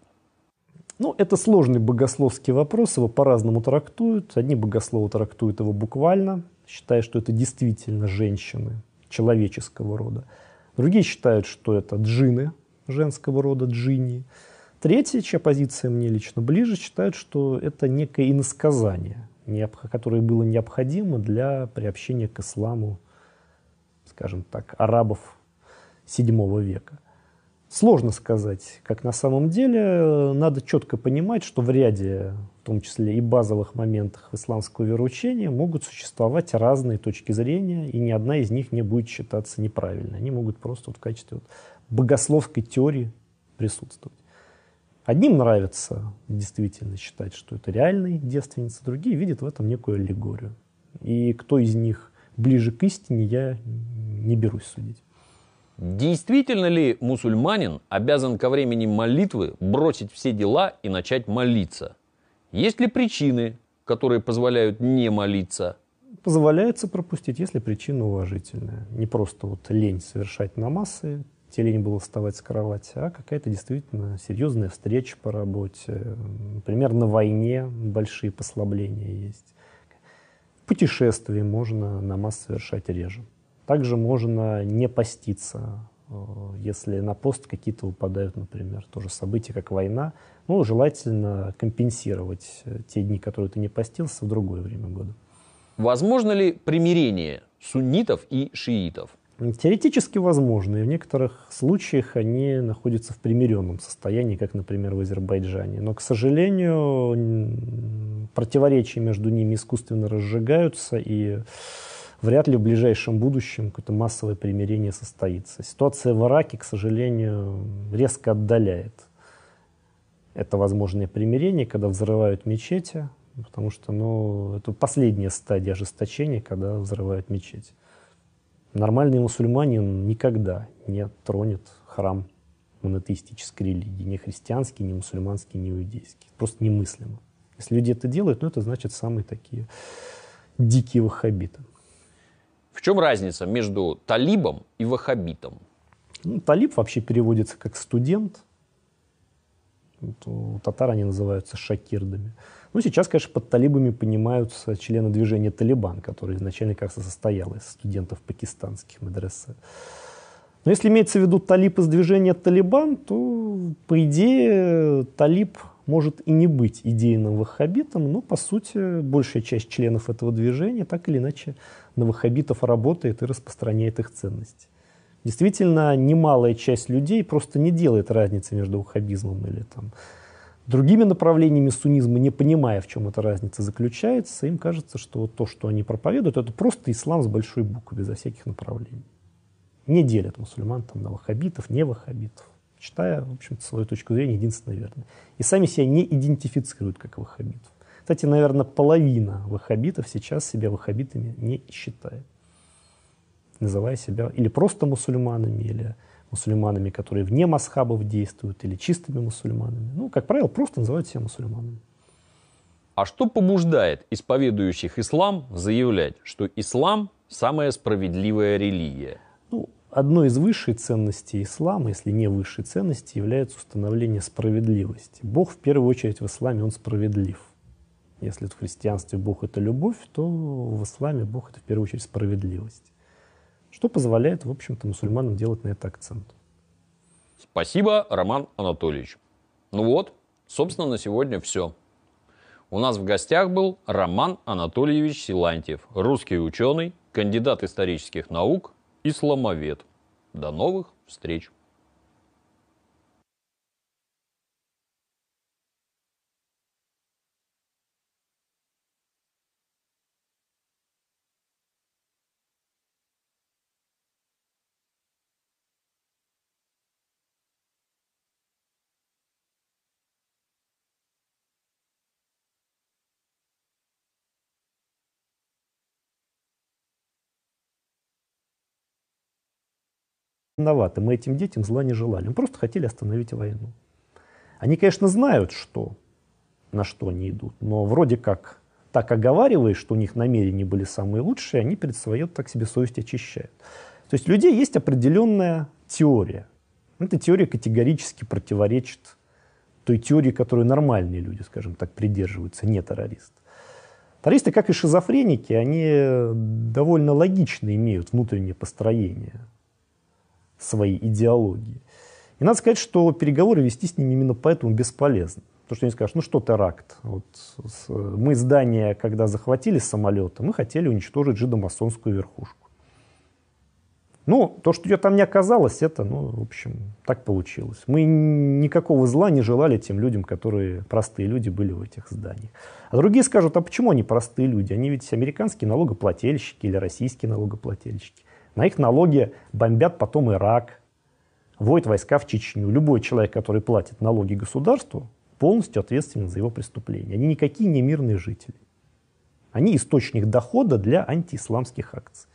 Ну, это сложный богословский вопрос, его по-разному трактуют. Одни богословы трактуют его буквально, считая, что это действительно женщины, человеческого рода. Другие считают, что это джины женского рода, джинни. Третья, чья позиция мне лично ближе, считают, что это некое иносказание, которое было необходимо для приобщения к исламу, скажем так, арабов VII века. Сложно сказать, как на самом деле. Надо четко понимать, что в ряде, в том числе и базовых моментах исламского вероучения, могут существовать разные точки зрения, и ни одна из них не будет считаться неправильной. Они могут просто вот в качестве вот богословской теории присутствовать. Одним нравится действительно считать, что это реальные девственницы, другие видят в этом некую аллегорию. И кто из них ближе к истине, я не берусь судить. Действительно ли мусульманин обязан ко времени молитвы бросить все дела и начать молиться? Есть ли причины, которые позволяют не молиться? Позволяется пропустить, если причина уважительная. Не просто вот лень совершать намазы, те лень было вставать с кровати, а какая-то действительно серьезная встреча по работе. Например, на войне большие послабления есть. Путешествие можно намаз совершать реже. Также можно не поститься, э, если на пост какие-то выпадают, например, тоже события, как война. Ну, желательно компенсировать э, те дни, которые ты не постился, в другое время года. Возможно ли примирение суннитов и шиитов? Теоретически возможно, и в некоторых случаях они находятся в примиренном состоянии, как, например, в Азербайджане. Но, к сожалению, противоречия между ними искусственно разжигаются, и вряд ли в ближайшем будущем какое-то массовое примирение состоится. Ситуация в Ираке, к сожалению, резко отдаляет это возможное примирение, когда взрывают мечети, потому что ну, это последняя стадия ожесточения, когда взрывают мечеть. Нормальный мусульманин никогда не тронет храм монотеистической религии, ни христианский, ни мусульманский, ни иудейский. Просто немыслимо. Если люди это делают, ну, это значит самые такие дикие ваххабиты. В чем разница между талибом и ваххабитом? Ну, талиб вообще переводится как студент. Э, у татар они называются шакирдами. Ну, сейчас, конечно, под талибами понимаются члены движения «Талибан», которое изначально, кажется, состояло из студентов пакистанских медресе. Но если имеется в виду талиб из движения «Талибан», то, по идее, талиб может и не быть идейным ваххабитом, но, по сути, большая часть членов этого движения так или иначе на ваххабитов работает и распространяет их ценности. Действительно, немалая часть людей просто не делает разницы между ваххабизмом или там, другими направлениями суннизма, не понимая, в чем эта разница заключается, им кажется, что вот то, что они проповедуют, это просто ислам с большой буквы, безо всяких направлений. Не делят мусульман там, на ваххабитов, не ваххабитов считая, в общем-то, свою точку зрения единственно верной. И сами себя не идентифицируют как ваххабитов. Кстати, наверное, половина ваххабитов сейчас себя ваххабитами не считает, называя себя или просто мусульманами, или мусульманами, которые вне масхабов действуют, или чистыми мусульманами. Ну, как правило, просто называют себя мусульманами. А что побуждает исповедующих ислам заявлять, что ислам – самая справедливая религия – одной из высшей ценностей ислама, если не высшей ценности, является установление справедливости. Бог в первую очередь в исламе, он справедлив. Если в христианстве Бог это любовь, то в исламе Бог это в первую очередь справедливость. Что позволяет, в общем-то, мусульманам делать на это акцент. Спасибо, Роман Анатольевич. Ну вот, собственно, на сегодня все. У нас в гостях был Роман Анатольевич Силантьев, русский ученый, кандидат исторических наук, исламовед. До новых встреч! виноваты, мы этим детям зла не желали, мы просто хотели остановить войну. Они, конечно, знают, что, на что они идут, но вроде как так оговариваясь, что у них намерения были самые лучшие, они перед свою так себе совесть очищают. То есть у людей есть определенная теория. Эта теория категорически противоречит той теории, которую нормальные люди, скажем так, придерживаются, не террористы. Террористы, как и шизофреники, они довольно логично имеют внутреннее построение своей идеологии. И надо сказать, что переговоры вести с ними именно поэтому бесполезно. Потому что они скажут, ну что теракт? Вот мы здание, когда захватили с самолета, мы хотели уничтожить жидомасонскую верхушку. Ну, то, что ее там не оказалось, это, ну, в общем, так получилось. Мы никакого зла не желали тем людям, которые простые люди были в этих зданиях. А другие скажут, а почему они простые люди? Они ведь американские налогоплательщики или российские налогоплательщики. На их налоги бомбят потом Ирак, вводят войска в Чечню. Любой человек, который платит налоги государству, полностью ответственен за его преступление. Они никакие не мирные жители. Они источник дохода для антиисламских акций.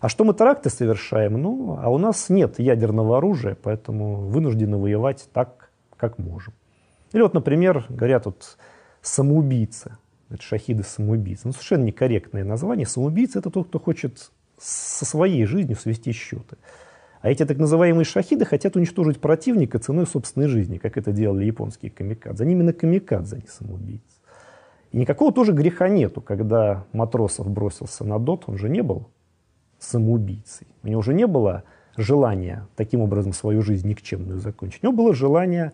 А что мы теракты совершаем? Ну, а у нас нет ядерного оружия, поэтому вынуждены воевать так, как можем. Или вот, например, говорят вот самоубийцы. Это шахиды-самоубийцы. Ну, совершенно некорректное название. Самоубийца – это тот, кто хочет со своей жизнью свести счеты. А эти так называемые шахиды хотят уничтожить противника ценой собственной жизни, как это делали японские камикадзе. Они именно камикадзе, а не самоубийцы. И никакого тоже греха нету, когда Матросов бросился на ДОТ, он же не был самоубийцей. У него уже не было желания таким образом свою жизнь никчемную закончить. У него было желание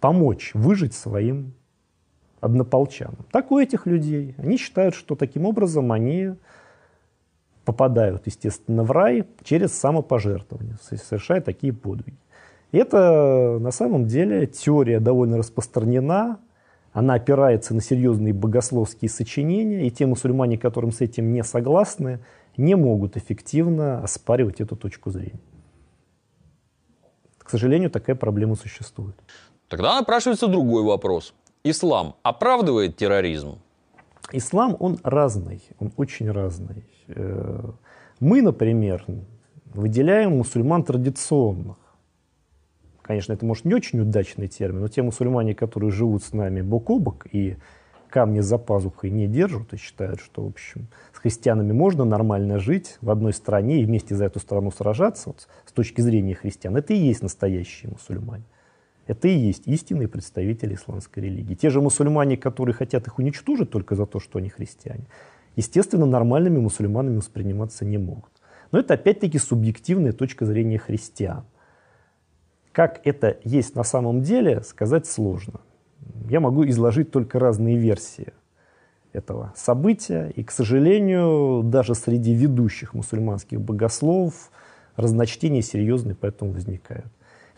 помочь выжить своим однополчанам. Так у этих людей. Они считают, что таким образом они попадают, естественно, в рай через самопожертвование, совершая такие подвиги. И это на самом деле теория довольно распространена, она опирается на серьезные богословские сочинения, и те мусульмане, которым с этим не согласны, не могут эффективно оспаривать эту точку зрения. К сожалению, такая проблема существует. Тогда напрашивается другой вопрос. Ислам оправдывает терроризм? Ислам, он разный, он очень разный. Э, мы, например, выделяем мусульман традиционных. Конечно, это, может, не очень удачный термин, но те мусульмане, которые живут с нами бок о бок и камни за пазухой не держат и считают, что, в общем, с христианами можно нормально жить в одной стране и вместе за эту страну сражаться, вот, с точки зрения христиан, это и есть настоящие мусульмане. Это и есть истинные представители исламской религии. Те же мусульмане, которые хотят их уничтожить только за то, что они христиане, естественно, нормальными мусульманами восприниматься не могут. Но это опять-таки субъективная точка зрения христиан. Как это есть на самом деле, сказать сложно. Я могу изложить только разные версии этого события. И, к сожалению, даже среди ведущих мусульманских богословов разночтения серьезные поэтому возникают.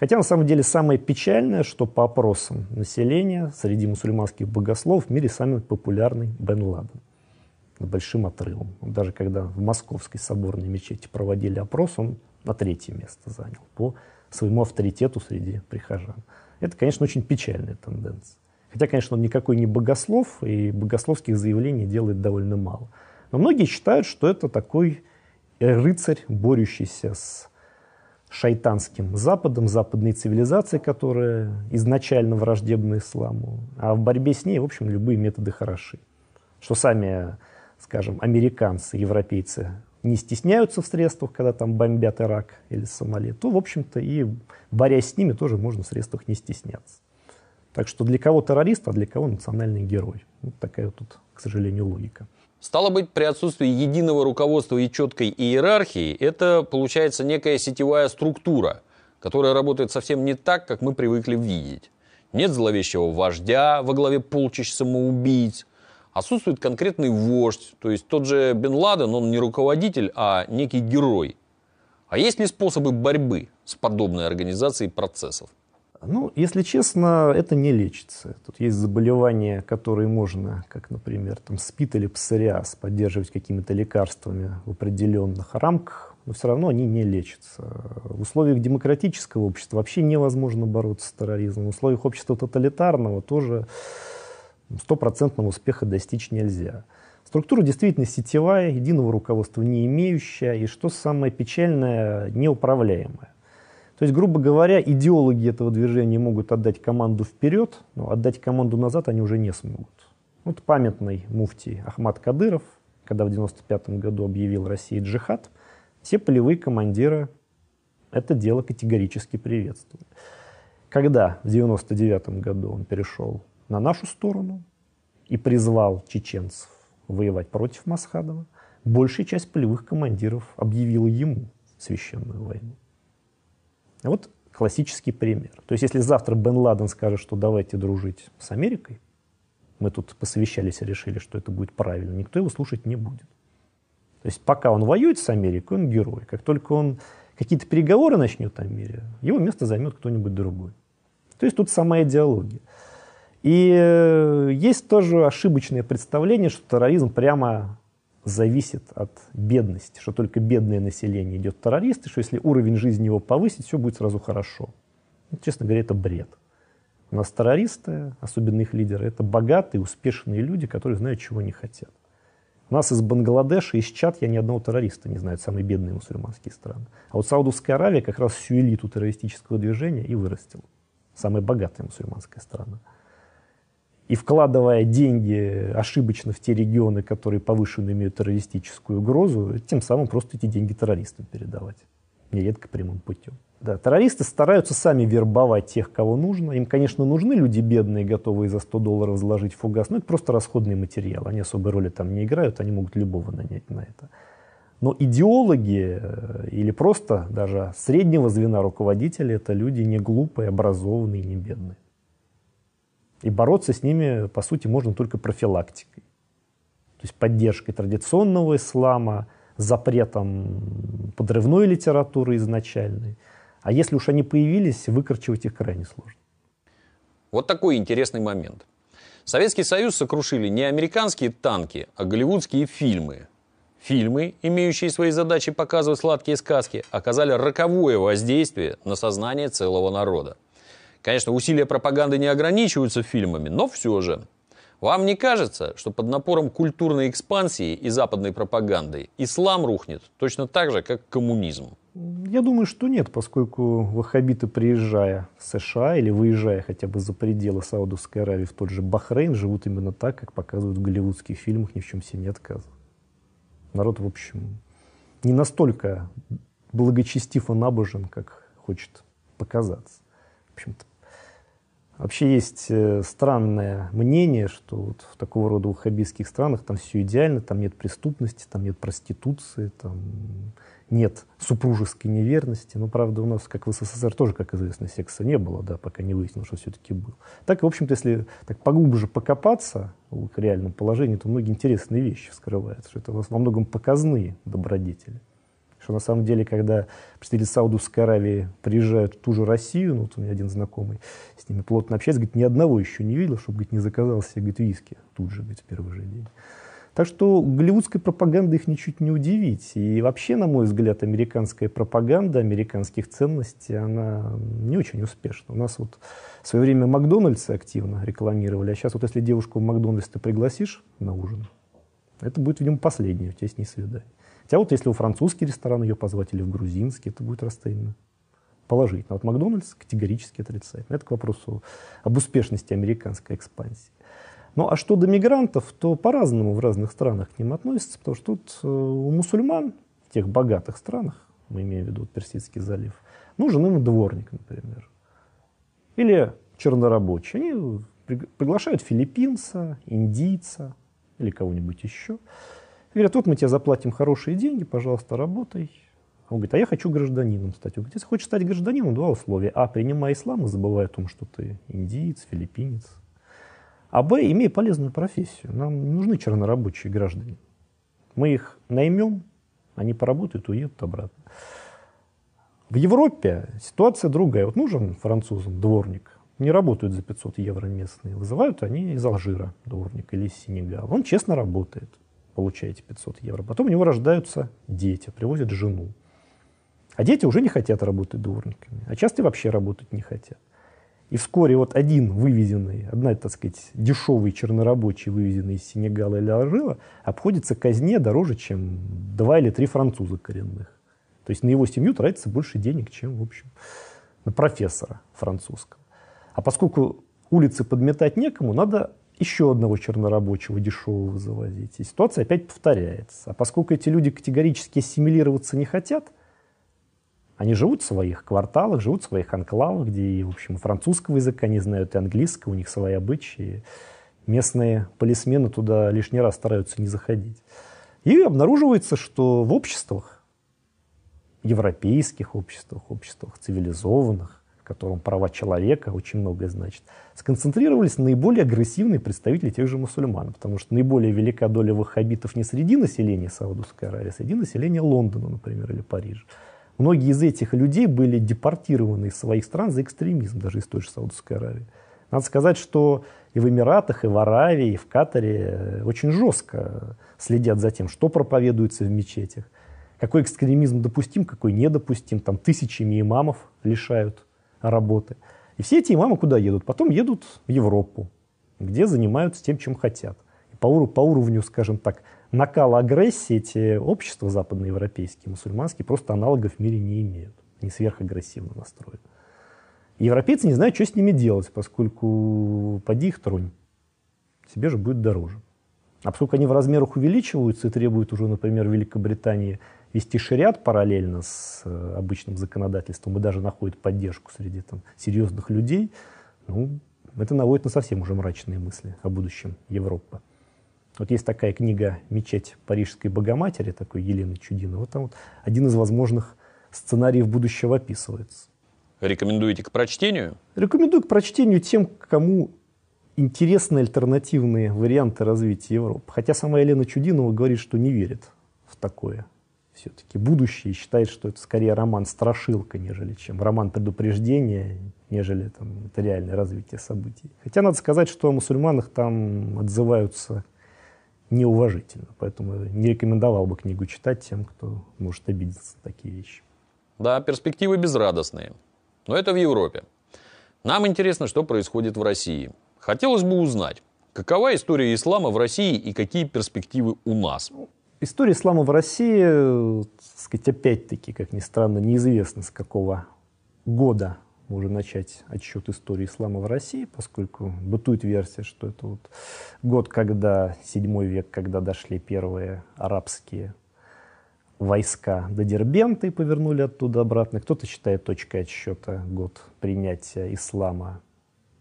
Хотя на самом деле самое печальное, что по опросам населения среди мусульманских богослов в мире самый популярный Бен Ладен. большим отрывом. Даже когда в Московской соборной мечети проводили опрос, он на третье место занял по своему авторитету среди прихожан. Это, конечно, очень печальная тенденция. Хотя, конечно, он никакой не богослов, и богословских заявлений делает довольно мало. Но многие считают, что это такой рыцарь, борющийся с шайтанским Западом, западной цивилизацией, которая изначально враждебна исламу. А в борьбе с ней, в общем, любые методы хороши. Что сами, скажем, американцы, европейцы не стесняются в средствах, когда там бомбят Ирак или Сомали, то, в общем-то, и борясь с ними, тоже можно в средствах не стесняться. Так что для кого террорист, а для кого национальный герой. Вот такая вот тут, к сожалению, логика. Стало быть, при отсутствии единого руководства и четкой иерархии, это получается некая сетевая структура, которая работает совсем не так, как мы привыкли видеть. Нет зловещего вождя во главе полчищ самоубийц, отсутствует конкретный вождь, то есть тот же Бен Ладен, он не руководитель, а некий герой. А есть ли способы борьбы с подобной организацией процессов? Ну, если честно, это не лечится. Тут есть заболевания, которые можно, как, например, там, спит или псориаз, поддерживать какими-то лекарствами в определенных рамках, но все равно они не лечатся. В условиях демократического общества вообще невозможно бороться с терроризмом. В условиях общества тоталитарного тоже стопроцентного успеха достичь нельзя. Структура действительно сетевая, единого руководства не имеющая, и, что самое печальное, неуправляемая. То есть, грубо говоря, идеологи этого движения могут отдать команду вперед, но отдать команду назад они уже не смогут. Вот памятный муфтий Ахмад Кадыров, когда в 1995 году объявил России джихад, все полевые командиры это дело категорически приветствовали. Когда в 1999 году он перешел на нашу сторону и призвал чеченцев воевать против Масхадова, большая часть полевых командиров объявила ему священную войну. Вот классический пример. То есть если завтра Бен Ладен скажет, что давайте дружить с Америкой, мы тут посовещались и решили, что это будет правильно, никто его слушать не будет. То есть пока он воюет с Америкой, он герой. Как только он какие-то переговоры начнет о мире, его место займет кто-нибудь другой. То есть тут сама идеология. И э, есть тоже ошибочное представление, что терроризм прямо зависит от бедности, что только бедное население идет террористы, что если уровень жизни его повысить, все будет сразу хорошо. Ну, честно говоря, это бред. У нас террористы, особенно их лидеры, это богатые, успешные люди, которые знают, чего они хотят. У нас из Бангладеша, из Чад я ни одного террориста не знаю, самые бедные мусульманские страны. А вот Саудовская Аравия как раз всю элиту террористического движения и вырастила. Самая богатая мусульманская страна и вкладывая деньги ошибочно в те регионы, которые повышенно имеют террористическую угрозу, тем самым просто эти деньги террористам передавать, нередко прямым путем. Да, террористы стараются сами вербовать тех, кого нужно. Им, конечно, нужны люди бедные, готовые за 100 долларов заложить фугас, но это просто расходный материал. Они особой роли там не играют, они могут любого нанять на это. Но идеологи э, или просто даже среднего звена руководители – это люди не глупые, образованные, не бедные. И бороться с ними, по сути, можно только профилактикой. То есть поддержкой традиционного ислама, запретом подрывной литературы изначальной. А если уж они появились, выкорчивать их крайне сложно. Вот такой интересный момент. Советский Союз сокрушили не американские танки, а голливудские фильмы. Фильмы, имеющие свои задачи показывать сладкие сказки, оказали роковое воздействие на сознание целого народа. Конечно, усилия пропаганды не ограничиваются фильмами, но все же. Вам не кажется, что под напором культурной экспансии и западной пропаганды ислам рухнет точно так же, как коммунизм? Я думаю, что нет, поскольку ваххабиты, приезжая в США или выезжая хотя бы за пределы Саудовской Аравии в тот же Бахрейн, живут именно так, как показывают в голливудских фильмах, ни в чем себе не отказывают. Народ, в общем, не настолько благочестив и набожен, как хочет показаться. В общем-то, Вообще есть э, странное мнение, что вот в такого рода ваххабистских странах там все идеально, там нет преступности, там нет проституции, там нет супружеской неверности. Но, правда, у нас, как в СССР, тоже, как известно, секса не было, да, пока не выяснилось, что все-таки был. Так, в общем-то, если так поглубже покопаться в реальном положении, то многие интересные вещи вскрываются, что это у нас во многом показные добродетели что на самом деле, когда представители Саудовской Аравии приезжают в ту же Россию, ну, вот у меня один знакомый с ними плотно общается, говорит, ни одного еще не видел, чтобы, говорит, не заказал себе, говорит, виски тут же, говорит, в первый же день. Так что голливудской пропагандой их ничуть не удивить. И вообще, на мой взгляд, американская пропаганда американских ценностей, она не очень успешна. У нас вот в свое время Макдональдс активно рекламировали, а сейчас вот если девушку в Макдональдс ты пригласишь на ужин, это будет, видимо, последнее у тебя с ней свидание. Хотя вот если у французский ресторан ее позвать или в грузинский, это будет расценено положительно. Вот Макдональдс категорически отрицает. Это к вопросу об успешности американской экспансии. Ну а что до мигрантов, то по-разному в разных странах к ним относятся, потому что тут э, у мусульман, в тех богатых странах, мы имеем в виду Персидский залив, нужен им дворник, например. Или чернорабочий. Они приглашают филиппинца, индийца или кого-нибудь еще. Говорят, вот мы тебе заплатим хорошие деньги, пожалуйста, работай. Он говорит, а я хочу гражданином стать. Он говорит, если хочешь стать гражданином, два условия. А, принимай ислам и забывай о том, что ты индиец, филиппинец. А, б, имей полезную профессию. Нам не нужны чернорабочие граждане. Мы их наймем, они поработают, уедут обратно. В Европе ситуация другая. Вот нужен французам дворник, не работают за 500 евро местные. Вызывают они из Алжира дворник или из Сенегала. Он честно работает получаете 500 евро. Потом у него рождаются дети, привозят жену. А дети уже не хотят работать дворниками, а часто и вообще работать не хотят. И вскоре вот один вывезенный, одна, так сказать, дешевый чернорабочий, вывезенный из Сенегала или Алжира, обходится казне дороже, чем два или три француза коренных. То есть на его семью тратится больше денег, чем, в общем, на профессора французского. А поскольку улицы подметать некому, надо еще одного чернорабочего дешевого завозить. И ситуация опять повторяется. А поскольку эти люди категорически ассимилироваться не хотят, они живут в своих кварталах, живут в своих анклавах, где в общем, французского языка не знают, и английского, у них свои обычаи. Местные полисмены туда лишний раз стараются не заходить. И обнаруживается, что в обществах, европейских обществах, обществах цивилизованных, которым права человека очень многое значит, сконцентрировались наиболее агрессивные представители тех же мусульман, потому что наиболее велика доля ваххабитов не среди населения Саудовской Аравии, а среди населения Лондона, например, или Парижа. Многие из этих людей были депортированы из своих стран за экстремизм, даже из той же Саудовской Аравии. Надо сказать, что и в Эмиратах, и в Аравии, и в Катаре э, очень жестко следят за тем, что проповедуется в мечетях, какой экстремизм допустим, какой недопустим. Там тысячами имамов лишают работы. И все эти имамы куда едут? Потом едут в Европу, где занимаются тем, чем хотят. И по, ур- по уровню, скажем так, накала агрессии эти общества западноевропейские, мусульманские, просто аналогов в мире не имеют. Они сверхагрессивно настроены. европейцы не знают, что с ними делать, поскольку поди их тронь. Себе же будет дороже. А поскольку они в размерах увеличиваются и требуют уже, например, Великобритании вести шариат параллельно с э, обычным законодательством и даже находит поддержку среди там, серьезных людей, ну, это наводит на совсем уже мрачные мысли о будущем Европы. Вот есть такая книга «Мечеть Парижской Богоматери», такой Елены Чудина. Вот там вот один из возможных сценариев будущего описывается. Рекомендуете к прочтению? Рекомендую к прочтению тем, кому интересны альтернативные варианты развития Европы. Хотя сама Елена Чудинова говорит, что не верит в такое все-таки будущее и считает, что это скорее роман-страшилка, нежели чем роман предупреждения, нежели там, это реальное развитие событий. Хотя надо сказать, что о мусульманах там отзываются неуважительно, поэтому не рекомендовал бы книгу читать тем, кто может обидеться на такие вещи. Да, перспективы безрадостные. Но это в Европе. Нам интересно, что происходит в России. Хотелось бы узнать, какова история ислама в России и какие перспективы у нас. История ислама в России, э, так сказать, опять-таки, как ни странно, неизвестно, с какого года можно начать отсчет истории ислама в России, поскольку бытует версия, что это вот год, когда, 7 век, когда дошли первые арабские войска до Дербента и повернули оттуда обратно. Кто-то считает точкой отсчета год принятия ислама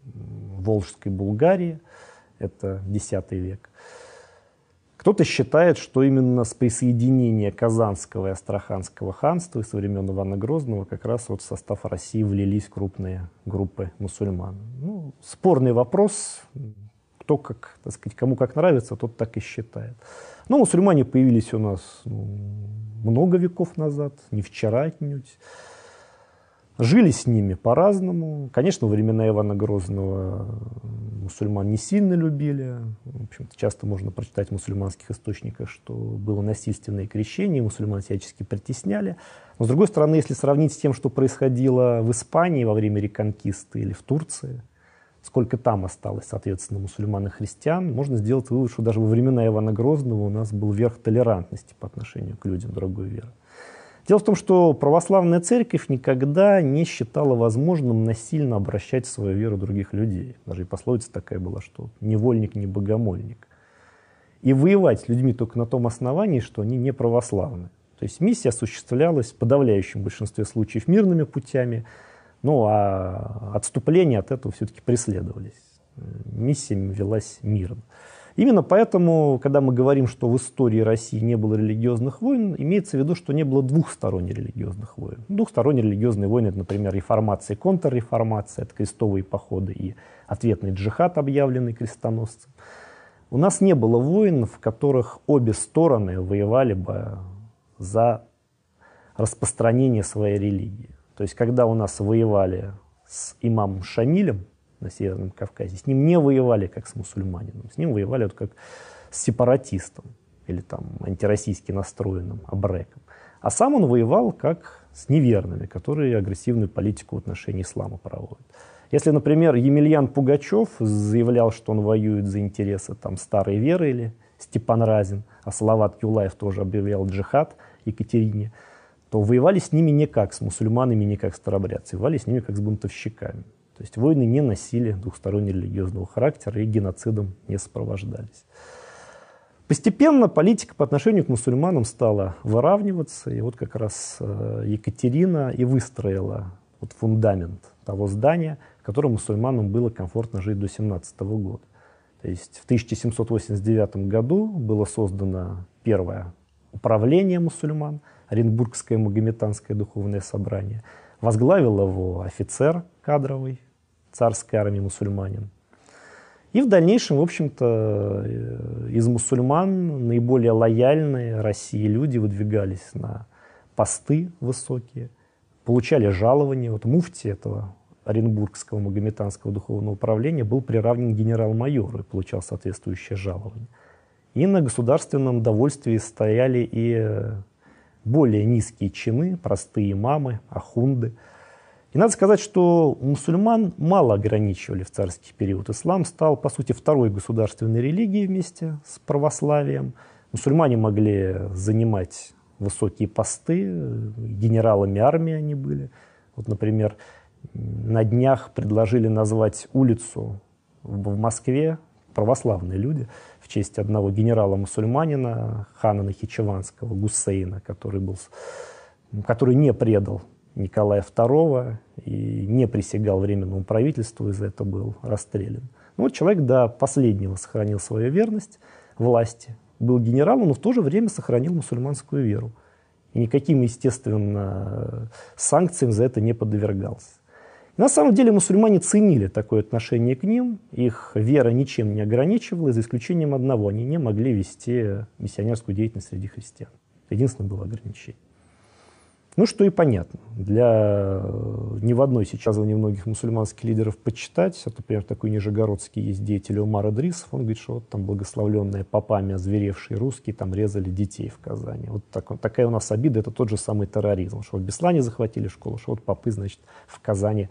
в Волжской Булгарии, это X век. Кто-то считает, что именно с присоединения Казанского и Астраханского ханства и со времен Ивана Грозного как раз вот в состав России влились крупные группы мусульман. Ну, спорный вопрос, кто как, так сказать, кому как нравится, тот так и считает. Но ну, мусульмане появились у нас ну, много веков назад, не вчера отнюдь. Жили с ними по-разному. Конечно, времена Ивана Грозного мусульман не сильно любили. В общем часто можно прочитать в мусульманских источниках, что было насильственное крещение, мусульман всячески притесняли. Но, с другой стороны, если сравнить с тем, что происходило в Испании во время реконкисты или в Турции, сколько там осталось, соответственно, мусульман и христиан, можно сделать вывод, что даже во времена Ивана Грозного у нас был верх толерантности по отношению к людям другой веры. Дело в том, что православная церковь никогда не считала возможным насильно обращать в свою веру других людей. Даже и пословица такая была, что невольник не богомольник. И воевать с людьми только на том основании, что они не православны. То есть миссия осуществлялась в подавляющем большинстве случаев мирными путями, ну а отступления от этого все-таки преследовались. Э, миссия велась мирно. Именно поэтому, когда мы говорим, что в истории России не было религиозных войн, имеется в виду, что не было двухсторонних религиозных войн. Двухсторонние религиозные войны, это, например, реформация и контрреформация, это крестовые походы и ответный джихад, объявленный крестоносцем. У нас не было войн, в которых обе стороны воевали бы за распространение своей религии. То есть, когда у нас воевали с имамом Шамилем, на Северном Кавказе. С ним не воевали как с мусульманином, с ним воевали вот как с сепаратистом или там антироссийски настроенным абреком. А сам он воевал как с неверными, которые агрессивную политику в отношении ислама проводят. Если, например, Емельян Пугачев заявлял, что он воюет за интересы там, старой веры или Степан Разин, а Салават Юлаев тоже объявлял джихад Екатерине, то воевали с ними не как с мусульманами, не как с старобрядцами, воевали с ними как с бунтовщиками. То есть войны не носили двухсторонне-религиозного характера и геноцидом не сопровождались. Постепенно политика по отношению к мусульманам стала выравниваться, и вот как раз э, Екатерина и выстроила вот фундамент того здания, в котором мусульманам было комфортно жить до 17 года. То есть в 1789 году было создано первое управление мусульман, Оренбургское магометанское духовное собрание. Возглавил его офицер кадровый царской армии мусульманин. И в дальнейшем, в общем-то, э, из мусульман наиболее лояльные России люди выдвигались на посты высокие, получали жалования. Вот муфти этого Оренбургского магометанского духовного управления был приравнен генерал-майору и получал соответствующее жалование. И на государственном довольстве стояли и э, более низкие чины, простые мамы, ахунды – и надо сказать, что мусульман мало ограничивали в царский период. Ислам стал, по сути, второй государственной религией вместе с православием. Мусульмане могли занимать высокие посты, генералами армии они были. Вот, например, на днях предложили назвать улицу в Москве православные люди в честь одного генерала-мусульманина, хана Нахичеванского, Гусейна, который, был, который не предал Николая II и не присягал Временному правительству, из за этого был расстрелян. Но ну, вот человек до последнего сохранил свою верность власти, был генералом, но в то же время сохранил мусульманскую веру. И никаким, естественно, санкциям за это не подвергался. на самом деле мусульмане ценили такое отношение к ним, их вера ничем не ограничивала, за исключением одного, они не могли вести миссионерскую деятельность среди христиан. Единственное было ограничение. Ну, что и понятно. Для э, ни в одной сейчас а ни многих мусульманских лидеров почитать, вот, например, такой нижегородский есть деятель Умар Адрисов, он говорит, что вот там благословленные попами озверевшие русские там резали детей в Казани. Вот так, такая у нас обида, это тот же самый терроризм, что в Беслане захватили школу, что вот попы, значит, в Казани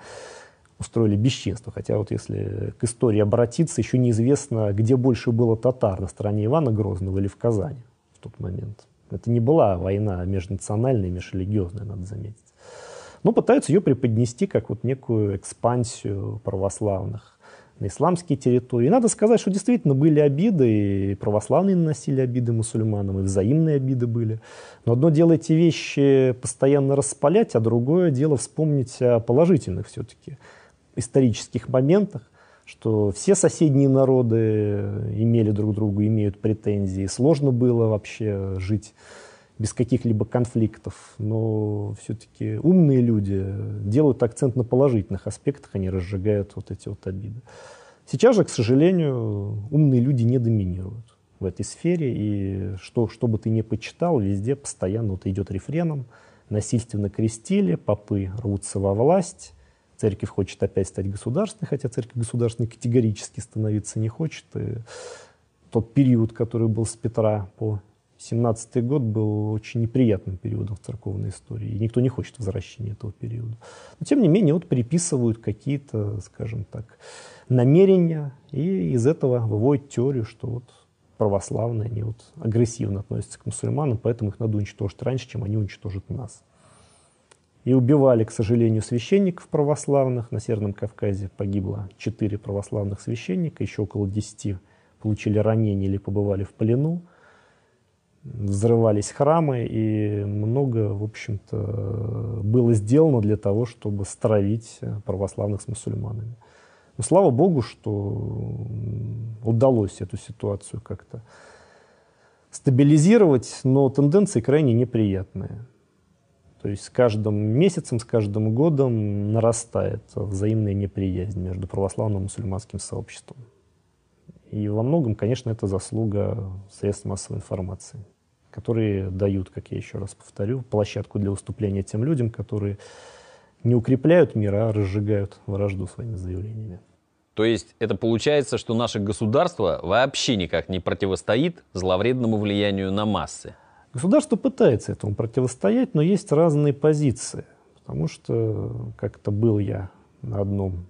устроили бесчинство. Хотя вот если к истории обратиться, еще неизвестно, где больше было татар, на стороне Ивана Грозного или в Казани в тот момент. Это не была война межнациональная, межрелигиозная, надо заметить. Но пытаются ее преподнести как вот некую экспансию православных на исламские территории. И надо сказать, что действительно были обиды, и православные наносили обиды мусульманам, и взаимные обиды были. Но одно дело эти вещи постоянно распалять, а другое дело вспомнить о положительных все-таки исторических моментах, что все соседние народы э, имели друг другу, имеют претензии. Сложно было вообще жить без каких-либо конфликтов, но все-таки умные люди э, делают акцент на положительных аспектах, они разжигают вот эти вот обиды. Сейчас же, к сожалению, умные люди не доминируют в этой сфере, и что, что бы ты ни почитал, везде постоянно вот идет рефреном, насильственно крестили, попы рвутся во власть, Церковь хочет опять стать государственной, хотя церковь государственной категорически становиться не хочет. И тот период, который был с Петра по 17 год был очень неприятным периодом в церковной истории, и никто не хочет возвращения этого периода. Но, тем не менее, вот приписывают какие-то, скажем так, намерения, и из этого выводят теорию, что вот православные, они вот агрессивно относятся к мусульманам, поэтому их надо уничтожить раньше, чем они уничтожат нас. И убивали, к сожалению, священников православных. На Северном Кавказе погибло 4 православных священника, еще около 10 получили ранения или побывали в плену. Взрывались храмы, и много, в общем-то, было сделано для того, чтобы стравить православных с мусульманами. Но слава богу, что удалось эту ситуацию как-то стабилизировать, но тенденции крайне неприятные. То есть с каждым месяцем, с каждым годом нарастает взаимная неприязнь между православным и мусульманским сообществом. И во многом, конечно, это заслуга средств массовой информации, которые дают, как я еще раз повторю, площадку для выступления тем людям, которые не укрепляют мир, а разжигают вражду своими заявлениями. То есть это получается, что наше государство вообще никак не противостоит зловредному влиянию на массы, Государство пытается этому противостоять, но есть разные позиции. Потому что как-то был я на одном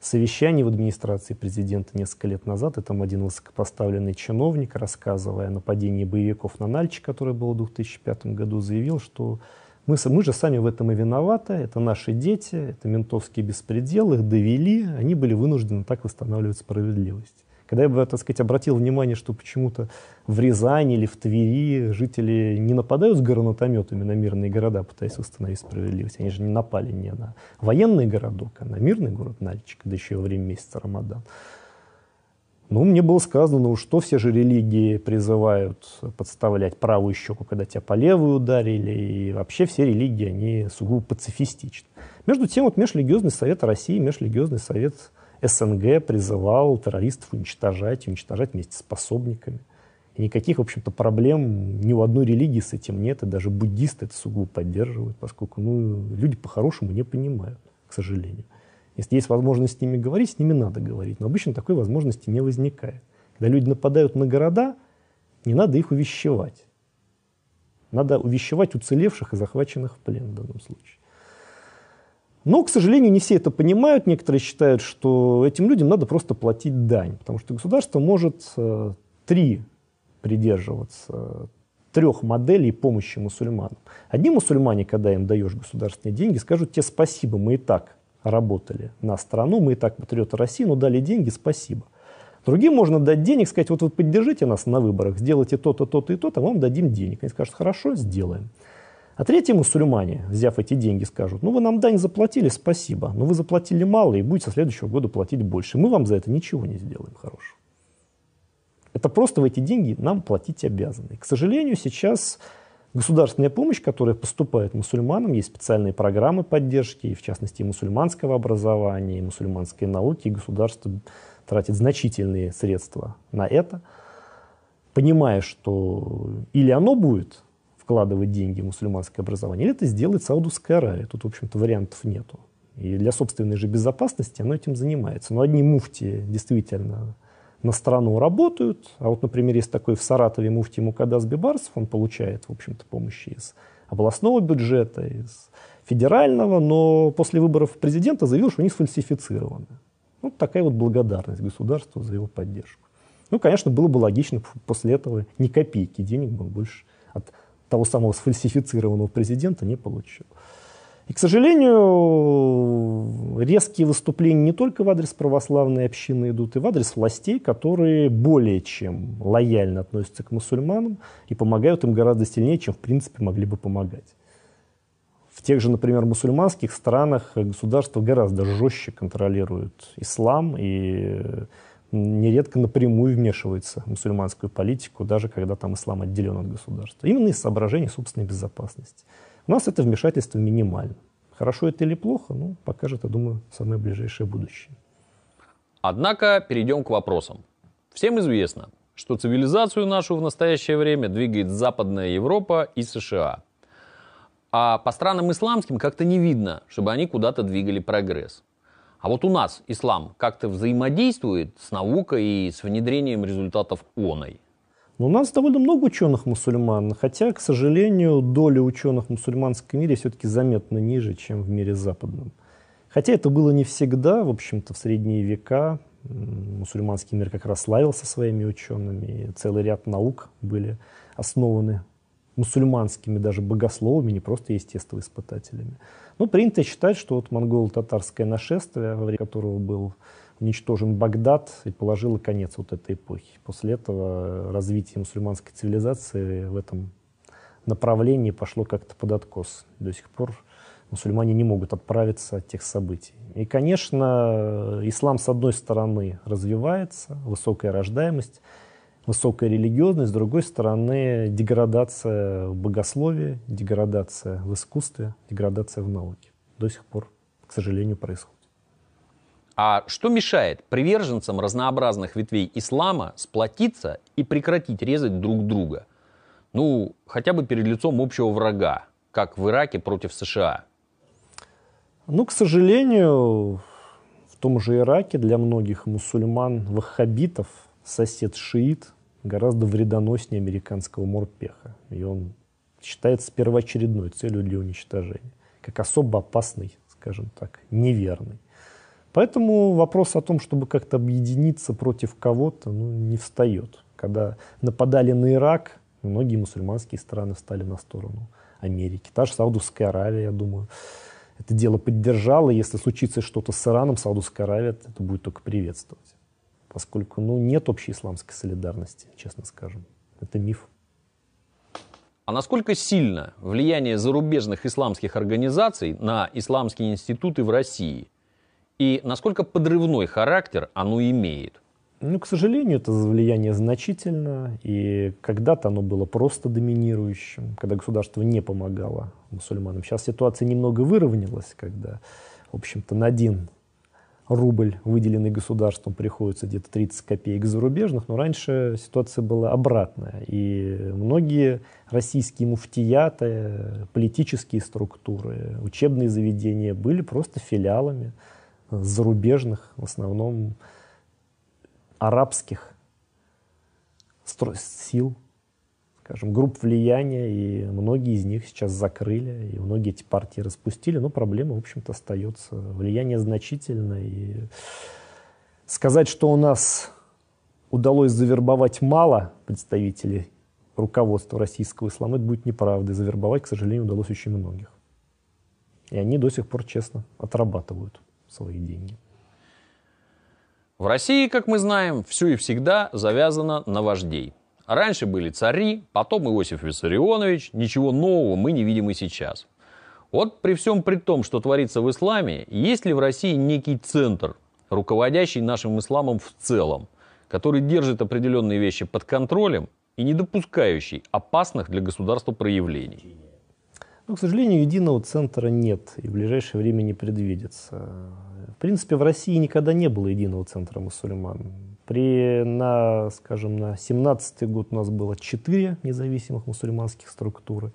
совещании в администрации президента несколько лет назад, и там один высокопоставленный чиновник, рассказывая о нападении боевиков на Нальчик, которое было в 2005 году, заявил, что мы, мы же сами в этом и виноваты, это наши дети, это ментовский беспредел, их довели, они были вынуждены так восстанавливать справедливость. Когда я бы, так сказать, обратил внимание, что почему-то в Рязани или в Твери жители не нападают с гранатометами на мирные города, пытаясь восстановить справедливость. Они же не напали не на военный городок, а на мирный город Нальчик, да еще во время месяца Рамадан. Ну, мне было сказано, ну что все же религии призывают подставлять правую щеку, когда тебя по левой ударили, и вообще все религии, они сугубо пацифистичны. Между тем, вот Межрелигиозный совет России, Межрелигиозный совет СНГ призывал террористов уничтожать, уничтожать вместе с пособниками. И никаких, в общем-то, проблем ни у одной религии с этим нет, и даже буддисты это сугубо поддерживают, поскольку ну, люди по-хорошему не понимают, к сожалению. Если есть возможность с ними говорить, с ними надо говорить, но обычно такой возможности не возникает. Когда люди нападают на города, не надо их увещевать. Надо увещевать уцелевших и захваченных в плен в данном случае. Но, к сожалению, не все это понимают. Некоторые считают, что этим людям надо просто платить дань, потому что государство может э, три придерживаться трех моделей помощи мусульманам. Одни мусульмане, когда им даешь государственные деньги, скажут тебе спасибо, мы и так работали на страну, мы и так патриоты России, но дали деньги, спасибо. Другим можно дать денег, сказать, вот вы поддержите нас на выборах, сделайте то-то, то-то и то-то, а мы вам дадим денег. Они скажут, хорошо, сделаем. А третьи мусульмане, взяв эти деньги, скажут, ну вы нам дань заплатили, спасибо, но вы заплатили мало и будете со следующего года платить больше. Мы вам за это ничего не сделаем хорошего. Это просто в эти деньги нам платить обязаны. К сожалению, сейчас государственная помощь, которая поступает мусульманам, есть специальные программы поддержки, в частности мусульманского образования, и мусульманской науки, и государство тратит значительные средства на это, понимая, что или оно будет вкладывать деньги в мусульманское образование, или это сделает Саудовская Аравия. Тут, в общем-то, вариантов нету. И для собственной же безопасности оно этим занимается. Но одни муфти действительно на страну работают. А вот, например, есть такой в Саратове муфти Мукадас Бибарсов, он получает, в общем-то, помощи из областного бюджета, из федерального, но после выборов президента заявил, что они сфальсифицированы. Ну, такая вот благодарность государству за его поддержку. Ну, конечно, было бы логично после этого ни копейки денег было больше от того самого сфальсифицированного президента не получил. И, к сожалению, резкие выступления не только в адрес православной общины идут, и в адрес властей, которые более чем лояльно относятся к мусульманам и помогают им гораздо сильнее, чем, в принципе, могли бы помогать. В тех же, например, мусульманских странах государство гораздо жестче контролирует ислам и нередко напрямую вмешивается в мусульманскую политику, даже когда там ислам отделен от государства. Именно из соображений собственной безопасности. У нас это вмешательство минимально. Хорошо это или плохо, ну, покажет, я думаю, самое ближайшее будущее. Однако перейдем к вопросам. Всем известно, что цивилизацию нашу в настоящее время двигает Западная Европа и США. А по странам исламским как-то не видно, чтобы они куда-то двигали прогресс. А вот у нас ислам как-то взаимодействует с наукой и с внедрением результатов оной? Но ну, у нас довольно много ученых-мусульман, хотя, к сожалению, доля ученых в мусульманском мире все-таки заметно ниже, чем в мире западном. Хотя это было не всегда, в общем-то, в средние века мусульманский мир как раз славился своими учеными, и целый ряд наук были основаны мусульманскими даже богословами, не просто естествоиспытателями. испытателями. Ну, принято считать, что вот монголо-татарское нашествие, во время которого был уничтожен Багдад и положило конец вот этой эпохи. После этого развитие мусульманской цивилизации в этом направлении пошло как-то под откос. До сих пор мусульмане не могут отправиться от тех событий. И, конечно, ислам, с одной стороны, развивается, высокая рождаемость – высокая религиозность, с другой стороны деградация в богословии, деградация в искусстве, деградация в науке. До сих пор, к сожалению, происходит. А что мешает приверженцам разнообразных ветвей ислама сплотиться и прекратить резать друг друга? Ну, хотя бы перед лицом общего врага, как в Ираке против США. Ну, к сожалению, в том же Ираке для многих мусульман, ваххабитов, сосед шиит, гораздо вредоноснее американского морпеха. И он считается первоочередной целью для уничтожения, как особо опасный, скажем так, неверный. Поэтому вопрос о том, чтобы как-то объединиться против кого-то, ну, не встает. Когда нападали на Ирак, многие мусульманские страны стали на сторону Америки. Та же Саудовская Аравия, я думаю, это дело поддержала. Если случится что-то с Ираном, Саудовская Аравия это будет только приветствовать поскольку ну, нет общей исламской солидарности, честно скажем. Это миф. А насколько сильно влияние зарубежных исламских организаций на исламские институты в России? И насколько подрывной характер оно имеет? Ну, к сожалению, это влияние значительно, и когда-то оно было просто доминирующим, когда государство не помогало мусульманам. Сейчас ситуация немного выровнялась, когда, в общем-то, на один рубль, выделенный государством, приходится где-то 30 копеек зарубежных, но раньше ситуация была обратная. И многие российские муфтияты, политические структуры, учебные заведения были просто филиалами зарубежных, в основном арабских сил скажем, групп влияния, и многие из них сейчас закрыли, и многие эти партии распустили, но проблема, в общем-то, остается. Влияние значительно, и сказать, что у нас удалось завербовать мало представителей руководства российского ислама, это будет неправдой. Завербовать, к сожалению, удалось очень многих. И они до сих пор честно отрабатывают свои деньги. В России, как мы знаем, все и всегда завязано на вождей – Раньше были цари, потом Иосиф Виссарионович. Ничего нового мы не видим и сейчас. Вот при всем при том, что творится в исламе, есть ли в России некий центр, руководящий нашим исламом в целом, который держит определенные вещи под контролем и не допускающий опасных для государства проявлений? Но, ну, к сожалению, единого центра нет и в ближайшее время не предвидится. В принципе, в России никогда не было единого центра мусульман. При, на, скажем, на 17 год у нас было 4 независимых мусульманских структуры.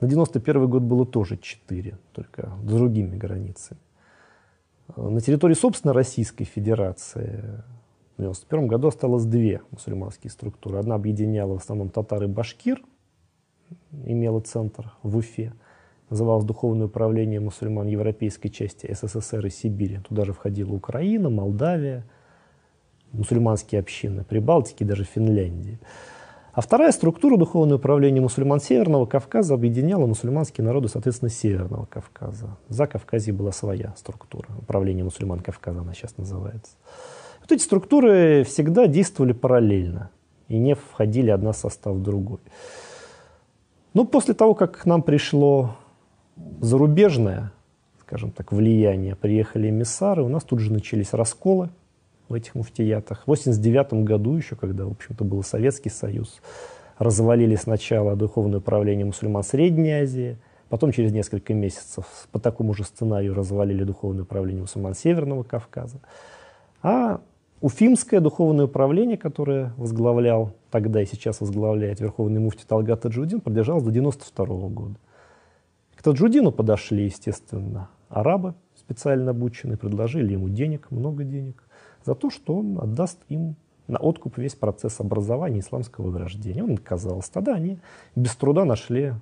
На 91 год было тоже 4, только с другими границами. Э, на территории, собственно, Российской Федерации в 91 году осталось две мусульманские структуры. Одна объединяла в основном татары и башкир, имела центр в Уфе. Называлось Духовное управление мусульман Европейской части СССР и Сибири. Туда же входила Украина, Молдавия – мусульманские общины Прибалтики, даже Финляндии. А вторая структура духовного управления мусульман Северного Кавказа объединяла мусульманские народы, соответственно, Северного Кавказа. За Кавказе была своя структура. Управление мусульман Кавказа она сейчас называется. Вот эти структуры всегда действовали параллельно и не входили одна в состав другой. Но после того, как к нам пришло зарубежное, скажем так, влияние, приехали эмиссары, у нас тут же начались расколы – в этих муфтиятах. В 89 году еще, когда, в общем-то, был Советский Союз, развалили сначала духовное управление мусульман Средней Азии, потом через несколько месяцев по такому же сценарию развалили духовное управление мусульман Северного Кавказа. А Уфимское духовное управление, которое возглавлял тогда и сейчас возглавляет верховный муфти Талгат Таджудин, продержалось до 92 -го года. К Таджудину подошли, естественно, арабы, специально обученные, предложили ему денег, много денег за то, что он отдаст им на откуп весь процесс образования исламского возрождения. Он отказался. Тогда они без труда нашли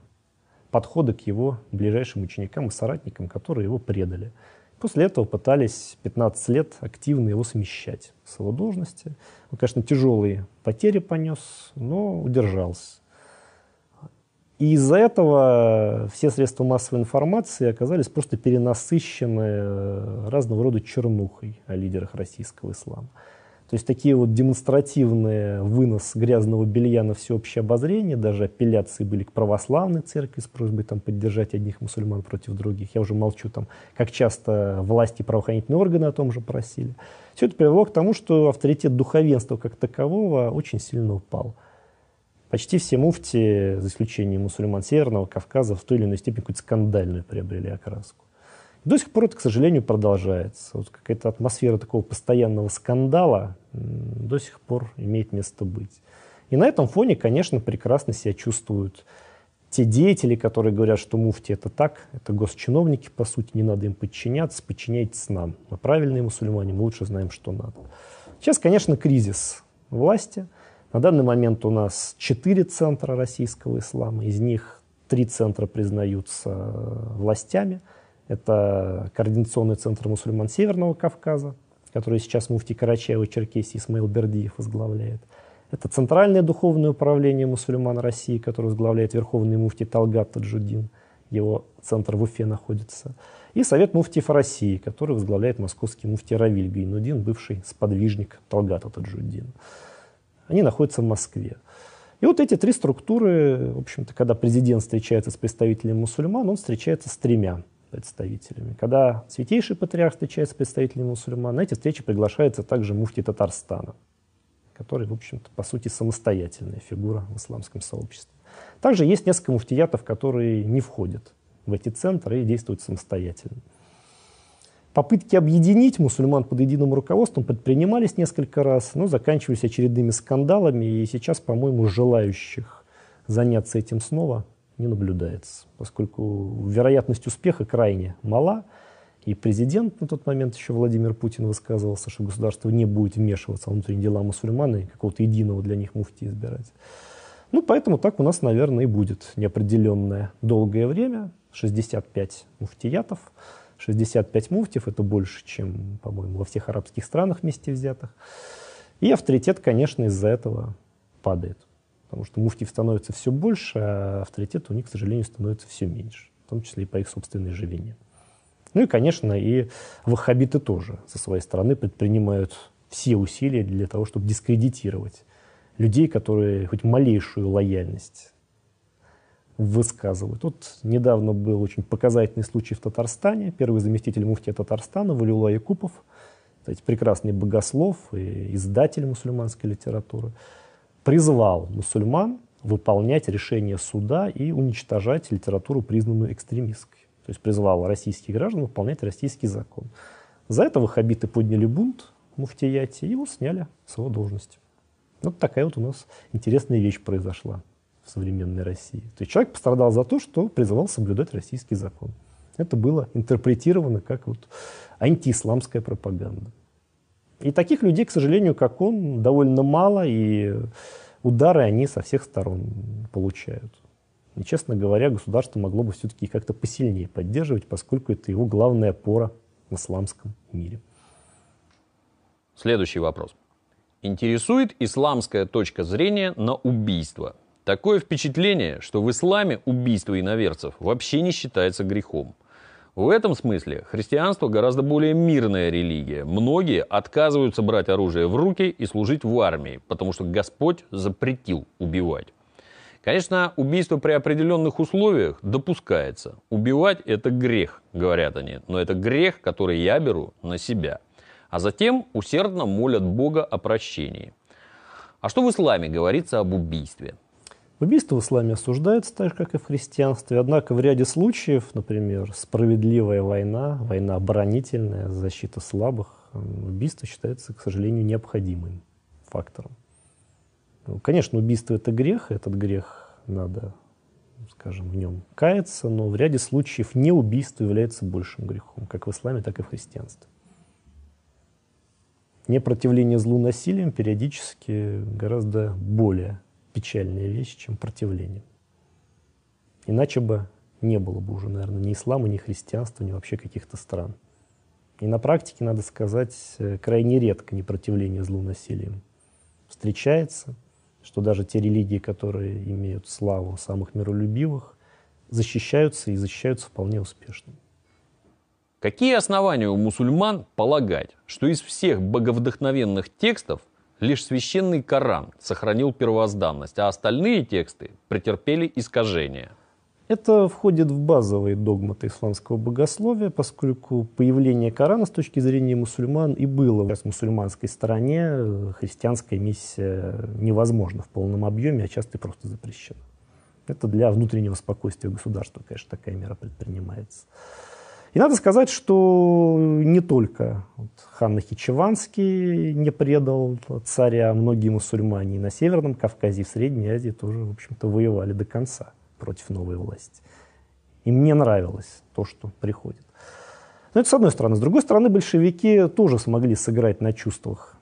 подходы к его ближайшим ученикам и соратникам, которые его предали. После этого пытались 15 лет активно его смещать с его должности. Он, конечно, тяжелые потери понес, но удержался. И из-за этого все средства массовой информации оказались просто перенасыщены э, разного рода чернухой о лидерах российского ислама. То есть такие вот демонстративные вынос грязного белья на всеобщее обозрение, даже апелляции были к православной церкви с просьбой там, поддержать одних мусульман против других. Я уже молчу, там, как часто власти и правоохранительные органы о том же просили. Все это привело к тому, что авторитет духовенства как такового очень сильно упал. Почти все муфти, за исключением мусульман Северного Кавказа, в той или иной степени какую-то скандальную приобрели окраску. И до сих пор это, к сожалению, продолжается. Вот какая-то атмосфера такого постоянного скандала до сих пор имеет место быть. И на этом фоне, конечно, прекрасно себя чувствуют те деятели, которые говорят, что муфти это так, это госчиновники, по сути, не надо им подчиняться, подчиняйтесь нам. Мы правильные мусульмане, мы лучше знаем, что надо. Сейчас, конечно, кризис власти – на данный момент у нас четыре центра российского ислама, из них три центра признаются э, властями. Это Координационный центр мусульман Северного Кавказа, который сейчас муфти Карачаева, Черкесии Исмаил Бердиев возглавляет. Это Центральное духовное управление мусульман России, которое возглавляет Верховный муфти Талгат Таджудин. Его центр в Уфе находится. И Совет муфтиев России, который возглавляет московский муфти Равиль Гайнудин, бывший сподвижник Талгата Таджудина. Они находятся в Москве. И вот эти три структуры, в общем-то, когда президент встречается с представителями мусульман, он встречается с тремя представителями. Когда святейший патриарх встречается с представителями мусульман, на эти встречи приглашается также муфти Татарстана, который, в общем-то, по сути, самостоятельная фигура в исламском сообществе. Также есть несколько муфтиятов, которые не входят в эти центры и действуют самостоятельно. Попытки объединить мусульман под единым руководством предпринимались несколько раз, но заканчивались очередными скандалами, и сейчас, по-моему, желающих заняться этим снова не наблюдается, поскольку вероятность успеха крайне мала, и президент на тот момент еще Владимир Путин высказывался, что государство не будет вмешиваться в внутренние дела мусульман и какого-то единого для них муфти избирать. Ну, поэтому так у нас, наверное, и будет неопределенное долгое время, 65 муфтиятов, 65 муфтиев, это больше, чем, по-моему, во всех арабских странах вместе взятых. И авторитет, конечно, из-за этого падает. Потому что муфтиев становится все больше, а авторитет у них, к сожалению, становится все меньше. В том числе и по их собственной же Ну и, конечно, и ваххабиты тоже со своей стороны предпринимают все усилия для того, чтобы дискредитировать людей, которые хоть малейшую лояльность высказывают. Вот недавно был очень показательный случай в Татарстане. Первый заместитель муфтия Татарстана Валюла Якупов, кстати, прекрасный богослов и издатель мусульманской литературы, призвал мусульман выполнять решение суда и уничтожать литературу, признанную экстремистской. То есть призвал российских граждан выполнять российский закон. За это ваххабиты подняли бунт в и его сняли с его должности. Вот такая вот у нас интересная вещь произошла в современной России. То есть человек пострадал за то, что призывал соблюдать российский закон. Это было интерпретировано как вот антиисламская пропаганда. И таких людей, к сожалению, как он, довольно мало, и удары они со всех сторон получают. И, честно говоря, государство могло бы все-таки как-то посильнее поддерживать, поскольку это его главная опора в исламском мире. Следующий вопрос. Интересует исламская точка зрения на убийство – Такое впечатление, что в исламе убийство иноверцев вообще не считается грехом. В этом смысле христианство гораздо более мирная религия. Многие отказываются брать оружие в руки и служить в армии, потому что Господь запретил убивать. Конечно, убийство при определенных условиях допускается. Убивать – это грех, говорят они, но это грех, который я беру на себя. А затем усердно молят Бога о прощении. А что в исламе говорится об убийстве? Убийство в исламе осуждается так же, как и в христианстве, однако в ряде случаев, например, справедливая война, война оборонительная, защита слабых, убийство считается, к сожалению, необходимым фактором. Ну, конечно, убийство – это грех, этот грех надо, скажем, в нем каяться, но в ряде случаев не убийство является большим грехом, как в исламе, так и в христианстве. Непротивление злу насилием периодически гораздо более печальная вещь, чем противление. Иначе бы не было бы уже, наверное, ни ислама, ни христианства, ни вообще каких-то стран. И на практике, надо сказать, э, крайне редко непротивление злу насилием встречается, что даже те религии, которые имеют славу самых миролюбивых, защищаются и защищаются вполне успешно. Какие основания у мусульман полагать, что из всех боговдохновенных текстов – Лишь священный Коран сохранил первозданность, а остальные тексты претерпели искажения. Это входит в базовые догматы исламского богословия, поскольку появление Корана с точки зрения мусульман и было. С мусульманской стороне э, христианская миссия невозможна в полном объеме, а часто и просто запрещена. Это для внутреннего спокойствия государства, конечно, такая мера предпринимается. И надо сказать, что не только вот хан Нахичеванский не предал царя, а многие мусульмане и на Северном Кавказе, и в Средней Азии тоже, в общем-то, воевали до конца против новой власти. И мне нравилось то, что приходит. Но это с одной стороны. С другой стороны, большевики тоже смогли сыграть на чувствах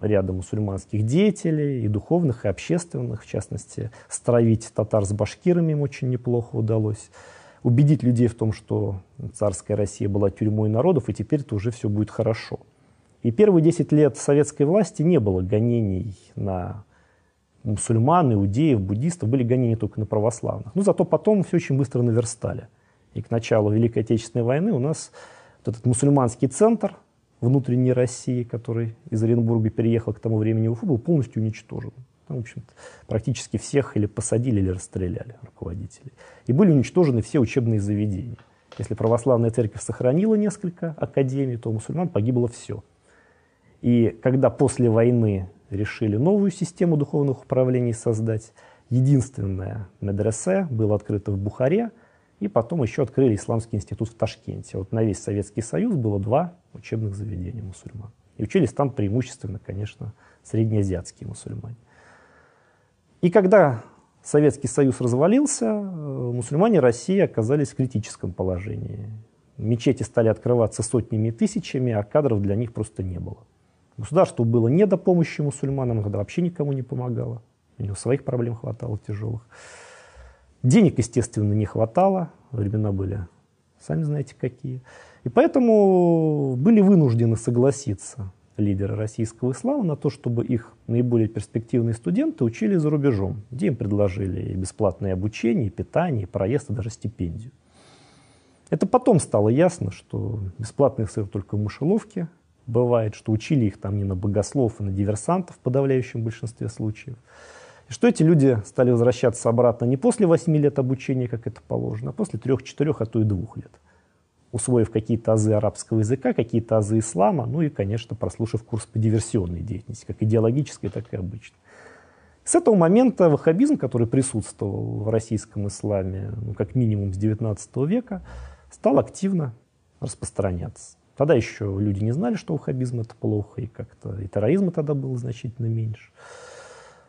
ряда мусульманских деятелей, и духовных, и общественных. В частности, стравить татар с башкирами им очень неплохо удалось убедить людей в том, что царская Россия была тюрьмой народов, и теперь-то уже все будет хорошо. И первые 10 лет советской власти не было гонений на мусульман, иудеев, буддистов, были гонения только на православных. Но зато потом все очень быстро наверстали. И к началу Великой Отечественной войны у нас вот этот мусульманский центр внутренней России, который из Оренбурга переехал к тому времени в Уфу, был полностью уничтожен ну, в общем практически всех или посадили, или расстреляли руководителей. И были уничтожены все учебные заведения. Если православная церковь сохранила несколько академий, то у мусульман погибло все. И когда после войны решили новую систему духовных управлений создать, единственное медресе было открыто в Бухаре, и потом еще открыли Исламский институт в Ташкенте. Вот на весь Советский Союз было два учебных заведения мусульман. И учились там преимущественно, конечно, среднеазиатские мусульмане. И когда Советский Союз развалился, э, мусульмане России оказались в критическом положении. Мечети стали открываться сотнями и тысячами, а кадров для них просто не было. Государству было не до помощи мусульманам, тогда вообще никому не помогало. У него своих проблем хватало тяжелых. Денег, естественно, не хватало. Времена были, сами знаете, какие. И поэтому были вынуждены согласиться лидеры российского ислама на то, чтобы их наиболее перспективные студенты учили за рубежом, где им предложили и бесплатное обучение, и питание, и проезд, и даже стипендию. Это потом стало ясно, что бесплатный сыр только в мышеловке. Бывает, что учили их там не на богослов, а на диверсантов в подавляющем большинстве случаев. И что эти люди стали возвращаться обратно не после восьми лет обучения, как это положено, а после трех-четырех а то и двух лет усвоив какие-то азы арабского языка, какие-то азы ислама, ну и, конечно, прослушав курс по диверсионной деятельности, как идеологической, так и обычной. С этого момента ваххабизм, который присутствовал в российском исламе, ну, как минимум с XIX века, стал активно распространяться. Тогда еще люди не знали, что ваххабизм это плохо, и как-то и терроризма тогда было значительно меньше.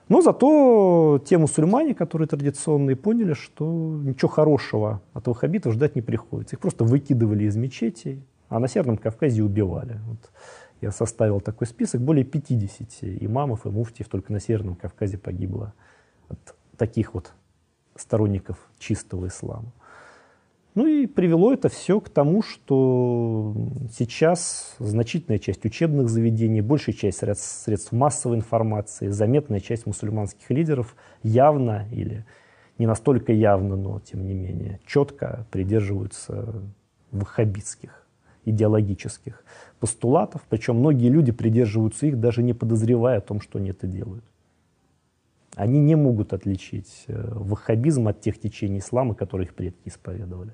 Но зато те мусульмане, которые традиционные, поняли, что ничего хорошего от ваххабитов ждать не приходится. Их просто выкидывали из мечетей, а на Северном Кавказе убивали. Вот я составил такой список. Более 50 имамов и муфтиев только на Северном Кавказе погибло от таких вот сторонников чистого ислама. Ну и привело это все к тому, что сейчас значительная часть учебных заведений, большая часть средств массовой информации, заметная часть мусульманских лидеров явно или не настолько явно, но тем не менее четко придерживаются ваххабитских идеологических постулатов, причем многие люди придерживаются их, даже не подозревая о том, что они это делают. Они не могут отличить э, ваххабизм от тех течений ислама, которые их предки исповедовали.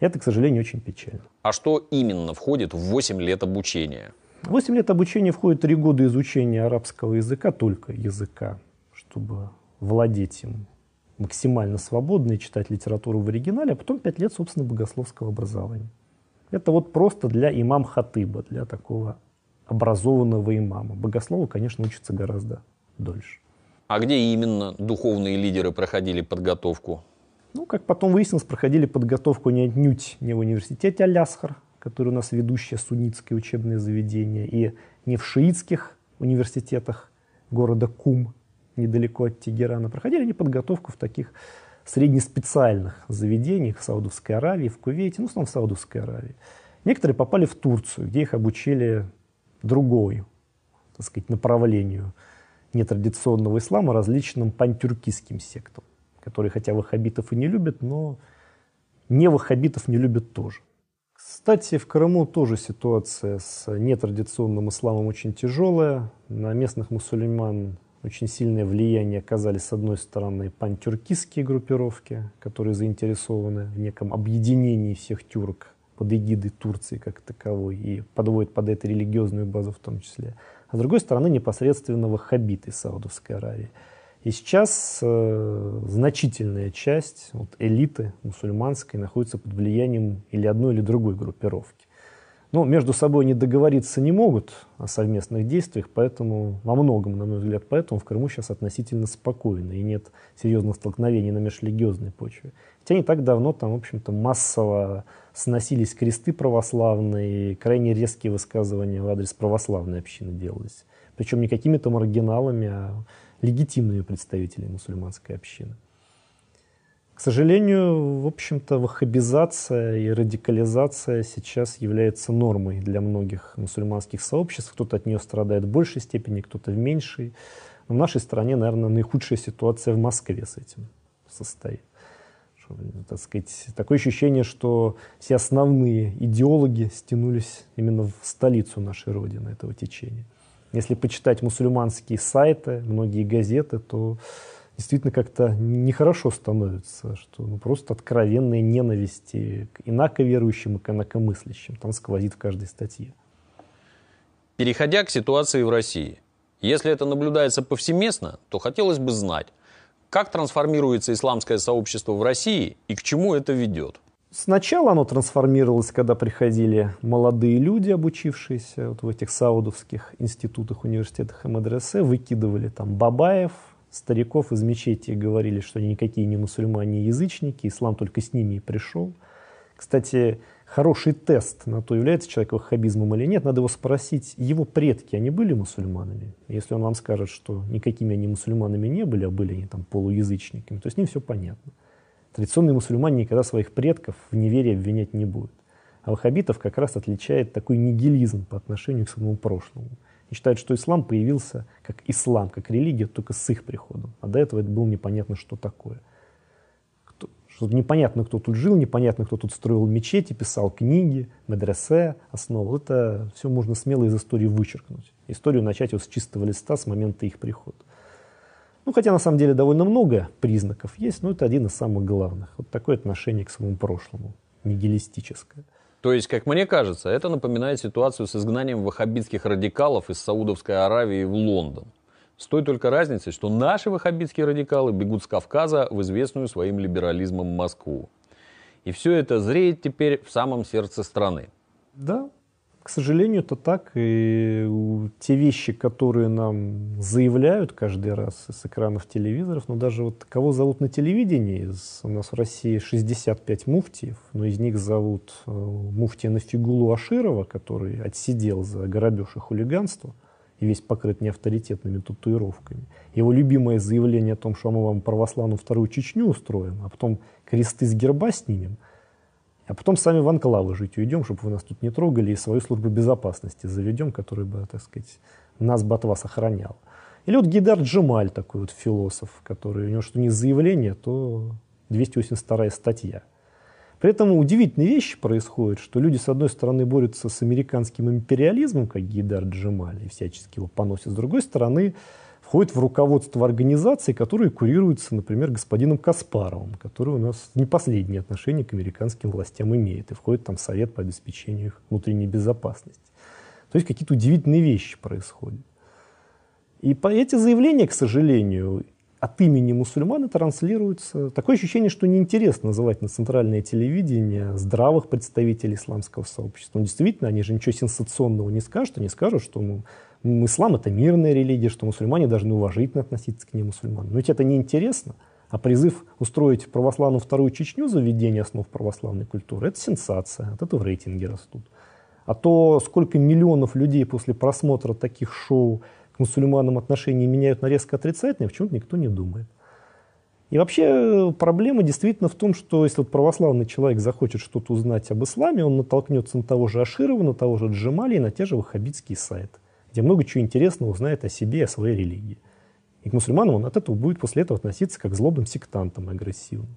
Это, к сожалению, очень печально. А что именно входит в 8 лет обучения? 8 лет обучения входит 3 года изучения арабского языка, только языка, чтобы владеть им максимально свободно и читать литературу в оригинале, а потом 5 лет, собственно, богословского образования. Это вот просто для имам-хатыба, для такого образованного имама. Богослову, конечно, учится гораздо дольше. А где именно духовные лидеры проходили подготовку? Ну, как потом выяснилось, проходили подготовку не отнюдь не в университете Аляскар, который у нас ведущее суннитское учебное заведение, и не в шиитских университетах города Кум, недалеко от Тегерана. Проходили они подготовку в таких среднеспециальных заведениях в Саудовской Аравии, в Кувейте, ну, в основном в Саудовской Аравии. Некоторые попали в Турцию, где их обучили другой, так сказать, направлению нетрадиционного ислама, различным пантюркистским сектам которые хотя ваххабитов и не любят, но не ваххабитов не любят тоже. Кстати, в Крыму тоже ситуация с нетрадиционным исламом очень тяжелая. На местных мусульман очень сильное влияние оказали, с одной стороны, пантюркистские группировки, которые заинтересованы в неком объединении всех тюрок под эгидой Турции как таковой и подводят под это религиозную базу в том числе. А с другой стороны, непосредственно ваххабиты Саудовской Аравии – и сейчас э, значительная часть вот, элиты мусульманской находится под влиянием или одной, или другой группировки. Но между собой они договориться не могут о совместных действиях, поэтому во многом, на мой взгляд, поэтому в Крыму сейчас относительно спокойно и нет серьезных столкновений на межрелигиозной почве. Хотя не так давно там, в общем-то, массово сносились кресты православные, крайне резкие высказывания в адрес православной общины делались. Причем не какими-то маргиналами, а легитимные представители мусульманской общины. К сожалению, в общем-то, ваххабизация и радикализация сейчас является нормой для многих мусульманских сообществ. Кто-то от нее страдает в большей степени, кто-то в меньшей. Но в нашей стране, наверное, наихудшая ситуация в Москве с этим состоит. Что, так сказать, такое ощущение, что все основные идеологи стянулись именно в столицу нашей Родины этого течения. Если почитать мусульманские сайты, многие газеты, то действительно как-то нехорошо становится, что ну, просто откровенные ненависти к инаковерующим и к инакомыслящим. Там сквозит в каждой статье. Переходя к ситуации в России. Если это наблюдается повсеместно, то хотелось бы знать, как трансформируется исламское сообщество в России и к чему это ведет. Сначала оно трансформировалось, когда приходили молодые люди, обучившиеся вот в этих саудовских институтах, университетах и мадресе, выкидывали там бабаев, стариков из мечети, говорили, что они никакие не мусульмане, а язычники, ислам только с ними и пришел. Кстати, хороший тест на то, является человек ваххабизмом или нет, надо его спросить, его предки, они были мусульманами? Если он вам скажет, что никакими они мусульманами не были, а были они там полуязычниками, то с ним все понятно. Традиционные мусульмане никогда своих предков в неверии обвинять не будут. А ваххабитов как раз отличает такой нигилизм по отношению к своему прошлому. И считают, что ислам появился как ислам, как религия, только с их приходом. А до этого это было непонятно, что такое. Кто, что непонятно, кто тут жил, непонятно, кто тут строил мечети, писал книги, медресе, основал. Это все можно смело из истории вычеркнуть. Историю начать вот с чистого листа, с момента их прихода. Ну, хотя на самом деле довольно много признаков есть, но это один из самых главных. Вот такое отношение к своему прошлому, нигилистическое. То есть, как мне кажется, это напоминает ситуацию с изгнанием ваххабитских радикалов из Саудовской Аравии в Лондон. С той только разницей, что наши ваххабитские радикалы бегут с Кавказа в известную своим либерализмом Москву. И все это зреет теперь в самом сердце страны. Да, к сожалению, это так. И те вещи, которые нам заявляют каждый раз с экранов телевизоров, но ну, даже вот кого зовут на телевидении, у нас в России 65 муфтиев, но из них зовут э, муфтия Нафигулу Аширова, который отсидел за грабеж и хулиганство и весь покрыт неавторитетными татуировками. Его любимое заявление о том, что мы вам православную вторую Чечню устроим, а потом кресты с герба снимем – а потом сами в анклавы жить уйдем, чтобы вы нас тут не трогали, и свою службу безопасности заведем, которая бы, так сказать, нас ботва сохраняла. Или вот Гидар Джемаль, такой вот философ, который, у него что не заявление, то 282 статья. При этом удивительные вещи происходят, что люди, с одной стороны, борются с американским империализмом, как Гидар Джемаль, и всячески его поносят, с другой стороны, входит в руководство организации, которые курируется, например, господином Каспаровым, который у нас не последние отношения к американским властям имеет, и входит там Совет по обеспечению их внутренней безопасности. То есть какие-то удивительные вещи происходят. И по эти заявления, к сожалению, от имени мусульман транслируется. Такое ощущение, что неинтересно называть на центральное телевидение здравых представителей исламского сообщества. Ну, действительно, они же ничего сенсационного не скажут. Они скажут, что ну, ислам — это мирная религия, что мусульмане должны уважительно относиться к ним мусульман. Но ведь это неинтересно. А призыв устроить православную вторую Чечню за введение основ православной культуры – это сенсация. От этого рейтинги растут. А то, сколько миллионов людей после просмотра таких шоу к мусульманам отношения меняют на резко в чем то никто не думает. И вообще э, проблема действительно в том, что если вот православный человек захочет что-то узнать об исламе, он натолкнется на того же Аширова, на того же Джамали и на те же ваххабитские сайты, где много чего интересного узнает о себе и о своей религии. И к мусульманам он от этого будет после этого относиться как к злобным сектантам агрессивным,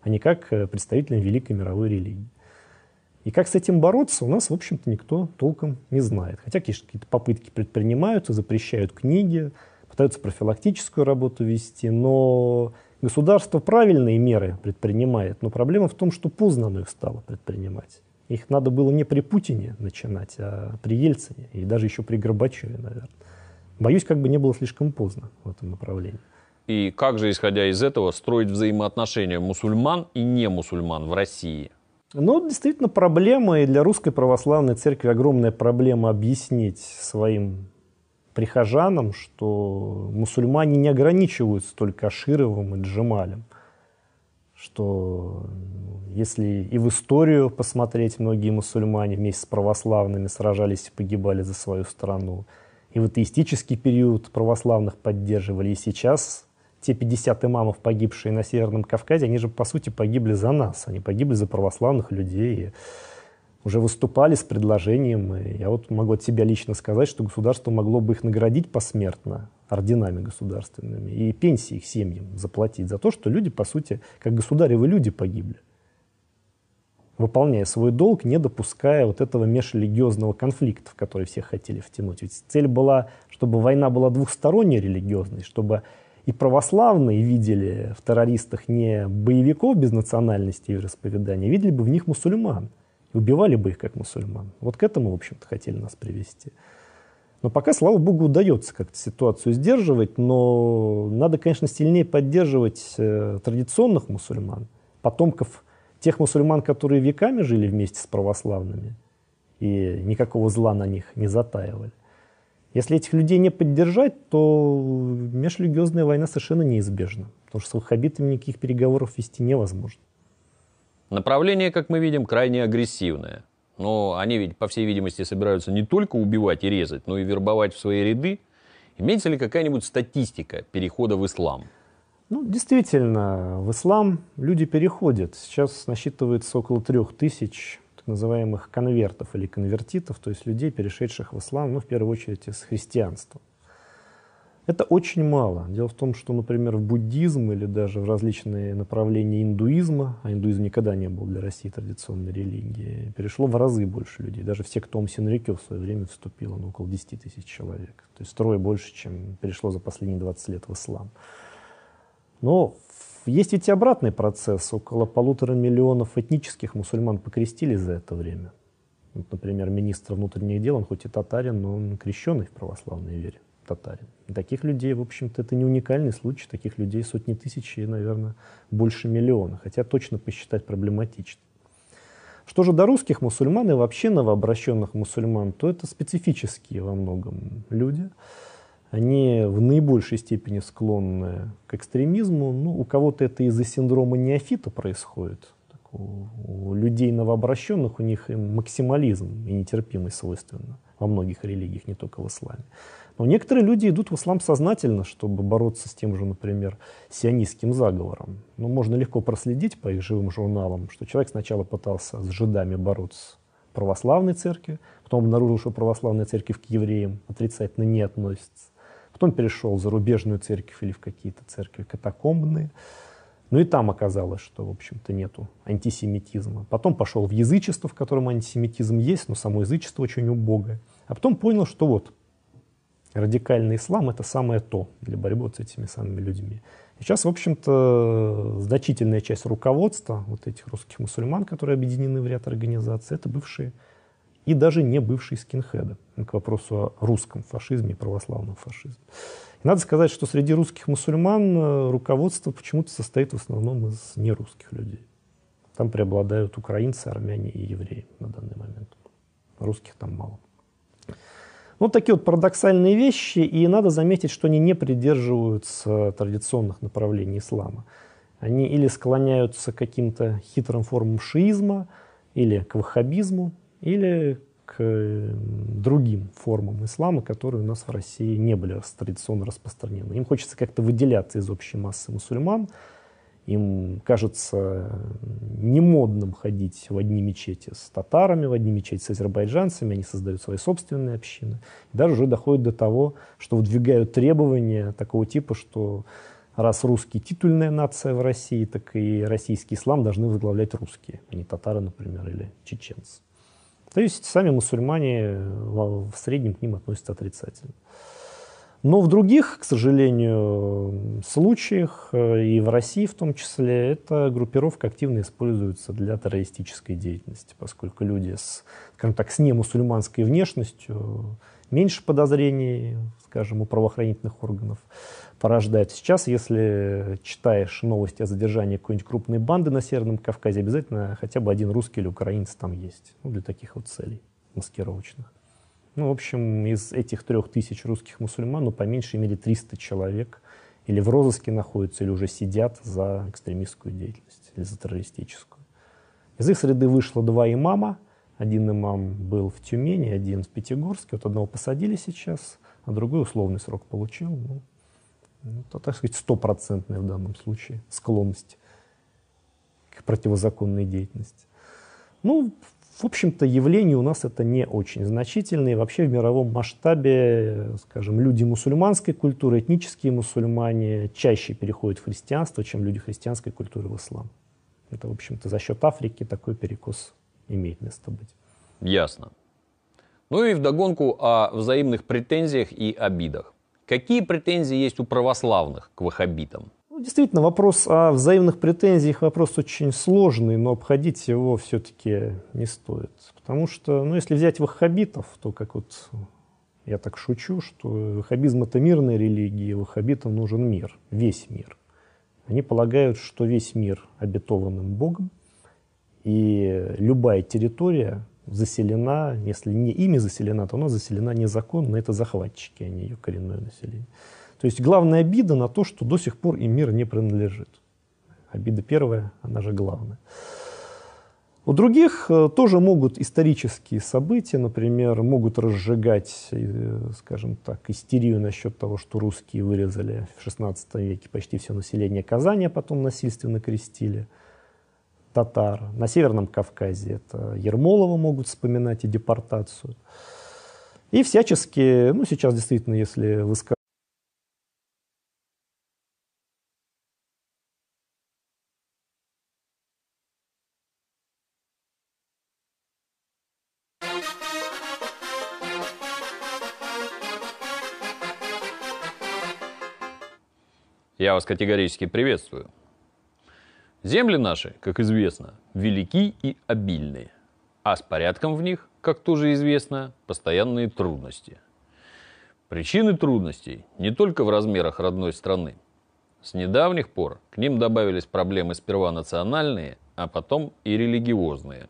а не как к э, представителям великой мировой религии. И как с этим бороться, у нас, в общем-то, никто толком не знает. Хотя какие-то попытки предпринимаются, запрещают книги, пытаются профилактическую работу вести, но государство правильные меры предпринимает, но проблема в том, что поздно оно их стало предпринимать. Их надо было не при Путине начинать, а при Ельцине, и даже еще при Горбачеве, наверное. Боюсь, как бы не было слишком поздно в этом направлении. И как же, исходя из этого, строить взаимоотношения мусульман и не мусульман в России – ну, действительно, проблема и для Русской Православной Церкви огромная проблема объяснить своим прихожанам, что мусульмане не ограничиваются только Ашировым и Джемалем, что ну, если и в историю посмотреть, многие мусульмане вместе с православными сражались и погибали за свою страну, и в атеистический период православных поддерживали, и сейчас те 50 имамов, погибшие на Северном Кавказе, они же, по сути, погибли за нас. Они погибли за православных людей. И уже выступали с предложением. И я вот могу от себя лично сказать, что государство могло бы их наградить посмертно орденами государственными и пенсии их семьям заплатить за то, что люди, по сути, как государевы люди погибли выполняя свой долг, не допуская вот этого межрелигиозного конфликта, в который всех хотели втянуть. Ведь цель была, чтобы война была двухсторонне религиозной, чтобы и православные видели в террористах не боевиков без национальности и вероисповедания, а видели бы в них мусульман. И убивали бы их как мусульман. Вот к этому, в общем-то, хотели нас привести. Но пока, слава богу, удается как-то ситуацию сдерживать, но надо, конечно, сильнее поддерживать э, традиционных мусульман, потомков тех мусульман, которые веками жили вместе с православными и никакого зла на них не затаивали. Если этих людей не поддержать, то межрелигиозная война совершенно неизбежна, потому что с ваххабитами никаких переговоров вести невозможно. Направление, как мы видим, крайне агрессивное. Но они ведь, по всей видимости, собираются не только убивать и резать, но и вербовать в свои ряды. Имеется ли какая-нибудь статистика перехода в ислам? Ну, действительно, в ислам люди переходят. Сейчас насчитывается около трех тысяч так называемых конвертов или конвертитов, то есть людей, перешедших в ислам, ну, в первую очередь, из христианства. Это очень мало. Дело в том, что, например, в буддизм или даже в различные направления индуизма, а индуизм никогда не был для России традиционной религией, перешло в разы больше людей. Даже в секту Ом Синрикё в свое время вступило ну, около 10 тысяч человек. То есть втрое больше, чем перешло за последние 20 лет в ислам. Но есть ведь и обратный процесс. Около полутора миллионов этнических мусульман покрестили за это время. Вот, например, министр внутренних дел, он хоть и татарин, но он крещенный в православной вере татарин. И таких людей, в общем-то, это не уникальный случай. Таких людей сотни тысяч и, наверное, больше миллиона. Хотя точно посчитать проблематично. Что же до русских мусульман и вообще новообращенных мусульман, то это специфические во многом люди они в наибольшей степени склонны к экстремизму. Ну, у кого-то это из-за синдрома неофита происходит. Так, у, у людей новообращенных у них и максимализм и нетерпимость свойственны во многих религиях, не только в исламе. Но некоторые люди идут в ислам сознательно, чтобы бороться с тем же, например, сионистским заговором. Но ну, можно легко проследить по их живым журналам, что человек сначала пытался с жидами бороться в православной церкви, потом обнаружил, что православная церковь к евреям отрицательно не относится Потом перешел в зарубежную церковь или в какие-то церкви катакомбные. Ну и там оказалось, что, в общем-то, нету антисемитизма. Потом пошел в язычество, в котором антисемитизм есть, но само язычество очень убогое. А потом понял, что вот радикальный ислам — это самое то для борьбы вот с этими самыми людьми. И сейчас, в общем-то, значительная часть руководства вот этих русских мусульман, которые объединены в ряд организаций, это бывшие и даже не бывший скинхеда. К вопросу о русском фашизме и православном фашизме. И надо сказать, что среди русских мусульман э, руководство почему-то состоит в основном из нерусских людей. Там преобладают украинцы, армяне и евреи на данный момент. Русских там мало. Вот такие вот парадоксальные вещи, и надо заметить, что они не придерживаются традиционных направлений ислама. Они или склоняются к каким-то хитрым формам шиизма, или к ваххабизму, или к другим формам ислама, которые у нас в России не были традиционно распространены. Им хочется как-то выделяться из общей массы мусульман. Им кажется немодным ходить в одни мечети с татарами, в одни мечети с азербайджанцами. Они создают свои собственные общины. И даже уже доходит до того, что выдвигают требования такого типа, что раз русский титульная нация в России, так и российский ислам должны возглавлять русские, а не татары, например, или чеченцы. То есть сами мусульмане э, в среднем к ним относятся отрицательно. Но в других, к сожалению, случаях, э, и в России в том числе, эта группировка активно используется для террористической деятельности, поскольку люди с, скажем так, с немусульманской внешностью э, меньше подозрений, скажем, у правоохранительных органов порождает. Сейчас, если читаешь новости о задержании какой-нибудь крупной банды на Северном Кавказе, обязательно хотя бы один русский или украинец там есть. Ну, для таких вот целей маскировочных. Ну, в общем, из этих трех тысяч русских мусульман, ну, по меньшей мере 300 человек или в розыске находятся, или уже сидят за экстремистскую деятельность, или за террористическую. Из их среды вышло два имама. Один имам был в Тюмени, один в Пятигорске. Вот одного посадили сейчас, а другой условный срок получил. Ну, ну, то, так сказать, стопроцентная в данном случае склонность к противозаконной деятельности. Ну, в общем-то, явление у нас это не очень значительное. И вообще в мировом масштабе, скажем, люди мусульманской культуры, этнические мусульмане чаще переходят в христианство, чем люди христианской культуры в ислам. Это, в общем-то, за счет Африки такой перекос имеет место быть. Ясно. Ну и вдогонку о взаимных претензиях и обидах. Какие претензии есть у православных к ваххабитам? Ну, действительно, вопрос о взаимных претензиях вопрос очень сложный, но обходить его все-таки не стоит. Потому что, ну, если взять ваххабитов, то как вот я так шучу, что ваххабизм это мирная религия, ваххабитам нужен мир, весь мир. Они полагают, что весь мир обетованным Богом, и любая территория, заселена, если не ими заселена, то она заселена незаконно, это захватчики, а не ее коренное население. То есть главная обида на то, что до сих пор им мир не принадлежит. Обида первая, она же главная. У других э, тоже могут исторические события, например, могут разжигать, э, скажем так, истерию насчет того, что русские вырезали в XVI веке почти все население Казани, а потом насильственно крестили – татар. На Северном Кавказе это Ермолова могут вспоминать и депортацию. И всячески, ну сейчас действительно, если высказывать Я вас категорически приветствую. Земли наши, как известно, велики и обильные, а с порядком в них, как тоже известно, постоянные трудности. Причины трудностей не только в размерах родной страны. С недавних пор к ним добавились проблемы сперва национальные, а потом и религиозные.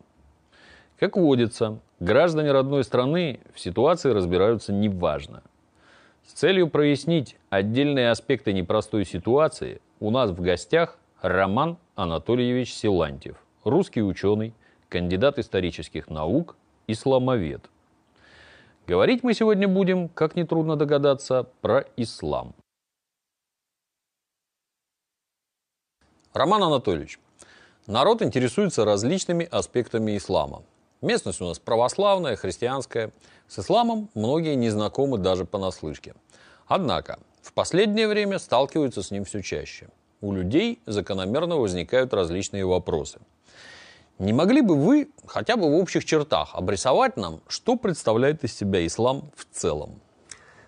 Как водится, граждане родной страны в ситуации разбираются неважно. С целью прояснить отдельные аспекты непростой ситуации у нас в гостях Роман Анатольевич Силантьев, русский ученый, кандидат исторических наук, исламовед. Говорить мы сегодня будем, как нетрудно догадаться, про ислам. Роман Анатольевич, народ интересуется различными аспектами ислама. Местность у нас православная, христианская. С исламом многие не знакомы даже понаслышке. Однако, в последнее время сталкиваются с ним все чаще – у людей закономерно возникают различные вопросы. Не могли бы вы хотя бы в общих чертах обрисовать нам, что представляет из себя ислам в целом?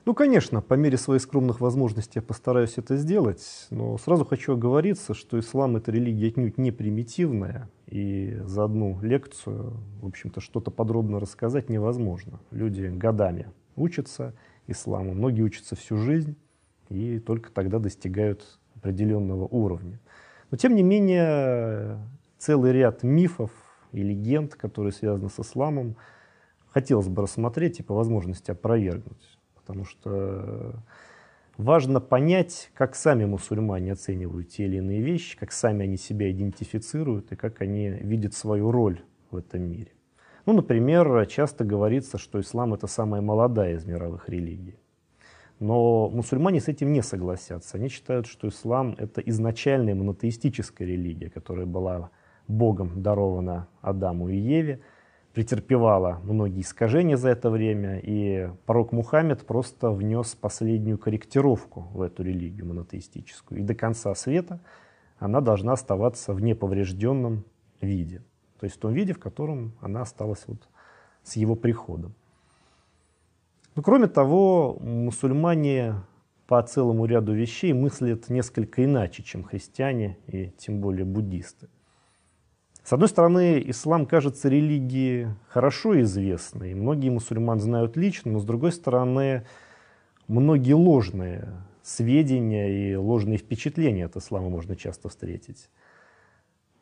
Ну, конечно, по мере своих скромных возможностей я постараюсь это сделать, но сразу хочу оговориться, что ислам – это религия отнюдь не примитивная, и за одну лекцию, в общем-то, что-то подробно рассказать невозможно. Люди годами учатся исламу, многие учатся всю жизнь, и только тогда достигают определенного уровня. Но тем не менее, целый ряд мифов и легенд, которые связаны с исламом, хотелось бы рассмотреть и по возможности опровергнуть. Потому что важно понять, как сами мусульмане оценивают те или иные вещи, как сами они себя идентифицируют и как они видят свою роль в этом мире. Ну, например, часто говорится, что ислам это самая молодая из мировых религий. Но мусульмане с этим не согласятся. Они считают, что ислам — это изначальная монотеистическая религия, которая была Богом дарована Адаму и Еве, претерпевала многие искажения за это время, и пророк Мухаммед просто внес последнюю корректировку в эту религию монотеистическую. И до конца света она должна оставаться в неповрежденном виде, то есть в том виде, в котором она осталась вот с его приходом. Но ну, кроме того, мусульмане по целому ряду вещей мыслят несколько иначе, чем христиане и тем более буддисты. С одной стороны, ислам кажется религией хорошо известной, и многие мусульман знают лично, но с другой стороны, многие ложные сведения и ложные впечатления от ислама можно часто встретить.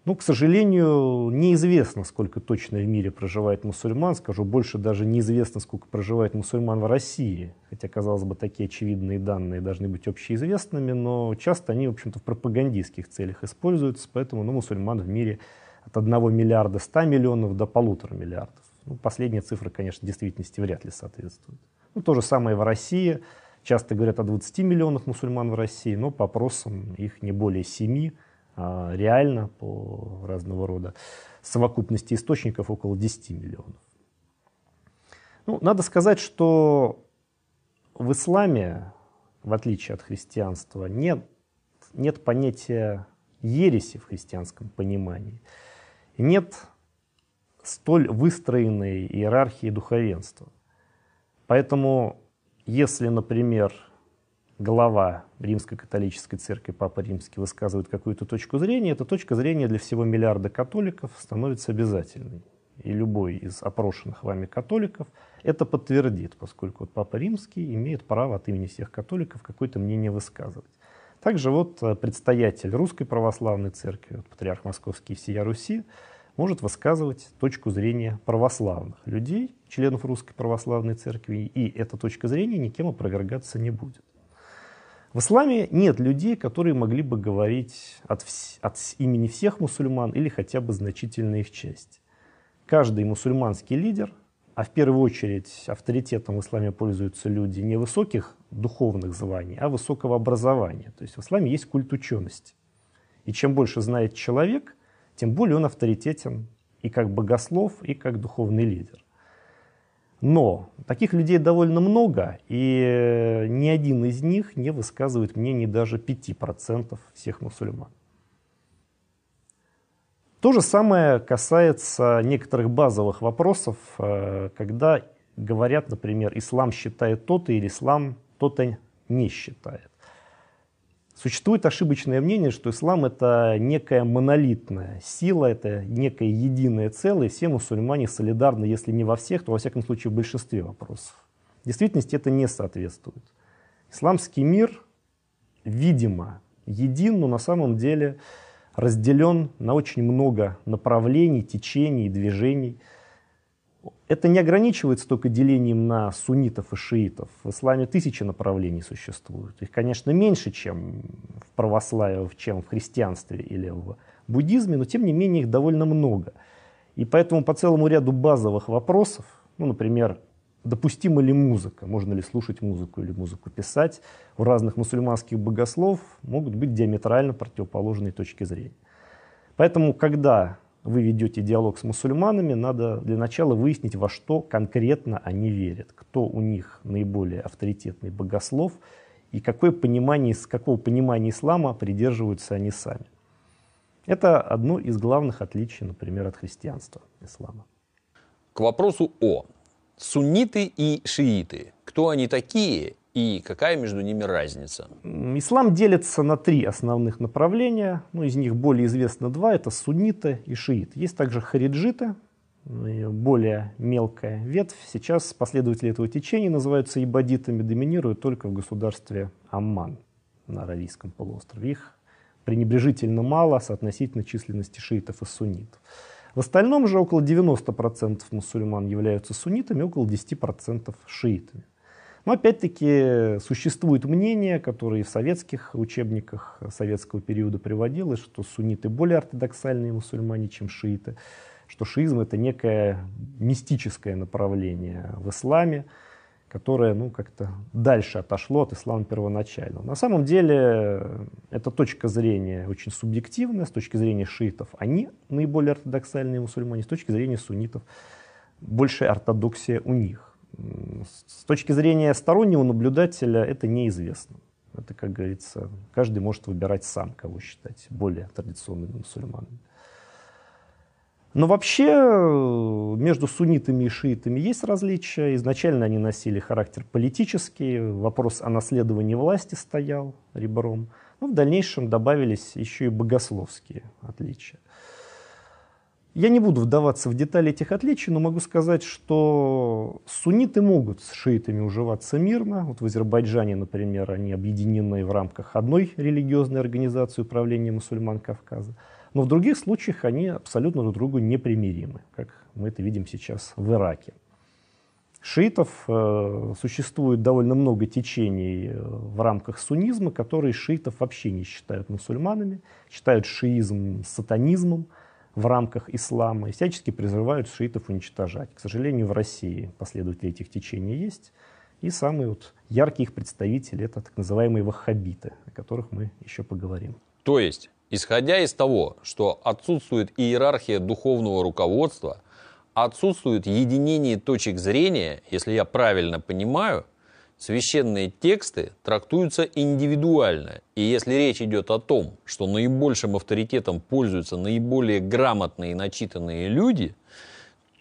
Ну, к сожалению, неизвестно, сколько точно в мире проживает мусульман. Скажу больше, даже неизвестно, сколько проживает мусульман в России. Хотя, казалось бы, такие очевидные данные должны быть общеизвестными, но часто они, в общем-то, в пропагандистских целях используются. Поэтому ну, мусульман в мире от 1 миллиарда 100 миллионов до полутора миллиардов. Ну, последняя цифра, конечно, в действительности вряд ли соответствует. Ну, то же самое и в России. Часто говорят о 20 миллионах мусульман в России, но по опросам их не более 7 а, реально по разного рода совокупности источников около 10 миллионов. Ну, надо сказать, что в исламе, в отличие от христианства, нет, нет понятия ереси в христианском понимании. Нет столь выстроенной иерархии духовенства. Поэтому, если, например, глава Римско-католической церкви, Папа Римский, высказывает какую-то точку зрения, эта точка зрения для всего миллиарда католиков становится обязательной. И любой из опрошенных вами католиков это подтвердит, поскольку вот Папа Римский имеет право от имени всех католиков какое-то мнение высказывать. Также вот э, предстоятель Русской Православной Церкви, вот патриарх Московский Сия Руси, может высказывать точку зрения православных людей, членов Русской Православной Церкви, и эта точка зрения никем опровергаться не будет. В исламе нет людей, которые могли бы говорить от, вс- от имени всех мусульман или хотя бы значительной их часть. Каждый мусульманский лидер, а в первую очередь авторитетом в исламе пользуются люди не высоких духовных званий, а высокого образования. То есть в исламе есть культ учености. И чем больше знает человек, тем более он авторитетен и как богослов, и как духовный лидер. Но таких людей довольно много, и э, ни один из них не высказывает мнений даже 5% всех мусульман. То же самое касается некоторых базовых вопросов, э, когда говорят, например, ислам считает то-то или ислам то-то не считает. Существует ошибочное мнение, что ислам это некая монолитная сила, это некое единое целое, все мусульмане солидарны, если не во всех, то во всяком случае в большинстве вопросов. В действительности это не соответствует. Исламский мир, видимо, един, но на самом деле разделен на очень много направлений, течений, движений – это не ограничивается только делением на суннитов и шиитов. В исламе тысячи направлений существуют. Их, конечно, меньше, чем в православии, чем в христианстве или в буддизме, но тем не менее их довольно много. И поэтому по целому ряду базовых вопросов, ну, например, допустима ли музыка, можно ли слушать музыку или музыку писать, у разных мусульманских богослов могут быть диаметрально противоположные точки зрения. Поэтому, когда вы ведете диалог с мусульманами, надо для начала выяснить, во что конкретно они верят, кто у них наиболее авторитетный богослов и какое понимание, с какого понимания ислама придерживаются они сами. Это одно из главных отличий, например, от христианства, ислама. К вопросу о сунниты и шииты. Кто они такие и какая между ними разница? Ислам делится на три основных направления. Ну, из них более известно два. Это сунниты и шииты. Есть также хариджиты, ну, более мелкая ветвь. Сейчас последователи этого течения называются ибадитами, доминируют только в государстве Амман на Аравийском полуострове. Их пренебрежительно мало соотносительно численности шиитов и суннитов. В остальном же около 90% мусульман являются суннитами, около 10% шиитами. Но опять-таки существует мнение, которое и в советских учебниках советского периода приводилось, что сунниты более ортодоксальные мусульмане, чем шииты, что шиизм это некое мистическое направление в исламе, которое ну, как-то дальше отошло от ислама первоначального. На самом деле эта точка зрения очень субъективная, с точки зрения шиитов они наиболее ортодоксальные мусульмане, с точки зрения суннитов большая ортодоксия у них с точки зрения стороннего наблюдателя это неизвестно. Это, как говорится, каждый может выбирать сам, кого считать более традиционными мусульманами. Но вообще э, между суннитами и шиитами есть различия. Изначально они носили характер политический, вопрос о наследовании власти стоял ребром. Но ну, в дальнейшем добавились еще и богословские отличия. Я не буду вдаваться в детали этих отличий, но могу сказать, что сунниты могут с шиитами уживаться мирно. Вот в Азербайджане, например, они объединены в рамках одной религиозной организации управления мусульман Кавказа. Но в других случаях они абсолютно друг другу непримиримы, как мы это видим сейчас в Ираке. Шиитов э, существует довольно много течений э, в рамках суннизма, которые шиитов вообще не считают мусульманами, считают шиизм сатанизмом – в рамках ислама и всячески призывают шиитов уничтожать. К сожалению, в России последователи этих течений есть. И самый вот яркий их представитель — это так называемые ваххабиты, о которых мы еще поговорим. То есть, исходя из того, что отсутствует иерархия духовного руководства, отсутствует единение точек зрения, если я правильно понимаю — Священные тексты трактуются индивидуально, и если речь идет о том, что наибольшим авторитетом пользуются наиболее грамотные и начитанные люди,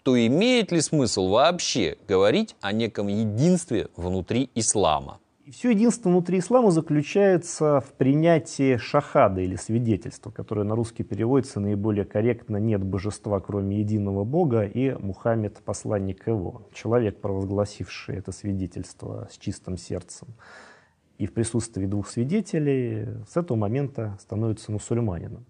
то имеет ли смысл вообще говорить о неком единстве внутри ислама? все единство внутри ислама заключается в принятии шахада или свидетельства, которое на русский переводится наиболее корректно «нет божества, кроме единого Бога» и «Мухаммед – посланник его», человек, провозгласивший это свидетельство с чистым сердцем. И в присутствии двух свидетелей с этого момента становится мусульманином.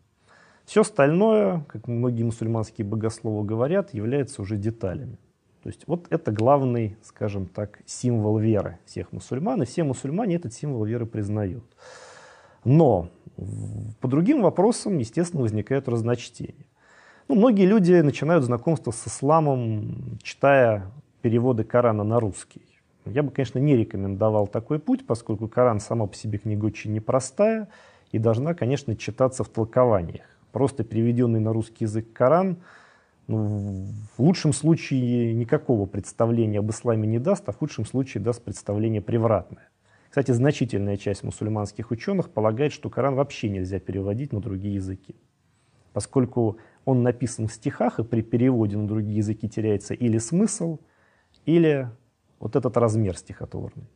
Все остальное, как многие мусульманские богословы говорят, является уже деталями. То есть вот это главный, скажем так, символ веры всех мусульман, и все мусульмане этот символ веры признают. Но по другим вопросам, естественно, возникают разночтения. Ну, многие люди начинают знакомство с исламом, читая переводы Корана на русский. Я бы, конечно, не рекомендовал такой путь, поскольку Коран сама по себе книга очень непростая и должна, конечно, читаться в толкованиях. Просто переведенный на русский язык Коран – ну, в лучшем случае никакого представления об исламе не даст, а в худшем случае даст представление превратное. Кстати, значительная часть мусульманских ученых полагает, что Коран вообще нельзя переводить на другие языки, поскольку он написан в стихах, и при переводе на другие языки теряется или смысл, или вот этот размер стихотворный.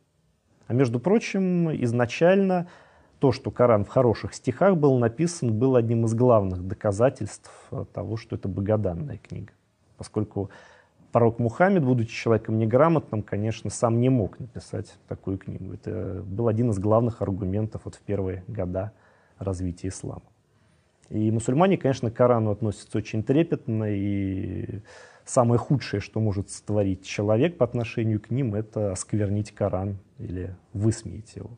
А между прочим, изначально то, что Коран в хороших стихах был написан, был одним из главных доказательств э, того, что это богоданная книга. Поскольку пророк Мухаммед, будучи человеком неграмотным, конечно, сам не мог написать такую книгу. Это был один из главных аргументов вот в первые года развития ислама. И мусульмане, конечно, к Корану относятся очень трепетно, и самое худшее, что может сотворить человек по отношению к ним, это осквернить Коран или высмеять его.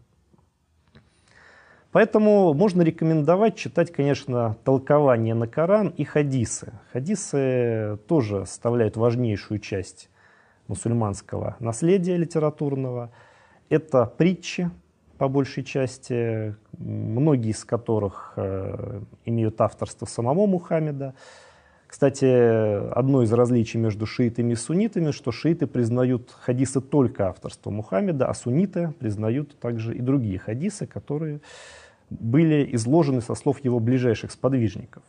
Поэтому можно рекомендовать читать, конечно, толкование на Коран и хадисы. Хадисы тоже составляют важнейшую часть мусульманского наследия литературного. Это притчи, по большей части, многие из которых э, имеют авторство самого Мухаммеда. Кстати, одно из различий между шиитами и суннитами, что шииты признают хадисы только авторство Мухаммеда, а сунниты признают также и другие хадисы, которые были изложены со слов его ближайших сподвижников.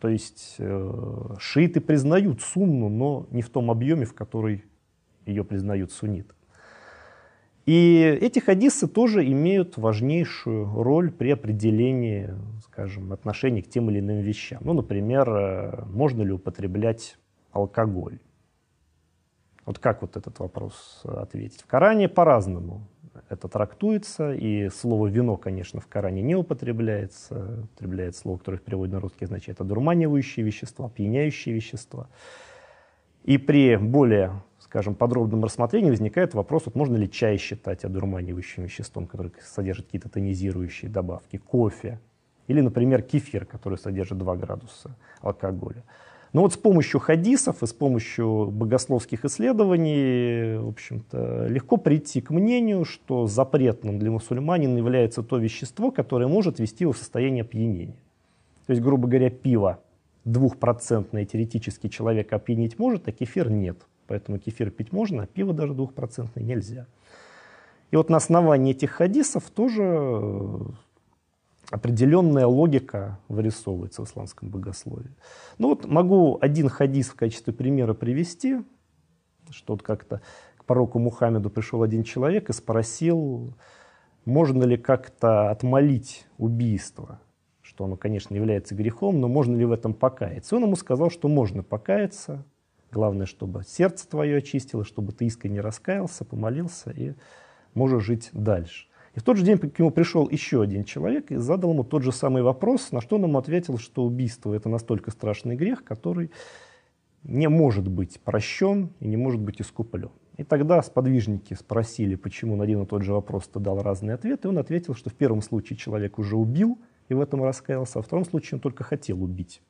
То есть э, шииты признают сунну, но не в том объеме, в который ее признают сунниты. И эти хадисы тоже имеют важнейшую роль при определении, скажем, отношений к тем или иным вещам. Ну, например, э, можно ли употреблять алкоголь? Вот как вот этот вопрос ответить? В Коране по-разному это трактуется, и слово «вино», конечно, в Коране не употребляется, Употребляет слово, которое в переводе на русский означает «одурманивающие вещества», опьяняющие вещества». И при более скажем, подробном рассмотрении возникает вопрос, вот можно ли чай считать одурманивающим веществом, который содержит какие-то тонизирующие добавки, кофе, или, например, кефир, который содержит 2 градуса алкоголя. Но ну вот с помощью хадисов и с помощью богословских исследований, в общем-то, легко прийти к мнению, что запретным для мусульманина является то вещество, которое может вести его в состояние опьянения. То есть, грубо говоря, пиво двухпроцентное теоретически человек опьянить может, а кефир нет – Поэтому кефир пить можно, а пиво даже двухпроцентное нельзя. И вот на основании этих хадисов тоже э, определенная логика вырисовывается в исламском богословии. Ну вот могу один хадис в качестве примера привести, что вот как-то к пророку Мухаммеду пришел один человек и спросил, можно ли как-то отмолить убийство, что оно, конечно, является грехом, но можно ли в этом покаяться. И он ему сказал, что можно покаяться, Главное, чтобы сердце твое очистило, чтобы ты искренне раскаялся, помолился и можешь жить дальше. И в тот же день к нему пришел еще один человек и задал ему тот же самый вопрос, на что он ему ответил, что убийство — это настолько страшный грех, который не может быть прощен и не может быть искуплен. И тогда сподвижники спросили, почему на один и тот же вопрос ты дал разные ответы, и он ответил, что в первом случае человек уже убил и в этом раскаялся, а во втором случае он только хотел убить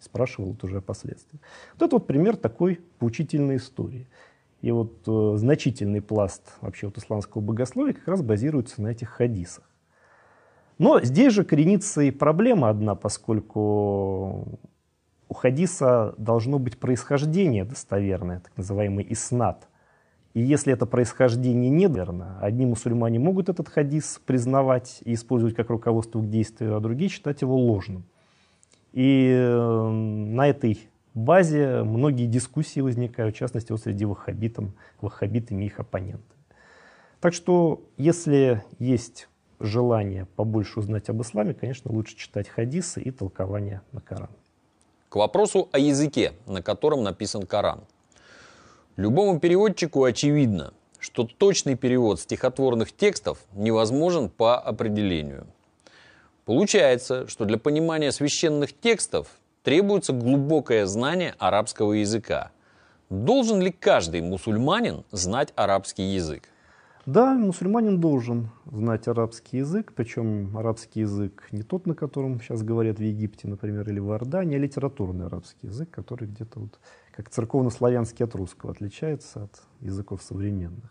спрашивают уже о последствиях. Вот это вот пример такой поучительной истории. И вот э, значительный пласт вообще вот исламского богословия как раз базируется на этих хадисах. Но здесь же коренится и проблема одна, поскольку у хадиса должно быть происхождение достоверное, так называемый иснат. И если это происхождение недоверно, одни мусульмане могут этот хадис признавать и использовать как руководство к действию, а другие считать его ложным. И эм, на этой базе многие дискуссии возникают, в частности, вот среди ваххабитов, ваххабитами их оппоненты. Так что, если есть желание побольше узнать об исламе, конечно, лучше читать хадисы и толкования на Коран. К вопросу о языке, на котором написан Коран. Любому переводчику очевидно, что точный перевод стихотворных текстов невозможен по определению – Получается, что для понимания священных текстов требуется глубокое знание арабского языка. Должен ли каждый мусульманин знать арабский язык? Да, мусульманин должен знать арабский язык, причем арабский язык не тот, на котором сейчас говорят в Египте, например, или в Иордании, а литературный арабский язык, который где-то вот как церковно-славянский от русского отличается от языков современных.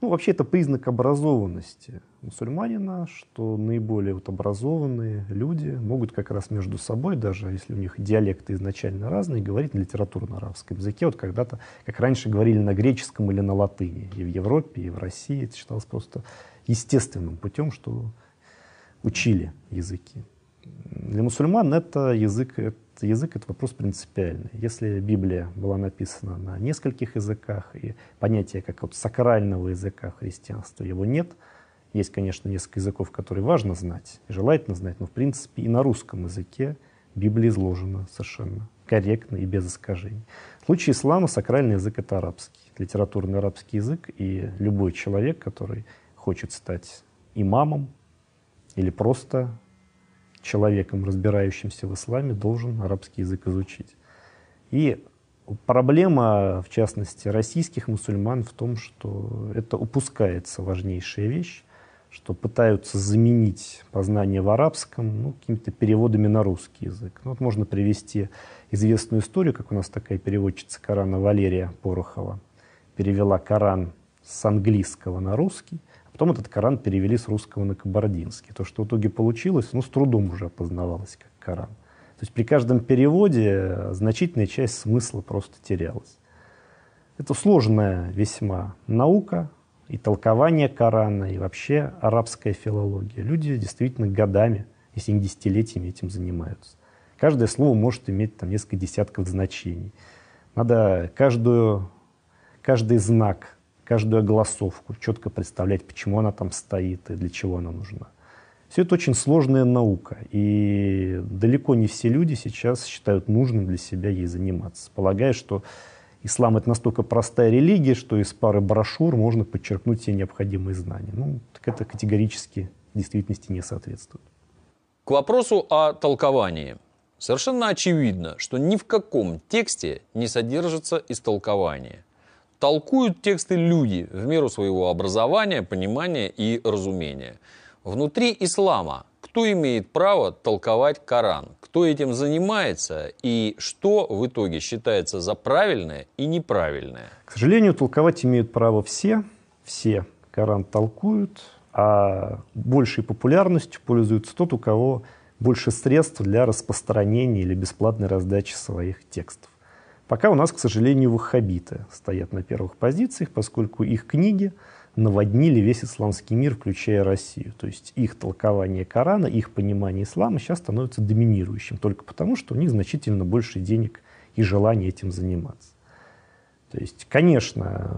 Ну, вообще это признак образованности мусульманина, что наиболее вот образованные люди могут как раз между собой, даже если у них диалекты изначально разные, говорить на литературном арабском языке. Вот когда-то, как раньше говорили на греческом или на латыни. И в Европе, и в России это считалось просто естественным путем, что учили языки. Для мусульман это язык, это язык это вопрос принципиальный. Если Библия была написана на нескольких языках, и понятия как вот сакрального языка христианства его нет, есть, конечно, несколько языков, которые важно знать, желательно знать, но в принципе и на русском языке Библия изложена совершенно корректно и без искажений. В случае ислама сакральный язык — это арабский, литературный арабский язык, и любой человек, который хочет стать имамом или просто человеком, разбирающимся в исламе, должен арабский язык изучить. И проблема, в частности, российских мусульман в том, что это упускается важнейшая вещь, что пытаются заменить познание в арабском ну, какими-то переводами на русский язык. Ну, вот можно привести известную историю, как у нас такая переводчица Корана Валерия Порохова перевела Коран с английского на русский, Потом этот Коран перевели с русского на кабардинский. То, что в итоге получилось, ну, с трудом уже опознавалось как Коран. То есть при каждом переводе э, значительная часть смысла просто терялась. Это сложная весьма наука, и толкование Корана, и вообще арабская филология. Люди действительно годами, если не десятилетиями этим занимаются. Каждое слово может иметь там несколько десятков значений. Надо каждую, каждый знак каждую огласовку, четко представлять, почему она там стоит и для чего она нужна. Все это очень сложная наука, и далеко не все люди сейчас считают нужным для себя ей заниматься, полагая, что ислам это настолько простая религия, что из пары брошюр можно подчеркнуть все необходимые знания. Ну, так это категорически действительности не соответствует. К вопросу о толковании. Совершенно очевидно, что ни в каком тексте не содержится истолкование толкуют тексты люди в меру своего образования, понимания и разумения. Внутри ислама кто имеет право толковать Коран, кто этим занимается и что в итоге считается за правильное и неправильное? К сожалению, толковать имеют право все. Все Коран толкуют, а большей популярностью пользуется тот, у кого больше средств для распространения или бесплатной раздачи своих текстов. Пока у нас, к сожалению, ваххабиты стоят на первых позициях, поскольку их книги наводнили весь исламский мир, включая Россию. То есть их толкование Корана, их понимание ислама сейчас становится доминирующим только потому, что у них значительно больше денег и желания этим заниматься. То есть, конечно,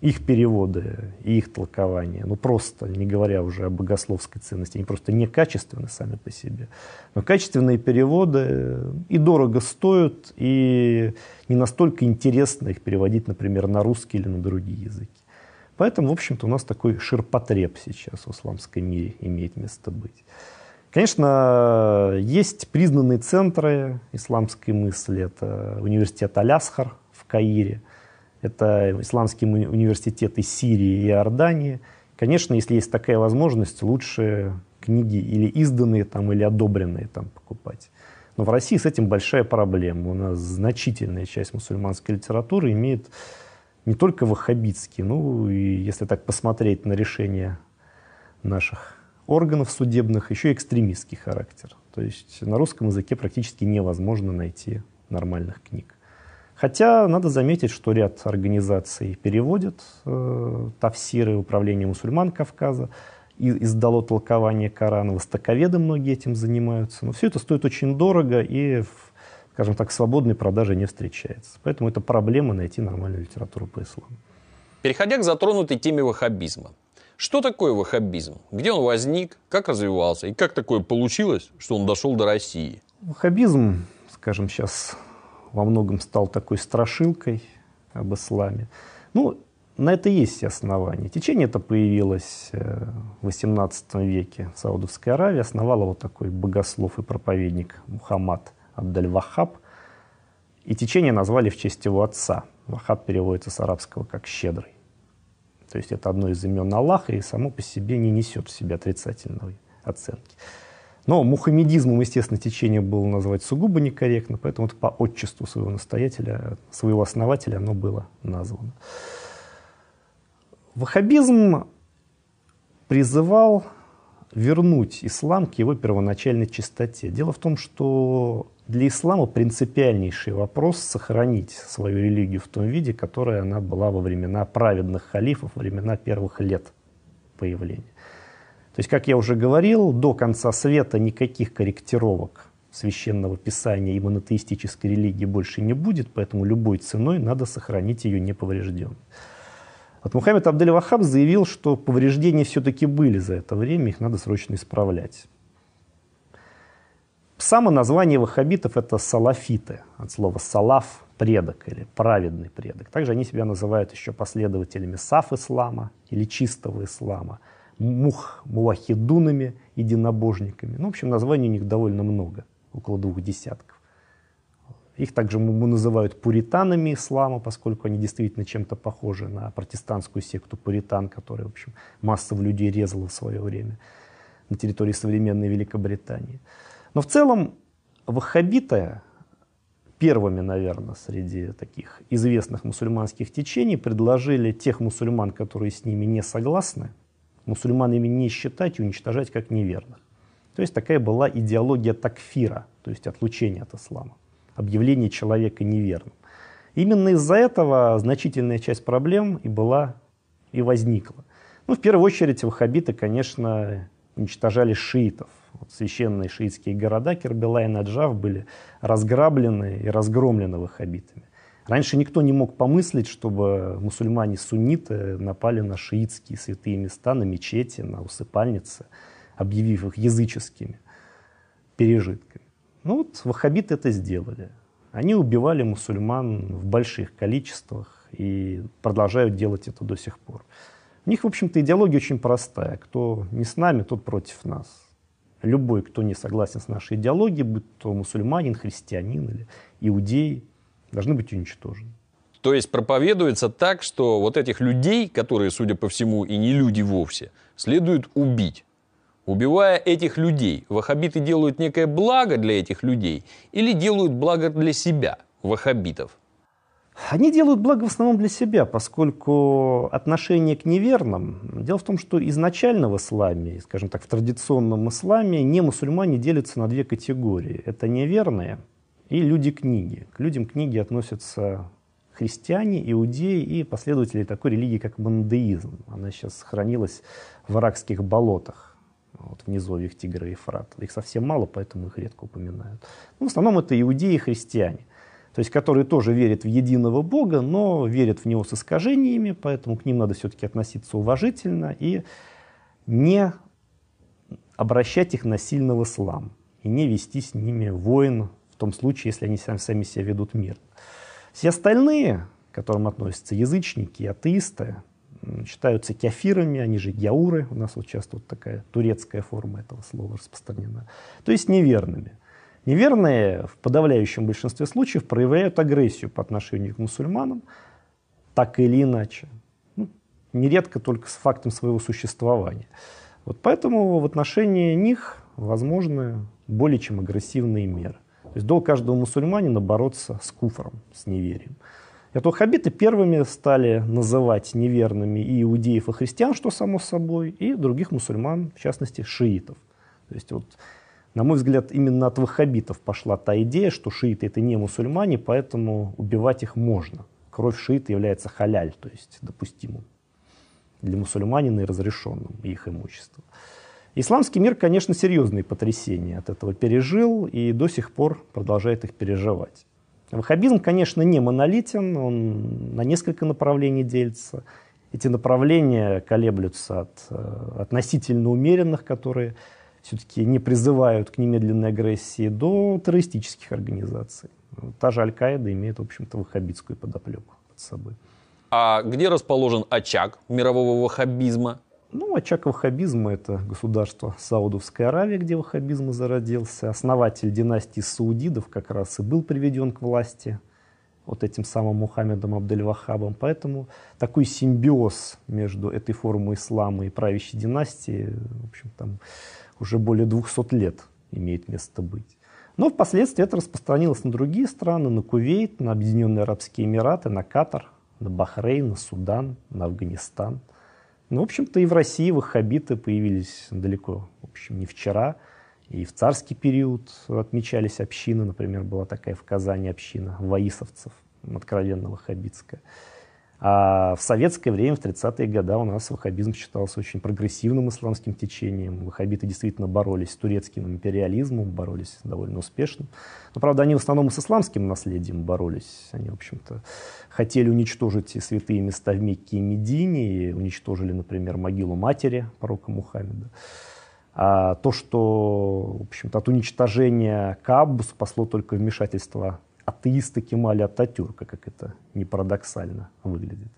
их переводы и их толкования, ну просто, не говоря уже о богословской ценности, они просто некачественны сами по себе. Но качественные переводы и дорого стоят, и не настолько интересно их переводить, например, на русский или на другие языки. Поэтому, в общем-то, у нас такой ширпотреб сейчас в исламском мире имеет место быть. Конечно, есть признанные центры исламской мысли. Это университет Алясхар Каире, это исламские университеты Сирии и Иордании. Конечно, если есть такая возможность, лучше книги или изданные там, или одобренные там покупать. Но в России с этим большая проблема. У нас значительная часть мусульманской литературы имеет не только ваххабитские, ну и если так посмотреть на решение наших органов судебных, еще и экстремистский характер. То есть на русском языке практически невозможно найти нормальных книг. Хотя надо заметить, что ряд организаций переводит э, тафсиры управления мусульман Кавказа, и издало толкование Корана, востоковеды многие этим занимаются. Но все это стоит очень дорого и, скажем так, свободной продажи не встречается. Поэтому это проблема найти нормальную литературу по исламу. Переходя к затронутой теме ваххабизма. Что такое ваххабизм? Где он возник? Как развивался? И как такое получилось, что он дошел до России? Ваххабизм, скажем сейчас во многом стал такой страшилкой об исламе. Ну, на это есть все основания. Течение это появилось э, в XVIII веке в Саудовской Аравии. Основал его такой богослов и проповедник Мухаммад Абдаль-Вахаб. И течение назвали в честь его отца. Вахаб переводится с арабского как «щедрый». То есть это одно из имен Аллаха и само по себе не несет в себе отрицательной оценки. Но мухаммедизмом, естественно, течение было назвать сугубо некорректно, поэтому это по отчеству своего настоятеля, своего основателя оно было названо. Ваххабизм призывал вернуть ислам к его первоначальной чистоте. Дело в том, что для ислама принципиальнейший вопрос сохранить свою религию в том виде, которая она была во времена праведных халифов, во времена первых лет появления. То есть, как я уже говорил, до конца света никаких корректировок священного писания и монотеистической религии больше не будет, поэтому любой ценой надо сохранить ее неповрежденной. Вот Мухаммед Абдель-Вахаб заявил, что повреждения все-таки были за это время, их надо срочно исправлять. Само название ваххабитов – это салафиты, от слова салаф – предок или праведный предок. Также они себя называют еще последователями саф-ислама или чистого ислама – мух, мувахидунами, единобожниками. Ну, в общем, названий у них довольно много, около двух десятков. Их также мы называют пуританами ислама, поскольку они действительно чем-то похожи на протестантскую секту пуритан, которая, в общем, массово людей резала в свое время на территории современной Великобритании. Но в целом ваххабиты первыми, наверное, среди таких известных мусульманских течений предложили тех мусульман, которые с ними не согласны, мусульманами не считать и уничтожать как неверных. То есть такая была идеология такфира, то есть отлучения от ислама, объявление человека неверным. Именно из-за этого значительная часть проблем и была, и возникла. Ну, в первую очередь, ваххабиты, конечно, уничтожали шиитов. Вот священные шиитские города Кербела и Наджав были разграблены и разгромлены ваххабитами. Раньше никто не мог помыслить, чтобы мусульмане-сунниты напали на шиитские святые места, на мечети, на усыпальницы, объявив их языческими пережитками. Ну вот ваххабиты это сделали. Они убивали мусульман в больших количествах и продолжают делать это до сих пор. У них, в общем-то, идеология очень простая. Кто не с нами, тот против нас. Любой, кто не согласен с нашей идеологией, будь то мусульманин, христианин или иудей, должны быть уничтожены. То есть проповедуется так, что вот этих людей, которые, судя по всему, и не люди вовсе, следует убить. Убивая этих людей, ваххабиты делают некое благо для этих людей или делают благо для себя, ваххабитов? Они делают благо в основном для себя, поскольку отношение к неверным... Дело в том, что изначально в исламе, скажем так, в традиционном исламе, не мусульмане делятся на две категории. Это неверные – и люди книги. К людям книги относятся христиане, иудеи и последователи такой религии, как мандеизм. Она сейчас сохранилась в аракских болотах, вот внизу их Тигра и Фрат. Их совсем мало, поэтому их редко упоминают. Ну, в основном это иудеи и христиане, то есть которые тоже верят в единого Бога, но верят в него с искажениями, поэтому к ним надо все-таки относиться уважительно и не обращать их насильно в ислам и не вести с ними войн том случае, если они сами, сами себя ведут мирно. Все остальные, к которым относятся язычники атеисты, считаются кефирами, они же гяуры, у нас вот часто вот такая турецкая форма этого слова распространена, то есть неверными. Неверные в подавляющем большинстве случаев проявляют агрессию по отношению к мусульманам, так или иначе, ну, нередко только с фактом своего существования. Вот поэтому в отношении них возможны более чем агрессивные меры. То есть долг каждого мусульманина бороться с куфром, с неверием. И то хабиты первыми стали называть неверными и иудеев, и христиан, что само собой, и других мусульман, в частности, шиитов. То есть вот на мой взгляд, именно от ваххабитов пошла та идея, что шииты это не мусульмане, поэтому убивать их можно. Кровь шиита является халяль, то есть допустимым для мусульманина и разрешенным их имуществом. Исламский мир, конечно, серьезные потрясения от этого пережил и до сих пор продолжает их переживать. Ваххабизм, конечно, не монолитен, он на несколько направлений делится. Эти направления колеблются от э, относительно умеренных, которые все-таки не призывают к немедленной агрессии, до террористических организаций. Та же Аль-Каида имеет, в общем-то, ваххабитскую подоплеку под собой. А где расположен очаг мирового ваххабизма? Ну, очаг ваххабизма – это государство Саудовской Аравии, где ваххабизм и зародился. Основатель династии саудидов как раз и был приведен к власти вот этим самым Мухаммедом Абдель-Вахабом. Поэтому такой симбиоз между этой формой ислама и правящей династии, в общем, там уже более 200 лет имеет место быть. Но впоследствии это распространилось на другие страны, на Кувейт, на Объединенные Арабские Эмираты, на Катар, на Бахрейн, на Судан, на Афганистан – ну, в общем-то, и в России ваххабиты появились далеко, в общем, не вчера. И в царский период отмечались общины, например, была такая в Казани община ваисовцев, откровенно ваххабитская. А в советское время, в 30-е годы, у нас ваххабизм считался очень прогрессивным исламским течением. Ваххабиты действительно боролись с турецким империализмом, боролись довольно успешно. Но, правда, они в основном с исламским наследием боролись. Они, в общем-то, хотели уничтожить и святые места в Мекке и Медине, и уничтожили, например, могилу матери пророка Мухаммеда. А то, что, в общем-то, от уничтожения Каабу спасло только вмешательство атеисты Кемаля Ататюрка, как это не парадоксально выглядит.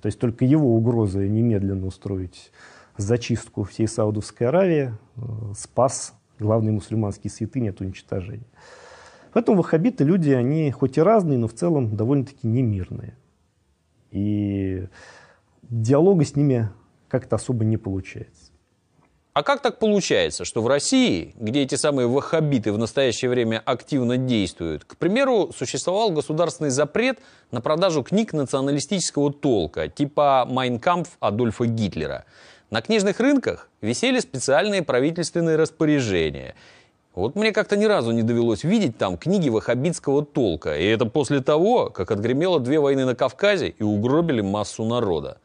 То есть только его угроза немедленно устроить зачистку всей Саудовской Аравии э, спас главные мусульманские святыни от уничтожения. Поэтому ваххабиты люди, они хоть и разные, но в целом довольно-таки немирные. И диалога с ними как-то особо не получается. А как так получается, что в России, где эти самые ваххабиты в настоящее время активно действуют, к примеру, существовал государственный запрет на продажу книг националистического толка, типа «Майнкампф» Адольфа Гитлера. На книжных рынках висели специальные правительственные распоряжения. Вот мне как-то ни разу не довелось видеть там книги ваххабитского толка. И это после того, как отгремело две войны на Кавказе и угробили массу народа.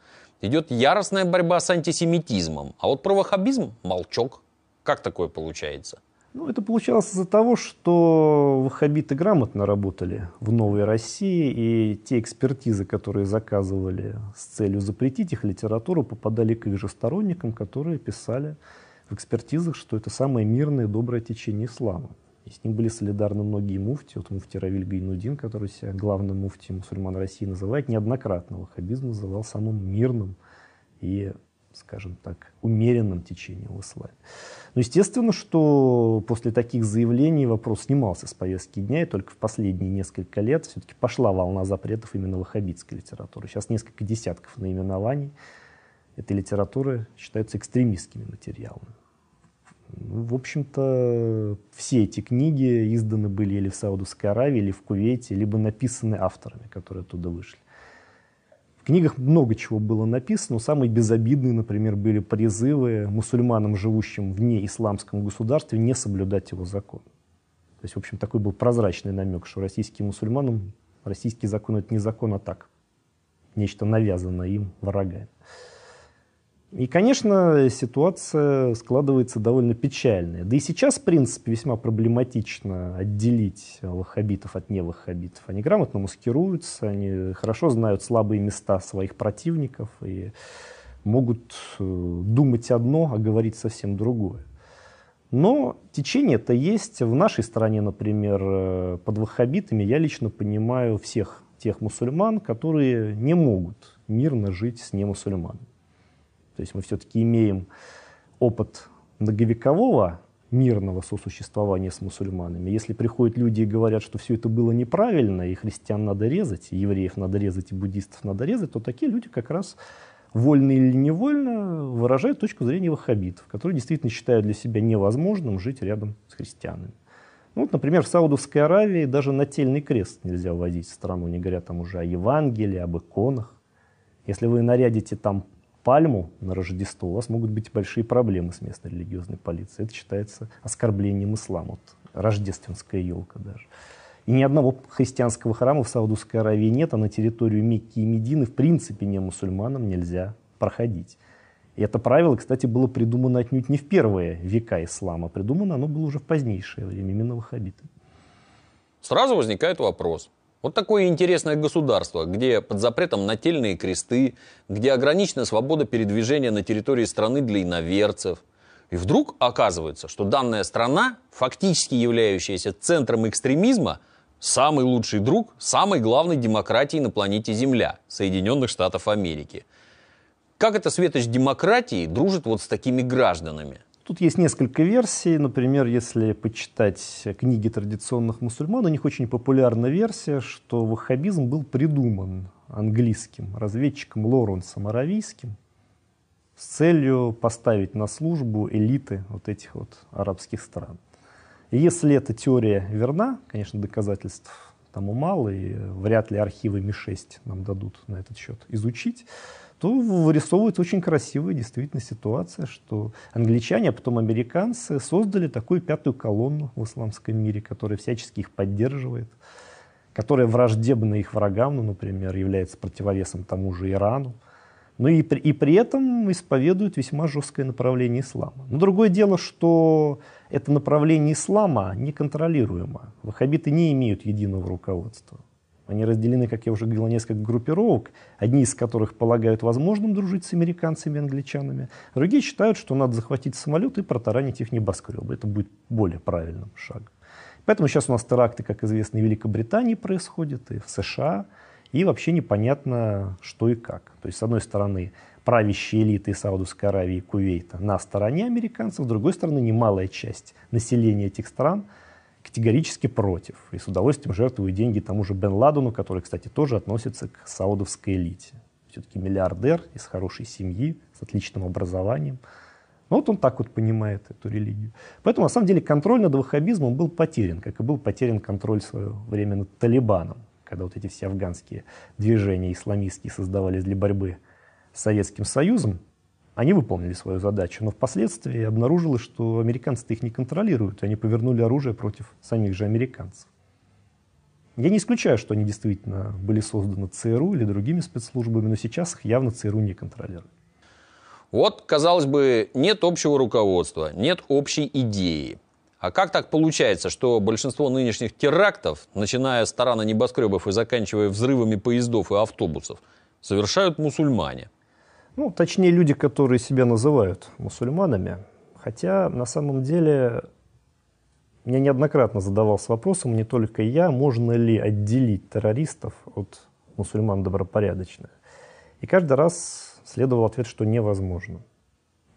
Идет яростная борьба с антисемитизмом, а вот про ваххабизм – молчок. Как такое получается? Ну, это получалось из-за того, что ваххабиты грамотно работали в Новой России, и те экспертизы, которые заказывали с целью запретить их литературу, попадали к их же сторонникам, которые писали в экспертизах, что это самое мирное, доброе течение ислама. И с ним были солидарны многие муфти. Вот муфти Равиль Гайнудин, который себя главным муфти мусульман России называет, неоднократно ваххабизм называл самым мирным и, скажем так, умеренным течением в исламе. Но ну, естественно, что после таких заявлений вопрос снимался с повестки дня, и только в последние несколько лет все-таки пошла волна запретов именно ваххабитской литературы. Сейчас несколько десятков наименований этой литературы считаются экстремистскими материалами в общем-то, все эти книги изданы были или в Саудовской Аравии, или в Кувейте, либо написаны авторами, которые оттуда вышли. В книгах много чего было написано. Самые безобидные, например, были призывы мусульманам, живущим в неисламском государстве, не соблюдать его закон. То есть, в общем, такой был прозрачный намек, что российским мусульманам российский закон — это не закон, а так, нечто навязанное им врагами. И, конечно, ситуация складывается довольно печальная. Да и сейчас, в принципе, весьма проблематично отделить лохабитов от неваххабитов. Они грамотно маскируются, они хорошо знают слабые места своих противников и могут э, думать одно, а говорить совсем другое. Но течение-то есть. В нашей стране, например, э, под ваххабитами я лично понимаю всех тех мусульман, которые не могут мирно жить с немусульманами. То есть мы все-таки имеем опыт многовекового мирного сосуществования с мусульманами. Если приходят люди и говорят, что все это было неправильно, и христиан надо резать, и евреев надо резать, и буддистов надо резать, то такие люди как раз вольно или невольно выражают точку зрения ваххабитов, которые действительно считают для себя невозможным жить рядом с христианами. Ну, вот, например, в Саудовской Аравии даже нательный крест нельзя вводить в страну, не говоря там уже о Евангелии, об иконах. Если вы нарядите там пальму на Рождество, у вас могут быть большие проблемы с местной религиозной полицией. Это считается оскорблением ислама. Вот рождественская елка даже. И ни одного христианского храма в Саудовской Аравии нет, а на территорию Мекки и Медины в принципе не мусульманам нельзя проходить. И это правило, кстати, было придумано отнюдь не в первые века ислама, придумано оно было уже в позднейшее время, именно ваххабитами. Сразу возникает вопрос, вот такое интересное государство, где под запретом нательные кресты, где ограничена свобода передвижения на территории страны для иноверцев. И вдруг оказывается, что данная страна, фактически являющаяся центром экстремизма, самый лучший друг самой главной демократии на планете Земля – Соединенных Штатов Америки. Как это светоч демократии дружит вот с такими гражданами – Тут есть несколько версий. Например, если почитать книги традиционных мусульман, у них очень популярна версия, что ваххабизм был придуман английским разведчиком Лоренсом Аравийским с целью поставить на службу элиты вот этих вот арабских стран. И если эта теория верна, конечно, доказательств тому мало, и вряд ли архивы Ми-6 нам дадут на этот счет изучить, то вырисовывается очень красивая действительно ситуация, что англичане, а потом американцы создали такую пятую колонну в исламском мире, которая всячески их поддерживает, которая враждебна их врагам, ну, например, является противовесом тому же Ирану, но ну, и при, и при этом исповедуют весьма жесткое направление ислама. Но другое дело, что это направление ислама неконтролируемо. Ваххабиты не имеют единого руководства. Они разделены, как я уже говорил, на несколько группировок, одни из которых полагают возможным дружить с американцами и англичанами, другие считают, что надо захватить самолет и протаранить их небоскребы. Это будет более правильным шагом. Поэтому сейчас у нас теракты, как известно, и в Великобритании происходят, и в США, и вообще непонятно, что и как. То есть, с одной стороны, правящие элиты Саудовской Аравии и Кувейта на стороне американцев, с другой стороны, немалая часть населения этих стран – категорически против и с удовольствием жертвует деньги тому же Бен Ладену, который, кстати, тоже относится к саудовской элите. Все-таки миллиардер из хорошей семьи, с отличным образованием. Но ну, вот он так вот понимает эту религию. Поэтому, на самом деле, контроль над ваххабизмом был потерян, как и был потерян контроль в свое время над Талибаном, когда вот эти все афганские движения исламистские создавались для борьбы с Советским Союзом. Они выполнили свою задачу, но впоследствии обнаружилось, что американцы их не контролируют, и они повернули оружие против самих же американцев. Я не исключаю, что они действительно были созданы ЦРУ или другими спецслужбами, но сейчас их явно ЦРУ не контролирует. Вот, казалось бы, нет общего руководства, нет общей идеи. А как так получается, что большинство нынешних терактов, начиная с тарана небоскребов и заканчивая взрывами поездов и автобусов, совершают мусульмане? ну, точнее, люди, которые себя называют мусульманами, хотя на самом деле мне неоднократно задавался вопросом, не только я, можно ли отделить террористов от мусульман добропорядочных. И каждый раз следовал ответ, что невозможно.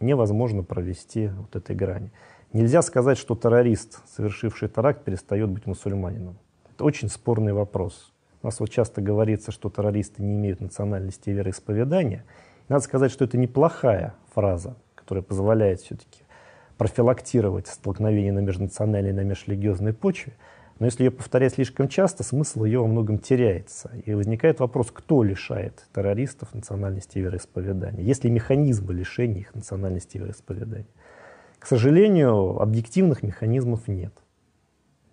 Невозможно провести вот этой грани. Нельзя сказать, что террорист, совершивший теракт, перестает быть мусульманином. Это очень спорный вопрос. У нас вот часто говорится, что террористы не имеют национальности и вероисповедания – надо сказать, что это неплохая фраза, которая позволяет все-таки профилактировать столкновение на межнациональной и на межрелигиозной почве. Но если ее повторять слишком часто, смысл ее во многом теряется. И возникает вопрос, кто лишает террористов национальности и вероисповедания? Есть ли механизмы лишения их национальности и вероисповедания? К сожалению, объективных механизмов нет.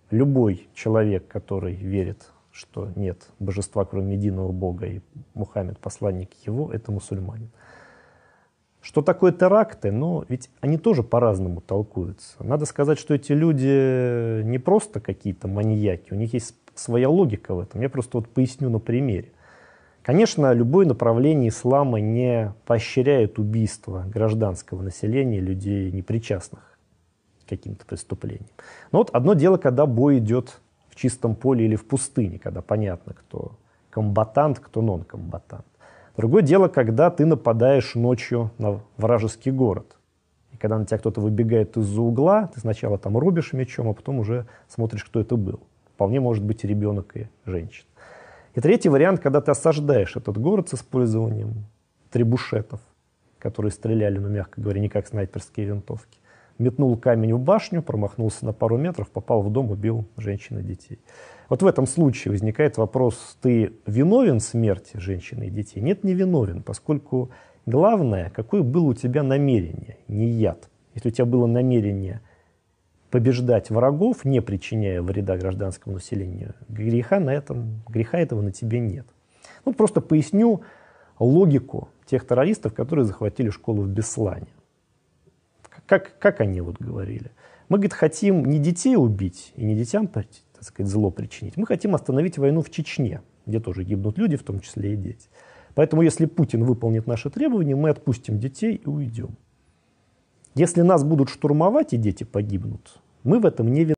Любой человек, который верит что нет божества, кроме единого Бога, и Мухаммед, посланник его, это мусульманин. Что такое теракты? но ну, ведь они тоже по-разному толкуются. Надо сказать, что эти люди не просто какие-то маньяки, у них есть своя логика в этом. Я просто вот поясню на примере. Конечно, любое направление ислама не поощряет убийство гражданского населения, людей непричастных к каким-то преступлениям. Но вот одно дело, когда бой идет чистом поле или в пустыне, когда понятно, кто комбатант, кто нон-комбатант. Другое дело, когда ты нападаешь ночью на вражеский город. И когда на тебя кто-то выбегает из-за угла, ты сначала там рубишь мечом, а потом уже смотришь, кто это был. Вполне может быть и ребенок, и женщина. И третий вариант, когда ты осаждаешь этот город с использованием трибушетов которые стреляли, ну, мягко говоря, не как снайперские винтовки метнул камень в башню, промахнулся на пару метров, попал в дом, убил женщин и детей. Вот в этом случае возникает вопрос, ты виновен в смерти женщины и детей? Нет, не виновен, поскольку главное, какое было у тебя намерение, не яд. Если у тебя было намерение побеждать врагов, не причиняя вреда гражданскому населению, греха, на этом, греха этого на тебе нет. Ну, просто поясню логику тех террористов, которые захватили школу в Беслане как, как они вот говорили. Мы, говорит, хотим не детей убить и не детям, так сказать, зло причинить. Мы хотим остановить войну в Чечне, где тоже гибнут люди, в том числе и дети. Поэтому если Путин выполнит наши требования, мы отпустим детей и уйдем. Если нас будут штурмовать и дети погибнут, мы в этом не виноваты.